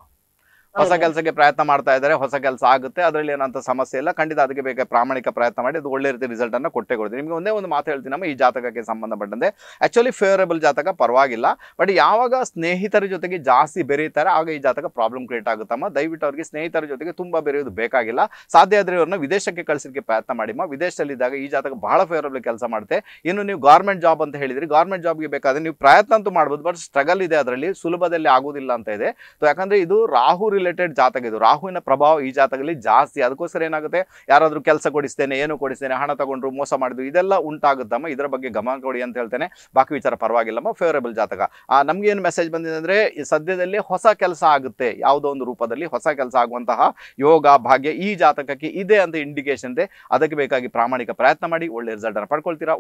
ಹೊಸ ಕೆಲಸಕ್ಕೆ ಪ್ರಯತ್ನ ಮಾಡ್ತಾ ಇದ್ದಾರೆ ಹೊಸ ಕೆಲಸ ಆಗುತ್ತೆ ಅದರಲ್ಲಿ ಏನಂತ ಸಮಸ್ಯೆ ಇಲ್ಲ ಖಂಡಿತ ಅದಕ್ಕೆ ಬೇಕಾದ ಪ್ರಾಮಾಣಿಕ ಪ್ರಯತ್ನ ಮಾಡಿ ಅದು ಒಳ್ಳೆ ರೀತಿ ರಿಸಲ್ಟ್ ಅನ್ನ ಕೊಟ್ಟೆ ಕೊಡ್ತೀನಿ ನಿಮ್ಗೆ ಒಂದೇ ಒಂದು ಮಾತು ನಮ್ಮ ಈ ಜಾತಕಕ್ಕೆ ಸಂಬಂಧಪಟ್ಟಂತೆ ಆಕ್ಚುಲಿ ಫೇವರಬಲ್ ಜಾತಕ ಪರವಾಗಿಲ್ಲ ಬಟ್ ಯಾವಾಗ ಸ್ನೇಹಿತರ ಜೊತೆಗೆ ಜಾಸ್ತಿ ಬೆರೆಯುತ್ತಾರೆ ಆಗ ಈ ಜಾತಕ ಪ್ರಾಬ್ಲಮ್ ಕ್ರಿಯೇಟ್ ಆಗುತ್ತಮ್ಮ ದಯವಿಟ್ಟು ಅವರಿಗೆ ಸ್ನೇಹಿತರ ಜೊತೆಗೆ ತುಂಬಾ ಬೆರೆಯೋದು ಬೇಕಾಗಿಲ್ಲ ಸಾಧ್ಯ ಆದ್ರೆ ಇವ್ರನ್ನ ವಿದೇಶಕ್ಕೆ ಕಳಿಸಲಿಕ್ಕೆ ಪ್ರಯತ್ನ ಮಾಡಿಮ್ಮ ವಿದೇಶದಲ್ಲಿದ್ದಾಗ ಈ ಜಾತಕ ಬಹಳ ಫೇವರಬಲ್ ಕೆಲಸ ಮಾಡುತ್ತೆ ಇನ್ನು ನೀವು ಗೌರ್ಮೆಂಟ್ ಜಾಬ್ ಅಂತ ಹೇಳಿದ್ರೆ ಗೌರ್ಮೆಂಟ್ ಜಾಬ್ಗೆ ಬೇಕಾದ್ರೆ ನೀವು ಪ್ರಯತ್ನ ಅಂತೂ ಮಾಡ್ಬೋದು ಬಟ್ ಸ್ಟ್ರಗಲ್ ಇದೆ ಅದರಲ್ಲಿ ಸುಲಭದಲ್ಲಿ ಆಗೋದಿಲ್ಲ ಅಂತ ಇದೆ ಯಾಕಂದ್ರೆ ಇದು ರಾಹು ರಿಲೇಟೆಡ್ ಜಾತಕ ಇದು ರಾಹುವಿನ ಪ್ರಭಾವ ಈ ಜಾತಕದಲ್ಲಿ ಜಾಸ್ತಿ ಅದಕ್ಕೋಸ್ಕರ ಏನಾಗುತ್ತೆ ಯಾರಾದರೂ ಕೆಲಸ ಕೊಡಿಸ್ತೇನೆ ಏನು ಕೊಡಿಸ್ತೇನೆ ಹಣ ತಗೊಂಡ್ರು ಮೋಸ ಮಾಡಿದ್ರು ಇದೆಲ್ಲ ಉಂಟಾಗುತ್ತಮ್ಮ ಇದರ ಬಗ್ಗೆ ಗಮನ ಕೊಡಿ ಅಂತ ಹೇಳ್ತೇನೆ ಬಾಕಿ ವಿಚಾರ ಪರವಾಗಿಲ್ಲಮ್ಮ ಫೇವರೇಬಲ್ ಜಾತಕ ಏನು ಮೆಸೇಜ್ ಬಂದಿದೆ ಅಂದರೆ ಸದ್ಯದಲ್ಲಿ ಹೊಸ ಕೆಲಸ ಆಗುತ್ತೆ ಯಾವುದೋ ಒಂದು ರೂಪದಲ್ಲಿ ಹೊಸ ಕೆಲಸ ಆಗುವಂತಹ ಯೋಗ ಭಾಗ್ಯ ಈ ಜಾತಕಕ್ಕೆ ಇದೆ ಅಂತ ಇಂಡಿಕೇಶನ್ ಇದೆ ಅದಕ್ಕೆ ಬೇಕಾಗಿ ಪ್ರಾಮಾಣಿಕ ಪ್ರಯತ್ನ ಮಾಡಿ ಒಳ್ಳೆ ರಿಸಲ್ಟನ್ನು ಪಡ್ಕೊಳ್ತೀರಾ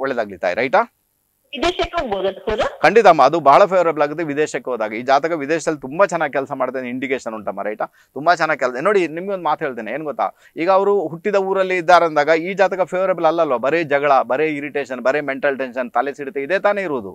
ತಾಯಿ ರೈಟಾ ಖಂಡಿತಮ್ಮ ಖಂಡಿತ ಅಮ್ಮ ಅದು ಬಹಳ ಫೇವರಬಲ್ ಆಗುತ್ತೆ ವಿದೇಶಕ್ಕೆ ಹೋದಾಗ ಈ ಜಾತಕ ವಿದೇಶದಲ್ಲಿ ತುಂಬಾ ಚೆನ್ನಾಗಿ ಕೆಲಸ ಮಾಡ್ತೇನೆ ಇಂಡಿಕೇಶನ್ ಉಂಟಮ್ಮ ರೈಟ್ ತುಂಬಾ ಚೆನ್ನಾಗಿ ಕೆಲಸ ನೋಡಿ ನಿಮ್ಗೆ ಒಂದು ಮಾತು ಹೇಳ್ತೇನೆ ಏನ್ ಗೊತ್ತಾ ಈಗ ಅವರು ಹುಟ್ಟಿದ ಊರಲ್ಲಿ ಇದ್ದಾರೆ ಅಂದಾಗ ಈ ಜಾತಕ ಫೇವರಬಲ್ ಅಲ್ಲಲ್ವಾ ಬರೀ ಜಗಳ ಬರೀ ಇರಿಟೇಷನ್ ಬರೀ ಮೆಂಟಲ್ ಟೆನ್ಷನ್ ತಲೆ ಸಿಡಿತ ಇದೇ ತಾನೇ ಇರುವುದು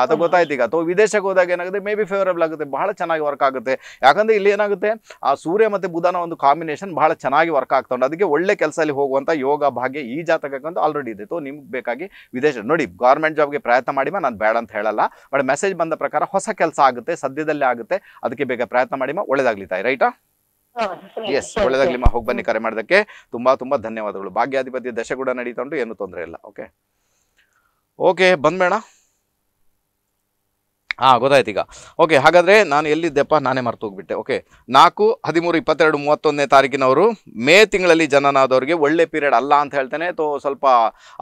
ಆತ ಗೊತ್ತಾಯ್ತು ಈಗ ಅಥವಾ ವಿದೇಶಕ್ಕೆ ಹೋದಾಗ ಏನಾಗುತ್ತೆ ಮೇ ಬಿ ಫೇವರಬಲ್ ಆಗುತ್ತೆ ಬಹಳ ಚೆನ್ನಾಗಿ ವರ್ಕ್ ಆಗುತ್ತೆ ಯಾಕಂದ್ರೆ ಇಲ್ಲಿ ಏನಾಗುತ್ತೆ ಆ ಸೂರ್ಯ ಮತ್ತೆ ಬುಧನ ಒಂದು ಕಾಂಬಿನೇಷನ್ ಬಹಳ ಚೆನ್ನಾಗಿ ವರ್ಕ್ ಆಗ್ತಾ ಉಂಟು ಅದಕ್ಕೆ ಒಳ್ಳೆ ಕೆಲಸದಲ್ಲಿ ಹೋಗುವಂತ ಯೋಗ ಭಾಗ್ಯ ಈ ಜಾತಕಕ್ಕಂತೂ ಆಲ್ರೆಡಿ ಇದೆ ತೋ ನಿಮ್ಗೆ ಬೇಕಾಗಿ ವಿದೇಶ ನೋಡಿ ಗೌರ್ಮೆಂಟ್ ಜಾಬ್ಗೆ ಪ್ರಯತ್ನ ಮಾಡಿ ನಾನು ಬೇಡ ಅಂತ ಹೇಳಲ್ಲ ಬಟ್ ಮೆಸೇಜ್ ಬಂದ ಪ್ರಕಾರ ಹೊಸ ಕೆಲಸ ಆಗುತ್ತೆ ಸದ್ಯದಲ್ಲೇ ಆಗುತ್ತೆ ಅದಕ್ಕೆ ಬೇಗ ಪ್ರಯತ್ನ ಮಾಡಿ ಒಳ್ಳೇದಾಗ್ಲಿ ತಾಯಿ ರೈಟಾ ಎಸ್ ಒಳ್ಳೇದಾಗ್ಲಿ ಹೋಗಿ ಬನ್ನಿ ಕರೆ ಮಾಡೋದಕ್ಕೆ ತುಂಬಾ ತುಂಬಾ ಧನ್ಯವಾದಗಳು ಭಾಗ್ಯಾಧಿಪತಿ ದಶೆ ಕೂಡ ನಡೀತಾ ಉಂಟು ಏನು ತೊಂದರೆ ಇಲ್ಲ ಓಕೆ ಓಕೆ ಬಂದ್ಬೇಡ ಹಾಂ ಗೊತ್ತಾಯ್ತು ಈಗ ಓಕೆ ಹಾಗಾದರೆ ನಾನು ಎಲ್ಲಿದ್ದೆಪ್ಪ ನಾನೇ ಮರೆತು ಹೋಗ್ಬಿಟ್ಟೆ ಓಕೆ ನಾಲ್ಕು ಹದಿಮೂರು ಇಪ್ಪತ್ತೆರಡು ಮೂವತ್ತೊಂದನೇ ತಾರೀಕಿನವರು ಮೇ ತಿಂಗಳಲ್ಲಿ ಜನನಾದವ್ರಿಗೆ ಒಳ್ಳೆ ಪೀರಿಯಡ್ ಅಲ್ಲ ಅಂತ ಹೇಳ್ತೇನೆ ತೊ ಸ್ವಲ್ಪ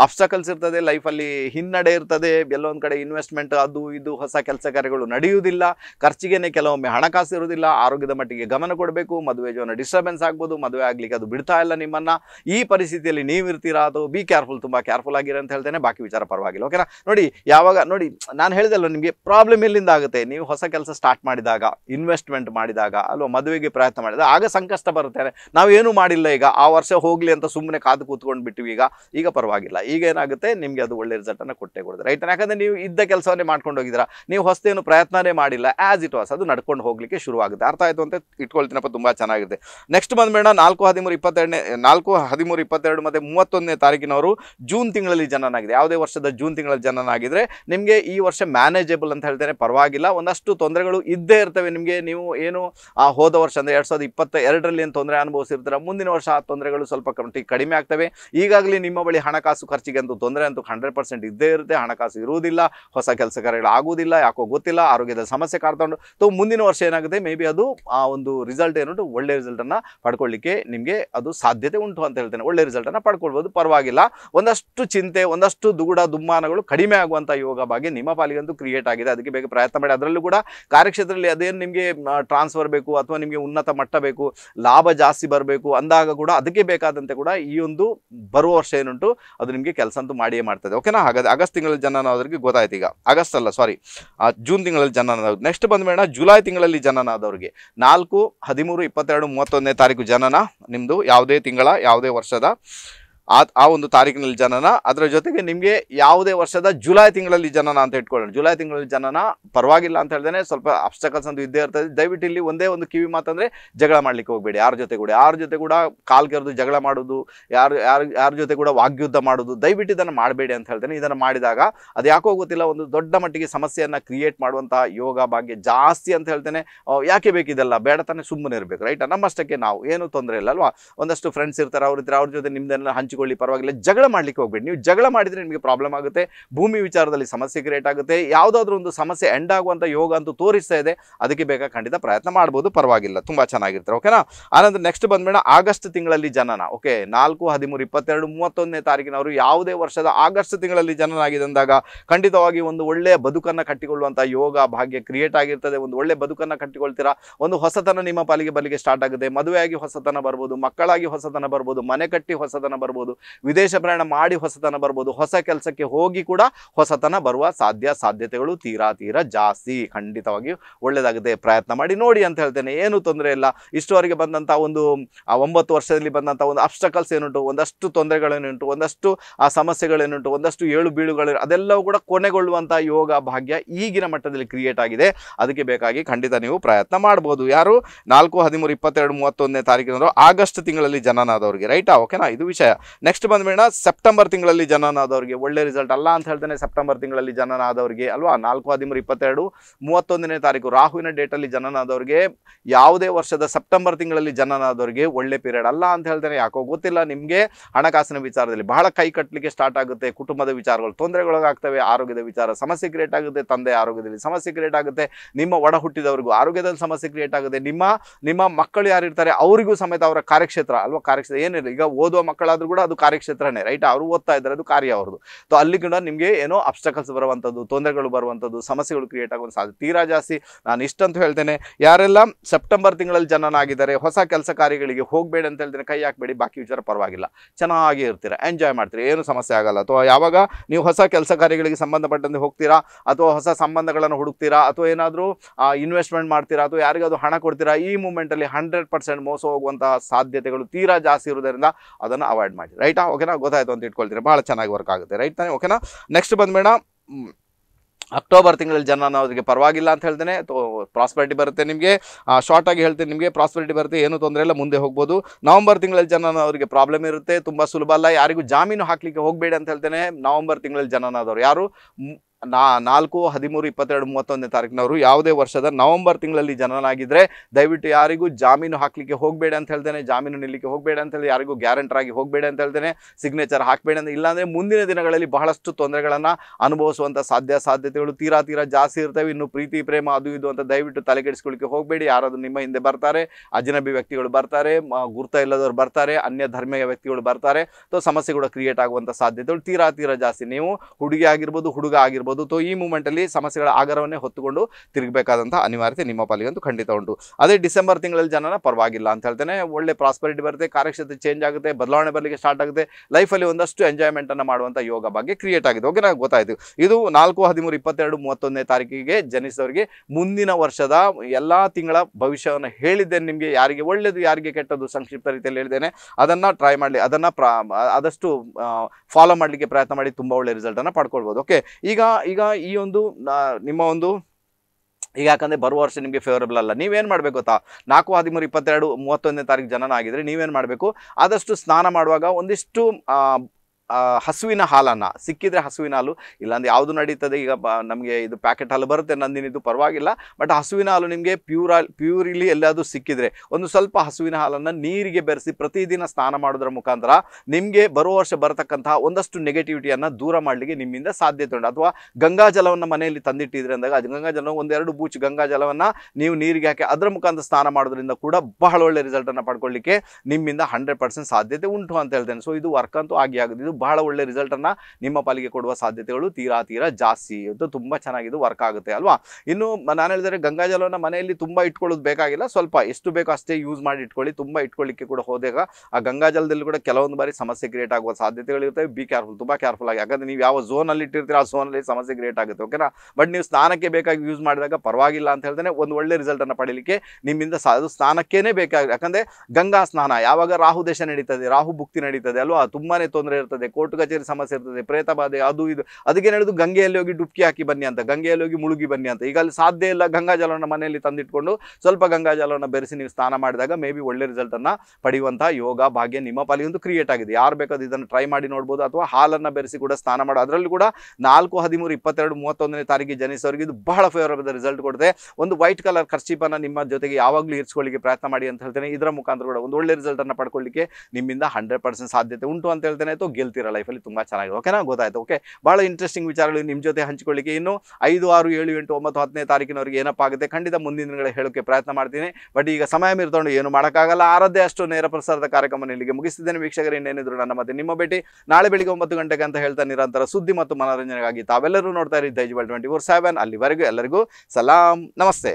ಅಫ್ಸಕಲ್ಸ್ ಇರ್ತದೆ ಲೈಫಲ್ಲಿ ಹಿನ್ನಡೆ ಇರ್ತದೆ ಎಲ್ಲೊಂದು ಕಡೆ ಇನ್ವೆಸ್ಟ್ಮೆಂಟ್ ಅದು ಇದು ಹೊಸ ಕೆಲಸ ಕಾರ್ಯಗಳು ನಡೆಯುವುದಿಲ್ಲ ಖರ್ಚಿಗೆನೇ ಕೆಲವೊಮ್ಮೆ ಹಣಕಾಸು ಇರುವುದಿಲ್ಲ ಆರೋಗ್ಯದ ಮಟ್ಟಿಗೆ ಗಮನ ಕೊಡಬೇಕು ಮದುವೆ ಜೀವನ ಡಿಸ್ಟರ್ಬೆನ್ಸ್ ಆಗ್ಬೋದು ಮದುವೆ ಆಗಲಿಕ್ಕೆ ಅದು ಬಿಡ್ತಾ ಇಲ್ಲ ನಿಮ್ಮನ್ನು ಈ ಪರಿಸ್ಥಿತಿಯಲ್ಲಿ ನೀವಿರ್ತೀರಾ ಅದು ಬಿ ಕೇರ್ಫುಲ್ ತುಂಬ ಕೇರ್ಫುಲ್ ಆಗಿರೋ ಅಂತ ಹೇಳ್ತೇನೆ ಬಾಕಿ ವಿಚಾರ ಪರವಾಗಿಲ್ಲ ಓಕೆನಾ ನೋಡಿ ಯಾವಾಗ ನೋಡಿ ನಾನು ಹೇಳಿದಲ್ಲ ನಿಮಗೆ ಪ್ರಾಬ್ಲಮ್ ಎಲ್ಲಿಂದ ಆಗುತ್ತೆ ನೀವು ಹೊಸ ಕೆಲಸ ಸ್ಟಾರ್ಟ್ ಮಾಡಿದಾಗ ಇನ್ವೆಸ್ಟ್ಮೆಂಟ್ ಮಾಡಿದಾಗ ಅಲ್ವಾ ಮದುವೆಗೆ ಪ್ರಯತ್ನ ಮಾಡಿದಾಗ ಆಗ ಸಂಕಷ್ಟ ಬರುತ್ತೆ ಏನು ಮಾಡಿಲ್ಲ ಈಗ ಆ ವರ್ಷ ಹೋಗಲಿ ಅಂತ ಸುಮ್ಮನೆ ಕಾದು ಕೂತ್ಕೊಂಡು ಬಿಟ್ಟಿವಿ ಈಗ ಈಗ ಪರವಾಗಿಲ್ಲ ಈಗ ಏನಾಗುತ್ತೆ ನಿಮಗೆ ಅದು ಒಳ್ಳೆ ರಿಸಲ್ಟನ್ನು ಕೊಟ್ಟೆ ಕೊಡೋದು ರೈಟ್ ಯಾಕಂದರೆ ನೀವು ಇದ್ದ ಕೆಲಸವನ್ನೇ ಮಾಡ್ಕೊಂಡು ಹೋಗಿದ್ರ ನೀವು ಹೊಸದೇನು ಪ್ರಯತ್ನನೇ ಮಾಡಿಲ್ಲ ಆಸ್ ಇಟ್ ವಾಸ್ ಅದು ನಡ್ಕೊಂಡು ಹೋಗಲಿಕ್ಕೆ ಶುರುವಾಗುತ್ತೆ ಅರ್ಥ ಆಯಿತು ಅಂತ ಇಟ್ಕೊಳ್ತೀನಪ್ಪ ತುಂಬ ಚೆನ್ನಾಗಿದೆ ನೆಕ್ಸ್ಟ್ ಬಂದ್ಬೇಡ ನಾಲ್ಕು ಹದಿಮೂರು ಇಪ್ಪತ್ತೆರಡನೇ ನಾಲ್ಕು ಹದಿಮೂರು ಇಪ್ಪತ್ತೆರಡು ಮತ್ತು ಮೂವತ್ತೊಂದನೇ ತಾರೀಕಿನವರು ಜೂನ್ ತಿಂಗಳಲ್ಲಿ ಜನನಾಗಿದೆ ಯಾವುದೇ ವರ್ಷದ ಜೂನ್ ತಿಂಗಳಲ್ಲಿ ಜನನಾಗಿದ್ದರೆ ನಿಮಗೆ ಈ ವರ್ಷ ಮ್ಯಾನೇಜಬಲ್ ಅಂತ ಹೇಳ್ತೇನೆ ಪರವಾಗಿಲ್ಲ ಒಂದಷ್ಟು ತೊಂದರೆಗಳು ಇದ್ದೇ ಇರ್ತವೆ ನಿಮಗೆ ನೀವು ಏನು ಆ ಹೋದ ವರ್ಷ ಅಂದರೆ ಎರಡು ಸಾವಿರದ ಇಪ್ಪತ್ತ ಎರಡರಲ್ಲಿ ಏನು ತೊಂದರೆ ಅನುಭವಿಸಿರ್ತೀರ ಮುಂದಿನ ವರ್ಷ ಆ ತೊಂದರೆಗಳು ಸ್ವಲ್ಪ ಕಮಿಟಿ ಕಡಿಮೆ ಆಗ್ತವೆ ಈಗಾಗಲೇ ನಿಮ್ಮ ಬಳಿ ಹಣಕಾಸು ಖರ್ಚಿಗೆ ಖರ್ಚಿಗಂತೂ ತೊಂದರೆ ಅಂತೂ ಹಂಡ್ರೆಡ್ ಪರ್ಸೆಂಟ್ ಇದ್ದೇ ಇರುತ್ತೆ ಹಣಕಾಸು ಇರುವುದಿಲ್ಲ ಹೊಸ ಕೆಲಸ ಕಾರ್ಯಗಳು ಆಗುವುದಿಲ್ಲ ಯಾಕೋ ಗೊತ್ತಿಲ್ಲ ಆರೋಗ್ಯದ ಸಮಸ್ಯೆ ಕಾಡ್ತೊಂಡು ಸೊ ಮುಂದಿನ ವರ್ಷ ಏನಾಗುತ್ತೆ ಮೇ ಬಿ ಅದು ಆ ಒಂದು ರಿಸಲ್ಟ್ ಏನುಂಟು ಒಳ್ಳೆ ರಿಸಲ್ಟನ್ನು ಪಡ್ಕೊಳ್ಳಿಕ್ಕೆ ನಿಮಗೆ ಅದು ಸಾಧ್ಯತೆ ಉಂಟು ಅಂತ ಹೇಳ್ತೇನೆ ಒಳ್ಳೆ ರಿಸಲ್ಟನ್ನು ಪಡ್ಕೊಳ್ಬೋದು ಪರವಾಗಿಲ್ಲ ಒಂದಷ್ಟು ಚಿಂತೆ ಒಂದಷ್ಟು ದುಗುಡ ದುಮ್ಮಾನಗಳು ಕಡಿಮೆ ಆಗುವಂಥ ಯೋಗ ಬಗ್ಗೆ ನಿಮ್ಮ ಪಾಲಿಗಂತೂ ಕ್ರಿಯೇಟ್ ಆಗಿದೆ ಅದಕ್ಕೆ ಪ್ರಯತ್ನ ಮಾಡಿ ಅದರಲ್ಲೂ ಕೂಡ ಕಾರ್ಯಕ್ಷೇತ್ರದಲ್ಲಿ ಅದೇನು ನಿಮಗೆ ಟ್ರಾನ್ಸ್ಫರ್ ಬೇಕು ಅಥವಾ ನಿಮಗೆ ಉನ್ನತ ಮಟ್ಟ ಬೇಕು ಲಾಭ ಜಾಸ್ತಿ ಬರಬೇಕು ಅಂದಾಗ ಕೂಡ ಅದಕ್ಕೆ ಬೇಕಾದಂತೆ ಕೂಡ ಈ ಒಂದು ಬರುವ ವರ್ಷ ಏನುಂಟು ಅದು ನಿಮಗೆ ಕೆಲಸ ಅಂತೂ ಮಾಡಿಯೇ ಮಾಡ್ತದೆ ಓಕೆನಾ ಹಾಗಾದ್ರೆ ಆಗಸ್ಟ್ ತಿಂಗಳಲ್ಲಿ ಜನನ ಗೊತ್ತಾಯ್ತು ಈಗ ಆಗಸ್ಟ್ ಅಲ್ಲ ಸಾರಿ ಜೂನ್ ತಿಂಗಳಲ್ಲಿ ಜನನ ನೆಕ್ಸ್ಟ್ ಬಂದ್ಬೇಡ ಜುಲೈ ತಿಂಗಳಲ್ಲಿ ಜನನಾದವ್ರಿಗೆ ನಾಲ್ಕು ಹದಿಮೂರು ಇಪ್ಪತ್ತೆರಡು ಮೂವತ್ತೊಂದನೇ ತಾರೀಕು ಜನನ ನಿಮ್ಮದು ಯಾವುದೇ ತಿಂಗಳ ಯಾವುದೇ ವರ್ಷದ ಆ ಆ ಒಂದು ತಾರೀಕಿನಲ್ಲಿ ಜನನ ಅದರ ಜೊತೆಗೆ ನಿಮಗೆ ಯಾವುದೇ ವರ್ಷದ ಜುಲೈ ತಿಂಗಳಲ್ಲಿ ಜನನ ಅಂತ ಇಟ್ಕೊಳ್ಳೋಣ ಜುಲೈ ತಿಂಗಳಲ್ಲಿ ಜನನ ಪರವಾಗಿಲ್ಲ ಅಂತ ಹೇಳ್ದೇನೆ ಸ್ವಲ್ಪ ಅಬ್ಸ್ಟಕಲ್ಸ್ ಅಂತ ಇದ್ದೇ ಇರ್ತದೆ ದಯವಿಟ್ಟು ಇಲ್ಲಿ ಒಂದೇ ಒಂದು ಕಿವಿ ಮಾತಂದರೆ ಜಗಳ ಮಾಡ್ಲಿಕ್ಕೆ ಹೋಗಬೇಡಿ ಯಾರ ಜೊತೆ ಕೂಡ ಯಾರ ಜೊತೆ ಕೂಡ ಕಾಲು ಕೆರೆದು ಜಗಳ ಮಾಡೋದು ಯಾರು ಯಾರು ಯಾರ ಜೊತೆ ಕೂಡ ವಾಗ್ಯುದ್ಧ ಮಾಡೋದು ದಯವಿಟ್ಟು ಇದನ್ನು ಮಾಡಬೇಡಿ ಅಂತ ಹೇಳ್ತೇನೆ ಇದನ್ನು ಮಾಡಿದಾಗ ಅದು ಯಾಕೋ ಗೊತ್ತಿಲ್ಲ ಒಂದು ದೊಡ್ಡ ಮಟ್ಟಿಗೆ ಸಮಸ್ಯೆಯನ್ನು ಕ್ರಿಯೇಟ್ ಮಾಡುವಂಥ ಯೋಗ ಭಾಗ್ಯ ಜಾಸ್ತಿ ಅಂತ ಹೇಳ್ತೇನೆ ಯಾಕೆ ಬೇಕಿದೆಲ್ಲ ಬೇಡ ತಾನೆ ಸುಮ್ಮನೆ ಇರಬೇಕು ರೈಟ್ ನಮ್ಮಷ್ಟಕ್ಕೆ ನಾವು ಏನು ತೊಂದರೆ ಇಲ್ಲ ಅಲ್ವಾ ಒಂದಷ್ಟು ಫ್ರೆಂಡ್ಸ್ ಇರ್ತಾರೆ ಅವ್ರ ಅವ್ರ ಜೊತೆ ನಿಮ್ದೆಲ್ಲ ಹಂಚಿ ಹಂಚಿಕೊಳ್ಳಿ ಪರವಾಗಿಲ್ಲ ಜಗಳ ಮಾಡ್ಲಿಕ್ಕೆ ಹೋಗ್ಬೇಡಿ ನೀವು ಜಗಳ ಮಾಡಿದ್ರೆ ನಿಮಗೆ ಪ್ರಾಬ್ಲಮ್ ಆಗುತ್ತೆ ಭೂಮಿ ವಿಚಾರದಲ್ಲಿ ಸಮಸ್ಯೆ ಕ್ರಿಯೇಟ್ ಆಗುತ್ತೆ ಯಾವುದಾದ್ರೂ ಒಂದು ಸಮಸ್ಯೆ ಎಂಡ್ ಆಗುವಂಥ ಯೋಗ ಅಂತೂ ತೋರಿಸ್ತಾ ಇದೆ ಅದಕ್ಕೆ ಬೇಕಾ ಖಂಡಿತ ಪ್ರಯತ್ನ ಮಾಡ್ಬೋದು ಪರವಾಗಿಲ್ಲ ತುಂಬ ಚೆನ್ನಾಗಿರ್ತಾರೆ ಓಕೆನಾ ಆನಂತರ ನೆಕ್ಸ್ಟ್ ಬಂದ್ಬೇಡ ಆಗಸ್ಟ್ ತಿಂಗಳಲ್ಲಿ ಜನನ ಓಕೆ ನಾಲ್ಕು ಹದಿಮೂರು ಇಪ್ಪತ್ತೆರಡು ಮೂವತ್ತೊಂದನೇ ತಾರೀಕಿನವರು ಯಾವುದೇ ವರ್ಷದ ಆಗಸ್ಟ್ ತಿಂಗಳಲ್ಲಿ ಜನನಾಗಿದೆ ಅಂದಾಗ ಖಂಡಿತವಾಗಿ ಒಂದು ಒಳ್ಳೆಯ ಬದುಕನ್ನು ಕಟ್ಟಿಕೊಳ್ಳುವಂಥ ಯೋಗ ಭಾಗ್ಯ ಕ್ರಿಯೇಟ್ ಆಗಿರ್ತದೆ ಒಂದು ಒಳ್ಳೆ ಬದುಕನ್ನು ಕಟ್ಟಿಕೊಳ್ತೀರಾ ಒಂದು ಹೊಸತನ ನಿಮ್ಮ ಪಾಲಿಗೆ ಬಲಿಗೆ ಸ್ಟಾರ್ಟ್ ಆಗುತ್ತೆ ಮದುವೆಯಾಗಿ ಹೊಸತನ ಬರ್ಬೋದು ಮಕ್ಕಳಾಗಿ ಹೊಸತನ ಬರ್ಬೋದು ಮನೆ ಕಟ್ಟಿ ಹೊಸತನ ಬರ್ಬೋದು ಬರ್ಬೋದು ವಿದೇಶ ಪ್ರಯಾಣ ಮಾಡಿ ಹೊಸತನ ಬರ್ಬೋದು ಹೊಸ ಕೆಲಸಕ್ಕೆ ಹೋಗಿ ಕೂಡ ಹೊಸತನ ಬರುವ ಸಾಧ್ಯ ಸಾಧ್ಯತೆಗಳು ತೀರಾ ತೀರಾ ಜಾಸ್ತಿ ಖಂಡಿತವಾಗಿಯೂ ಒಳ್ಳೆಯದಾಗುತ್ತೆ ಪ್ರಯತ್ನ ಮಾಡಿ ನೋಡಿ ಅಂತ ಹೇಳ್ತೇನೆ ಏನು ತೊಂದರೆ ಇಲ್ಲ ಇಷ್ಟುವರೆಗೆ ಬಂದಂಥ ಒಂದು ಒಂಬತ್ತು ವರ್ಷದಲ್ಲಿ ಬಂದಂಥ ಒಂದು ಅಬ್ಸ್ಟಕಲ್ಸ್ ಏನುಂಟು ಒಂದಷ್ಟು ತೊಂದರೆಗಳೇನುಂಟು ಒಂದಷ್ಟು ಆ ಸಮಸ್ಯೆಗಳೇನುಂಟು ಒಂದಷ್ಟು ಏಳು ಬೀಳುಗಳು ಅದೆಲ್ಲವೂ ಕೂಡ ಕೊನೆಗೊಳ್ಳುವಂಥ ಯೋಗ ಭಾಗ್ಯ ಈಗಿನ ಮಟ್ಟದಲ್ಲಿ ಕ್ರಿಯೇಟ್ ಆಗಿದೆ ಅದಕ್ಕೆ ಬೇಕಾಗಿ ಖಂಡಿತ ನೀವು ಪ್ರಯತ್ನ ಮಾಡ್ಬೋದು ಯಾರು ನಾಲ್ಕು ಹದಿಮೂರು ಇಪ್ಪತ್ತೆರಡು ಮೂವತ್ತೊಂದನೇ ತಾರೀಕಿನವರು ಆಗಸ್ಟ್ ತಿಂಗಳಲ್ಲಿ ಜನನಾದವರಿಗೆ ರೈಟಾ ಓಕೆನಾ ಇದು ವಿಷಯ ನೆಕ್ಸ್ಟ್ ಬಂದ್ಬಿಡೋಣ ಸೆಪ್ಟೆಂಬರ್ ತಿಂಗಳಲ್ಲಿ ಜನನ ಆದವ್ರಿಗೆ ಒಳ್ಳೆ ರಿಸಲ್ಟ್ ಅಲ್ಲ ಅಂತ ಹೇಳ್ತಾನೆ ಸೆಪ್ಟೆಂಬರ್ ತಿಂಗಳಲ್ಲಿ ಜನನ ಆದವ್ರಿಗೆ ಅಲ್ವಾ ನಾಲ್ಕು ಹದಿಮೂರು ಇಪ್ಪತ್ತೆರಡು ಮೂವತ್ತೊಂದನೇ ತಾರೀಕು ರಾಹುವಿನ ಡೇಟಲ್ಲಿ ಜನನ ಆದವ್ರಿಗೆ ಯಾವುದೇ ವರ್ಷದ ಸೆಪ್ಟೆಂಬರ್ ತಿಂಗಳಲ್ಲಿ ಜನನ ಆದವ್ರಿಗೆ ಒಳ್ಳೆ ಪೀರಿಯಡ್ ಅಲ್ಲ ಅಂತ ಹೇಳ್ತಾನೆ ಯಾಕೋ ಗೊತ್ತಿಲ್ಲ ನಿಮಗೆ ಹಣಕಾಸಿನ ವಿಚಾರದಲ್ಲಿ ಬಹಳ ಕೈ ಕಟ್ಟಲಿಕ್ಕೆ ಸ್ಟಾರ್ಟ್ ಆಗುತ್ತೆ ಕುಟುಂಬದ ವಿಚಾರಗಳು ತೊಂದರೆಗೊಳಗಾಗ್ತವೆ ಆರೋಗ್ಯದ ವಿಚಾರ ಸಮಸ್ಯೆ ಕ್ರಿಯೇಟ್ ಆಗುತ್ತೆ ತಂದೆ ಆರೋಗ್ಯದಲ್ಲಿ ಸಮಸ್ಯೆ ಕ್ರಿಯೇಟ್ ಆಗುತ್ತೆ ನಿಮ್ಮ ಒಡ ಹುಟ್ಟಿದವರಿಗೂ ಆರೋಗ್ಯದಲ್ಲಿ ಸಮಸ್ಯೆ ಕ್ರಿಯೇಟ್ ಆಗುತ್ತೆ ನಿಮ್ಮ ನಿಮ್ಮ ಮಕ್ಕಳು ಯಾರಿರ್ತಾರೆ ಅವರಿಗೂ ಸಮೇತ ಅವರ ಕಾರ್ಯಕ್ಷೇತ್ರ ಅಲ್ವಾ ಕಾರ್ಯಕ್ಷೇತ್ರ ಏನಿಲ್ಲ ಈಗ ಓದುವ ಮಕ್ಕಳಾದರೂ ಕೂಡ ಕೂಡ ಅದು ಕಾರ್ಯಕ್ಷೇತ್ರನೇ ರೈಟ್ ಅವರು ಓದ್ತಾ ಇದ್ದಾರೆ ಅದು ಕಾರ್ಯ ಅವ್ರದ್ದು ಸೊ ಅಲ್ಲಿ ಕೂಡ ನಿಮಗೆ ಏನೋ ಅಬ್ಸ್ಟಕಲ್ಸ್ ಬರುವಂಥದ್ದು ತೊಂದರೆಗಳು ಬರುವಂಥದ್ದು ಸಮಸ್ಯೆಗಳು ಕ್ರಿಯೇಟ್ ಆಗುವಂಥ ಸಾಧ್ಯ ತೀರಾ ಜಾಸ್ತಿ ನಾನು ಇಷ್ಟಂತ ಹೇಳ್ತೇನೆ ಯಾರೆಲ್ಲ ಸೆಪ್ಟೆಂಬರ್ ತಿಂಗಳಲ್ಲಿ ಜನನಾಗಿದ್ದಾರೆ ಹೊಸ ಕೆಲಸ ಕಾರ್ಯಗಳಿಗೆ ಹೋಗಬೇಡಿ ಅಂತ ಹೇಳ್ತೇನೆ ಕೈ ಹಾಕಬೇಡಿ ಬಾಕಿ ವಿಚಾರ ಪರವಾಗಿಲ್ಲ ಚೆನ್ನಾಗಿ ಇರ್ತೀರ ಎಂಜಾಯ್ ಮಾಡ್ತೀರಿ ಏನು ಸಮಸ್ಯೆ ಆಗಲ್ಲ ಅಥವಾ ಯಾವಾಗ ನೀವು ಹೊಸ ಕೆಲಸ ಕಾರ್ಯಗಳಿಗೆ ಸಂಬಂಧಪಟ್ಟಂತೆ ಹೋಗ್ತೀರಾ ಅಥವಾ ಹೊಸ ಸಂಬಂಧಗಳನ್ನು ಹುಡುಕ್ತೀರಾ ಅಥವಾ ಏನಾದರೂ ಇನ್ವೆಸ್ಟ್ಮೆಂಟ್ ಮಾಡ್ತೀರಾ ಅಥವಾ ಯಾರಿಗಾದ್ರೂ ಹಣ ಕೊಡ್ತೀರಾ ಈ ಮೂಮೆಂಟಲ್ಲಿ ಹಂಡ್ರೆಡ್ ಪರ್ಸೆಂಟ್ ಮೋಸ ಹೋಗುವಂತಹ ಸಾಧ್ಯತೆಗಳು ತೀರಾ ಜಾಸ್ತಿ ಇರುವುದರಿಂದ ಅದನ್ನು ಅವಾಯ್ಡ್ ಮಾಡಿ ಮಾಡಿ ರೈಟಾ ಓಕೆನಾ ಗೊತ್ತಾಯ್ತು ಅಂತ ಇಟ್ಕೊಳ್ತೀರಿ ಭಾಳ ಚೆನ್ನಾಗಿ ವರ್ಕ್ ಆಗುತ್ತೆ ರೈಟ್ ತಾನೆ ಓಕೆನಾ ನೆಕ್ಸ್ಟ್ ಬಂದ್ಬೇಡ ಅಕ್ಟೋಬರ್ ತಿಂಗಳಲ್ಲಿ ಜನ ಅನ್ನೋದಕ್ಕೆ ಪರವಾಗಿಲ್ಲ ಅಂತ ಹೇಳ್ತೇನೆ ಪ್ರಾಸ್ಪರಿಟಿ ಬರುತ್ತೆ ನಿಮಗೆ ಆಗಿ ಹೇಳ್ತೇನೆ ನಿಮಗೆ ಪ್ರಾಸ್ಪರಿಟಿ ಬರುತ್ತೆ ಏನು ತೊಂದರೆ ಇಲ್ಲ ಮುಂದೆ ಹೋಗ್ಬೋದು ನವಂಬರ್ ತಿಂಗಳಲ್ಲಿ ಜನ ಅವರಿಗೆ ಪ್ರಾಬ್ಲಮ್ ಇರುತ್ತೆ ತುಂಬ ಸುಲಭ ಅಲ್ಲ ಯಾರಿಗೂ ಜಾಮೀನು ಹಾಕಲಿಕ್ಕೆ ಹೋಗಬೇಡಿ ಅಂತ ಹೇಳ್ತೇನೆ ನವಂಬರ್ ತಿಂಗಳಲ್ಲಿ ಜನನಾದವರು ಯಾರು ನಾ ನಾಲ್ಕು ಹದಿಮೂರು ಇಪ್ಪತ್ತೆರಡು ಮೂವತ್ತೊಂದನೇ ತಾರೀಕಿನವರು ಯಾವುದೇ ವರ್ಷದ ನವೆಂಬರ್ ತಿಂಗಳಲ್ಲಿ ಜನನಾಗಿದ್ದರೆ ದಯವಿಟ್ಟು ಯಾರಿಗೂ ಜಾಮೀನು ಹಾಕಲಿಕ್ಕೆ ಹೋಗಬೇಡ ಅಂತ ಹೇಳ್ತೇನೆ ಜಾಮೀನು ನಿಲ್ಲಕ್ಕೆ ಹೋಗಬೇಡ ಅಂತ ಹೇಳಿ ಯಾರಿಗೂ ಗ್ಯಾರಂಟರ್ ಆಗಿ ಹೋಗಬೇಡ ಅಂತ ಹೇಳ್ತೇನೆ ಸಿಗ್ನೇಚರ್ ಹಾಕಬೇಡ ಅಂತ ಇಲ್ಲಾಂದರೆ ಮುಂದಿನ ದಿನಗಳಲ್ಲಿ ಬಹಳಷ್ಟು ತೊಂದರೆಗಳನ್ನು ಅನುಭವಿಸುವಂಥ ಸಾಧ್ಯ ಸಾಧ್ಯತೆಗಳು ತೀರಾ ತೀರಾ ಜಾಸ್ತಿ ಇರ್ತವೆ ಇನ್ನು ಪ್ರೀತಿ ಪ್ರೇಮ ಅದು ಇದು ಅಂತ ದಯವಿಟ್ಟು ತಲೆಗೆಡಿಸ್ಕೊಳ್ಳಿಕ್ಕೆ ಹೋಗಬೇಡಿ ಯಾರಾದರೂ ನಿಮ್ಮ ಹಿಂದೆ ಬರ್ತಾರೆ ಅಜನಬಿ ವ್ಯಕ್ತಿಗಳು ಬರ್ತಾರೆ ಗುರ್ತ ಇಲ್ಲದವರು ಬರ್ತಾರೆ ಅನ್ಯ ಧರ್ಮೀಯ ವ್ಯಕ್ತಿಗಳು ಬರ್ತಾರೆ ಅಥವಾ ಸಮಸ್ಯೆಗಳು ಕ್ರಿಯೇಟ್ ಆಗುವಂಥ ಸಾಧ್ಯತೆಗಳು ತೀರಾ ತೀರಾ ಜಾಸ್ತಿ ನೀವು ಹುಡುಗಿ ಆಗಿರ್ಬೋದು ಹುಡುಗ ಆಗಿರ್ಬೋದು ಆಗಿರ್ಬೋದು ತೋ ಈ ಮೂಮೆಂಟಲ್ಲಿ ಸಮಸ್ಯೆಗಳ ಆಗರವನ್ನೇ ಹೊತ್ತುಕೊಂಡು ತಿರುಗಬೇಕಾದಂಥ ಅನಿವಾರ್ಯತೆ ನಿಮ್ಮ ಪಾಲಿಗಂತೂ ಖಂಡಿತ ಉಂಟು ಅದೇ ಡಿಸೆಂಬರ್ ತಿಂಗಳಲ್ಲಿ ಜನನ ಪರವಾಗಿಲ್ಲ ಅಂತ ಹೇಳ್ತೇನೆ ಒಳ್ಳೆ ಪ್ರಾಸ್ಪರಿಟಿ ಬರುತ್ತೆ ಕಾರ್ಯಕ್ಷೇತ್ರ ಚೇಂಜ್ ಆಗುತ್ತೆ ಬದಲಾವಣೆ ಬರಲಿಕ್ಕೆ ಸ್ಟಾರ್ಟ್ ಆಗುತ್ತೆ ಲೈಫಲ್ಲಿ ಒಂದಷ್ಟು ಎಂಜಾಯ್ಮೆಂಟನ್ನು ಮಾಡುವಂಥ ಯೋಗ ಬಗ್ಗೆ ಕ್ರಿಯೇಟ್ ಆಗಿದೆ ಓಕೆ ಓಕೆನಾ ಗೊತ್ತಾಯಿತು ಇದು ನಾಲ್ಕು ಹದಿಮೂರು ಇಪ್ಪತ್ತೆರಡು ಮೂವತ್ತೊಂದನೇ ತಾರೀಕಿಗೆ ಜನಿಸಿದವರಿಗೆ ಮುಂದಿನ ವರ್ಷದ ಎಲ್ಲ ತಿಂಗಳ ಭವಿಷ್ಯವನ್ನು ಹೇಳಿದ್ದೇನೆ ನಿಮಗೆ ಯಾರಿಗೆ ಒಳ್ಳೆಯದು ಯಾರಿಗೆ ಕೆಟ್ಟದ್ದು ಸಂಕ್ಷಿಪ್ತ ರೀತಿಯಲ್ಲಿ ಹೇಳಿದ್ದೇನೆ ಅದನ್ನು ಟ್ರೈ ಮಾಡಲಿ ಅದನ್ನು ಪ್ರಾ ಆದಷ್ಟು ಫಾಲೋ ಮಾಡಲಿಕ್ಕೆ ಪ್ರಯತ್ನ ಮಾಡಿ ತುಂಬ ಒಳ್ಳೆ ರಿಸಲ್ಟನ್ನು ಪಡ್ಕೊಳ್ಬೋದು ಓಕೆ ಈಗ ಈಗ ಈ ಒಂದು ನಿಮ್ಮ ಒಂದು ಈಗ ಯಾಕಂದರೆ ಬರುವ ವರ್ಷ ನಿಮಗೆ ಫೇವರಬಲ್ ಅಲ್ಲ ನೀವೇನು ಮಾಡಬೇಕು ಗೊತ್ತಾ ನಾಲ್ಕು ಹದಿಮೂರು ಇಪ್ಪತ್ತೆರಡು ಮೂವತ್ತೊಂದನೇ ತಾರೀಕು ಜನನ ಆಗಿದ್ರೆ ನೀವೇನು ಮಾಡಬೇಕು ಆದಷ್ಟು ಸ್ನಾನ ಮಾಡುವಾಗ ಒಂದಿಷ್ಟು ಹಸುವಿನ ಹಾಲನ್ನು ಸಿಕ್ಕಿದರೆ ಹಸುವಿನ ಹಾಲು ಇಲ್ಲಾಂದರೆ ಯಾವುದು ನಡೀತದೆ ಈಗ ನಮಗೆ ಇದು ಪ್ಯಾಕೆಟ್ ಹಾಲು ಬರುತ್ತೆ ನಂದಿನಿದು ಪರವಾಗಿಲ್ಲ ಬಟ್ ಹಸುವಿನ ಹಾಲು ನಿಮಗೆ ಪ್ಯೂರ್ ಪ್ಯೂರಿಲಿ ಎಲ್ಲಾದರೂ ಸಿಕ್ಕಿದರೆ ಒಂದು ಸ್ವಲ್ಪ ಹಸುವಿನ ಹಾಲನ್ನು ನೀರಿಗೆ ಬೆರೆಸಿ ಪ್ರತಿದಿನ ಸ್ನಾನ ಮಾಡೋದ್ರ ಮುಖಾಂತರ ನಿಮಗೆ ಬರುವ ವರ್ಷ ಬರತಕ್ಕಂತಹ ಒಂದಷ್ಟು ನೆಗೆಟಿವಿಟಿಯನ್ನು ದೂರ ಮಾಡಲಿಕ್ಕೆ ನಿಮ್ಮಿಂದ ಸಾಧ್ಯತೆ ಉಂಟು ಅಥವಾ ಗಂಗಾಜಲವನ್ನು ಮನೆಯಲ್ಲಿ ತಂದಿಟ್ಟಿದ್ರೆ ಅಂದಾಗ ಅದು ಗಂಗಾಜಲ ಒಂದೆರಡು ಬೂಚ್ ಗಂಗಾಜಲವನ್ನು ನೀವು ನೀರಿಗೆ ಹಾಕಿ ಅದರ ಮುಖಾಂತರ ಸ್ನಾನ ಮಾಡೋದ್ರಿಂದ ಕೂಡ ಬಹಳ ಒಳ್ಳೆ ರಿಸಲ್ಟನ್ನು ಪಡ್ಕೊಳ್ಳಿಕ್ಕೆ ನಿಮ್ಮಿಂದ ಹಂಡ್ರೆಡ್ ಪರ್ಸೆಂಟ್ ಸಾಧ್ಯತೆ ಉಂಟು ಅಂತ ಹೇಳ್ತೇನೆ ಸೊ ಇದು ವರ್ಕ್ ಅಂತೂ ಆಗಿ ಇದು ಬಹಳ ಒಳ್ಳೆ ರಿಸಲ್ಟನ್ನು ನಿಮ್ಮ ಪಾಲಿಗೆ ಕೊಡುವ ಸಾಧ್ಯತೆಗಳು ತೀರಾ ತೀರಾ ಜಾಸ್ತಿ ಅಂತ ತುಂಬ ಚೆನ್ನಾಗಿದ್ದು ವರ್ಕ್ ಆಗುತ್ತೆ ಅಲ್ವಾ ಇನ್ನು ನಾನು ಹೇಳಿದರೆ ಗಂಗಾಜಲವನ್ನು ಮನೆಯಲ್ಲಿ ತುಂಬ ಇಟ್ಕೊಳ್ಳೋದು ಬೇಕಾಗಿಲ್ಲ ಸ್ವಲ್ಪ ಎಷ್ಟು ಬೇಕೋ ಅಷ್ಟೇ ಯೂಸ್ ಮಾಡಿ ಇಟ್ಕೊಳ್ಳಿ ತುಂಬ ಇಟ್ಕೊಳ್ಳಿಕ್ಕೆ ಕೂಡ ಹೋದಾಗ ಆ ಗಂಗಾಜಲದಲ್ಲಿ ಕೂಡ ಕೆಲವೊಂದು ಬಾರಿ ಸಮಸ್ಯೆ ಕ್ರಿಯೇಟ್ ಆಗುವ ಸಾಧ್ಯತೆಗಳಿರ್ತವೆ ಬಿ ಕೇರ್ಫುಲ್ ತುಂಬ ಕೇರ್ಫುಲ್ ಆಗಿ ಯಾಕಂದ್ರೆ ನೀವು ಯಾವ ಝೋನಲ್ಲಿ ಇಟ್ಟಿರ್ತೀರ ಆ ಝೋನಲ್ಲಿ ಸಮಸ್ಯೆ ಕ್ರಿಯೇಟ್ ಆಗುತ್ತೆ ಓಕೆನಾ ಬಟ್ ನೀವು ಸ್ನಾನಕ್ಕೆ ಬೇಕಾಗಿ ಯೂಸ್ ಮಾಡಿದಾಗ ಪರವಾಗಿಲ್ಲ ಅಂತ ಹೇಳಿದ್ರೆ ಒಂದು ಒಳ್ಳೆ ರಿಸಲ್ಟನ್ನು ಪಡೀಲಿಕ್ಕೆ ನಿಮ್ಮಿಂದ ಅದು ಸ್ನಾನಕ್ಕೇ ಬೇಕಾಗಿ ಯಾಕಂದರೆ ಗಂಗಾ ಸ್ನಾನ ಯಾವಾಗ ರಾಹು ದೇಶ ನಡೀತದೆ ರಾಹು ಭುಕ್ತಿ ನಡೀತದೆ ಅಲ್ವಾ ತುಂಬಾನೇ ತೊಂದರೆ ಇರ್ತದೆ ಕೋರ್ಟ್ ಕಚೇರಿ ಸಮಸ್ಯೆ ಇರ್ತದೆ ಪ್ರೇತ ಬಾಧೆ ಅದು ಇದು ಅದಕ್ಕೆ ಹೇಳೋದು ಗಂಗೆಯಲ್ಲಿ ಹೋಗಿ ಡುಬ್ಕಿ ಹಾಕಿ ಬನ್ನಿ ಅಂತ ಗಂಗೆಯಲ್ಲಿ ಹೋಗಿ ಮುಳುಗಿ ಬನ್ನಿ ಅಂತ ಈಗ ಅಲ್ಲಿ ಸಾಧ್ಯ ಇಲ್ಲ ಗಂಗಾಜಲವನ್ನು ಮನೆಯಲ್ಲಿ ತಂದಿಟ್ಕೊಂಡು ಸ್ವಲ್ಪ ಗಂಗಾಜಲವನ್ನು ಬೆರೆಸಿ ನೀವು ಸ್ನಾನ ಮಾಡಿದಾಗ ಮೇ ಬಿ ಒಳ್ಳೆ ರಿಸಲ್ಟನ್ನು ಪಡೆಯುವಂತಹ ಯೋಗ ಭಾಗ್ಯ ನಿಮ್ಮ ಪಾಲಿಗೊಂದು ಕ್ರಿಯೇಟ್ ಆಗಿದೆ ಯಾರು ಬೇಕಾದ ಇದನ್ನು ಟ್ರೈ ಮಾಡಿ ನೋಡ್ಬೋದು ಅಥವಾ ಹಾಲನ್ನು ಬೆರೆಸಿ ಕೂಡ ಸ್ನಾನ ಮಾಡೋ ಅದರಲ್ಲಿ ಕೂಡ ನಾಲ್ಕು ಹದಿಮೂರು ಇಪ್ಪತ್ತೆರಡು ಮೂವತ್ತೊಂದನೇ ತಾರೀಕಿಗೆ ಜನಿಸೋರಿಗೆ ಇದು ಬಹಳ ಫೇವರಬಲ್ ರಿಸಲ್ಟ್ ಕೊಡುತ್ತೆ ಒಂದು ವೈಟ್ ಕಲರ್ ಖರ್ಚೀಪನ್ನು ನಿಮ್ಮ ಜೊತೆಗೆ ಯಾವಾಗಲೂ ಇರಿಸ್ಕೊಳ್ಳಿಕ್ಕೆ ಪ್ರಯತ್ನ ಮಾಡಿ ಅಂತ ಹೇಳ್ತೇನೆ ಇದರ ಮುಖಾಂತರ ಕೂಡ ಒಂದು ಒಳ್ಳೆ ರಿಸಲ್ಟನ್ನು ಪಡ್ಕೊಳ್ಳಿಕ್ಕೆ ನಿಮ್ಮಿಂದ ಹಂಡ್ರೆಡ್ ಪರ್ಸೆಂಟ್ ಸಾಧ್ಯತೆ ಉಂಟು ಅಂತ ಹೇಳ್ತೇನೆ ಅಥವಾ ಗೆಲ್ತಿ ಲೈಫ್ ಲೈಫಲ್ಲಿ ತುಂಬ ಚೆನ್ನಾಗಿದೆ ಓಕೆನಾ ಗೊತ್ತಾಯ್ತು ಓಕೆ ಭಾಳ ಇಂಟ್ರೆಸ್ಟಿಂಗ್ ವಿಚಾರಗಳು ನಿಮ್ಮ ಜೊತೆ ಹಂಚಿಕೊಳ್ಳಿಕ್ಕೆ ಇನ್ನು ಐದು ಆರು ಏಳು ಎಂಟು ಒಂಬತ್ತು ಹತ್ತನೇ ತಾರೀಕಿನವರಿಗೆ ಏನಪ್ಪ ಆಗುತ್ತೆ ಖಂಡಿತ ಮುಂದಿನ ದಿನಗಳ ಹೇಳೋಕ್ಕೆ ಪ್ರಯತ್ನ ಮಾಡ್ತೀನಿ ಬಟ್ ಈಗ ಸಮಯ ಮೀರ್ಕೊಂಡು ಏನು ಮಾಡೋಕ್ಕಾಗಲ್ಲ ಆರದೇ ಅಷ್ಟು ನೇರ ಪ್ರಸಾರದ ಕಾರ್ಯಕ್ರಮ ಇಲ್ಲಿಗೆ ಮುಗಿಸಿದ್ದೇನೆ ವೀಕ್ಷಕರು ಇನ್ನೇನಿದ್ರು ನನ್ನ ಮತ್ತೆ ನಿಮ್ಮ ಭೇಟಿ ನಾಳೆ ಬೆಳಿಗ್ಗೆ ಒಂಬತ್ತು ಗಂಟೆಗೆ ಅಂತ ಹೇಳ್ತಾ ನಿರಂತರ ಸುದ್ದಿ ಮತ್ತು ಮನೋರಂಜನೆಗಾಗಿ ತಾವೆಲ್ಲರೂ ನೋಡ್ತಾ ಇರಿ ಟ್ವೆಂಟಿ ಫೋರ್ ಸೆವೆನ್ ಅಲ್ಲಿವರೆಗೂ ಎಲ್ಲರಿಗೂ ಸಲಾಂ ನಮಸ್ತೆ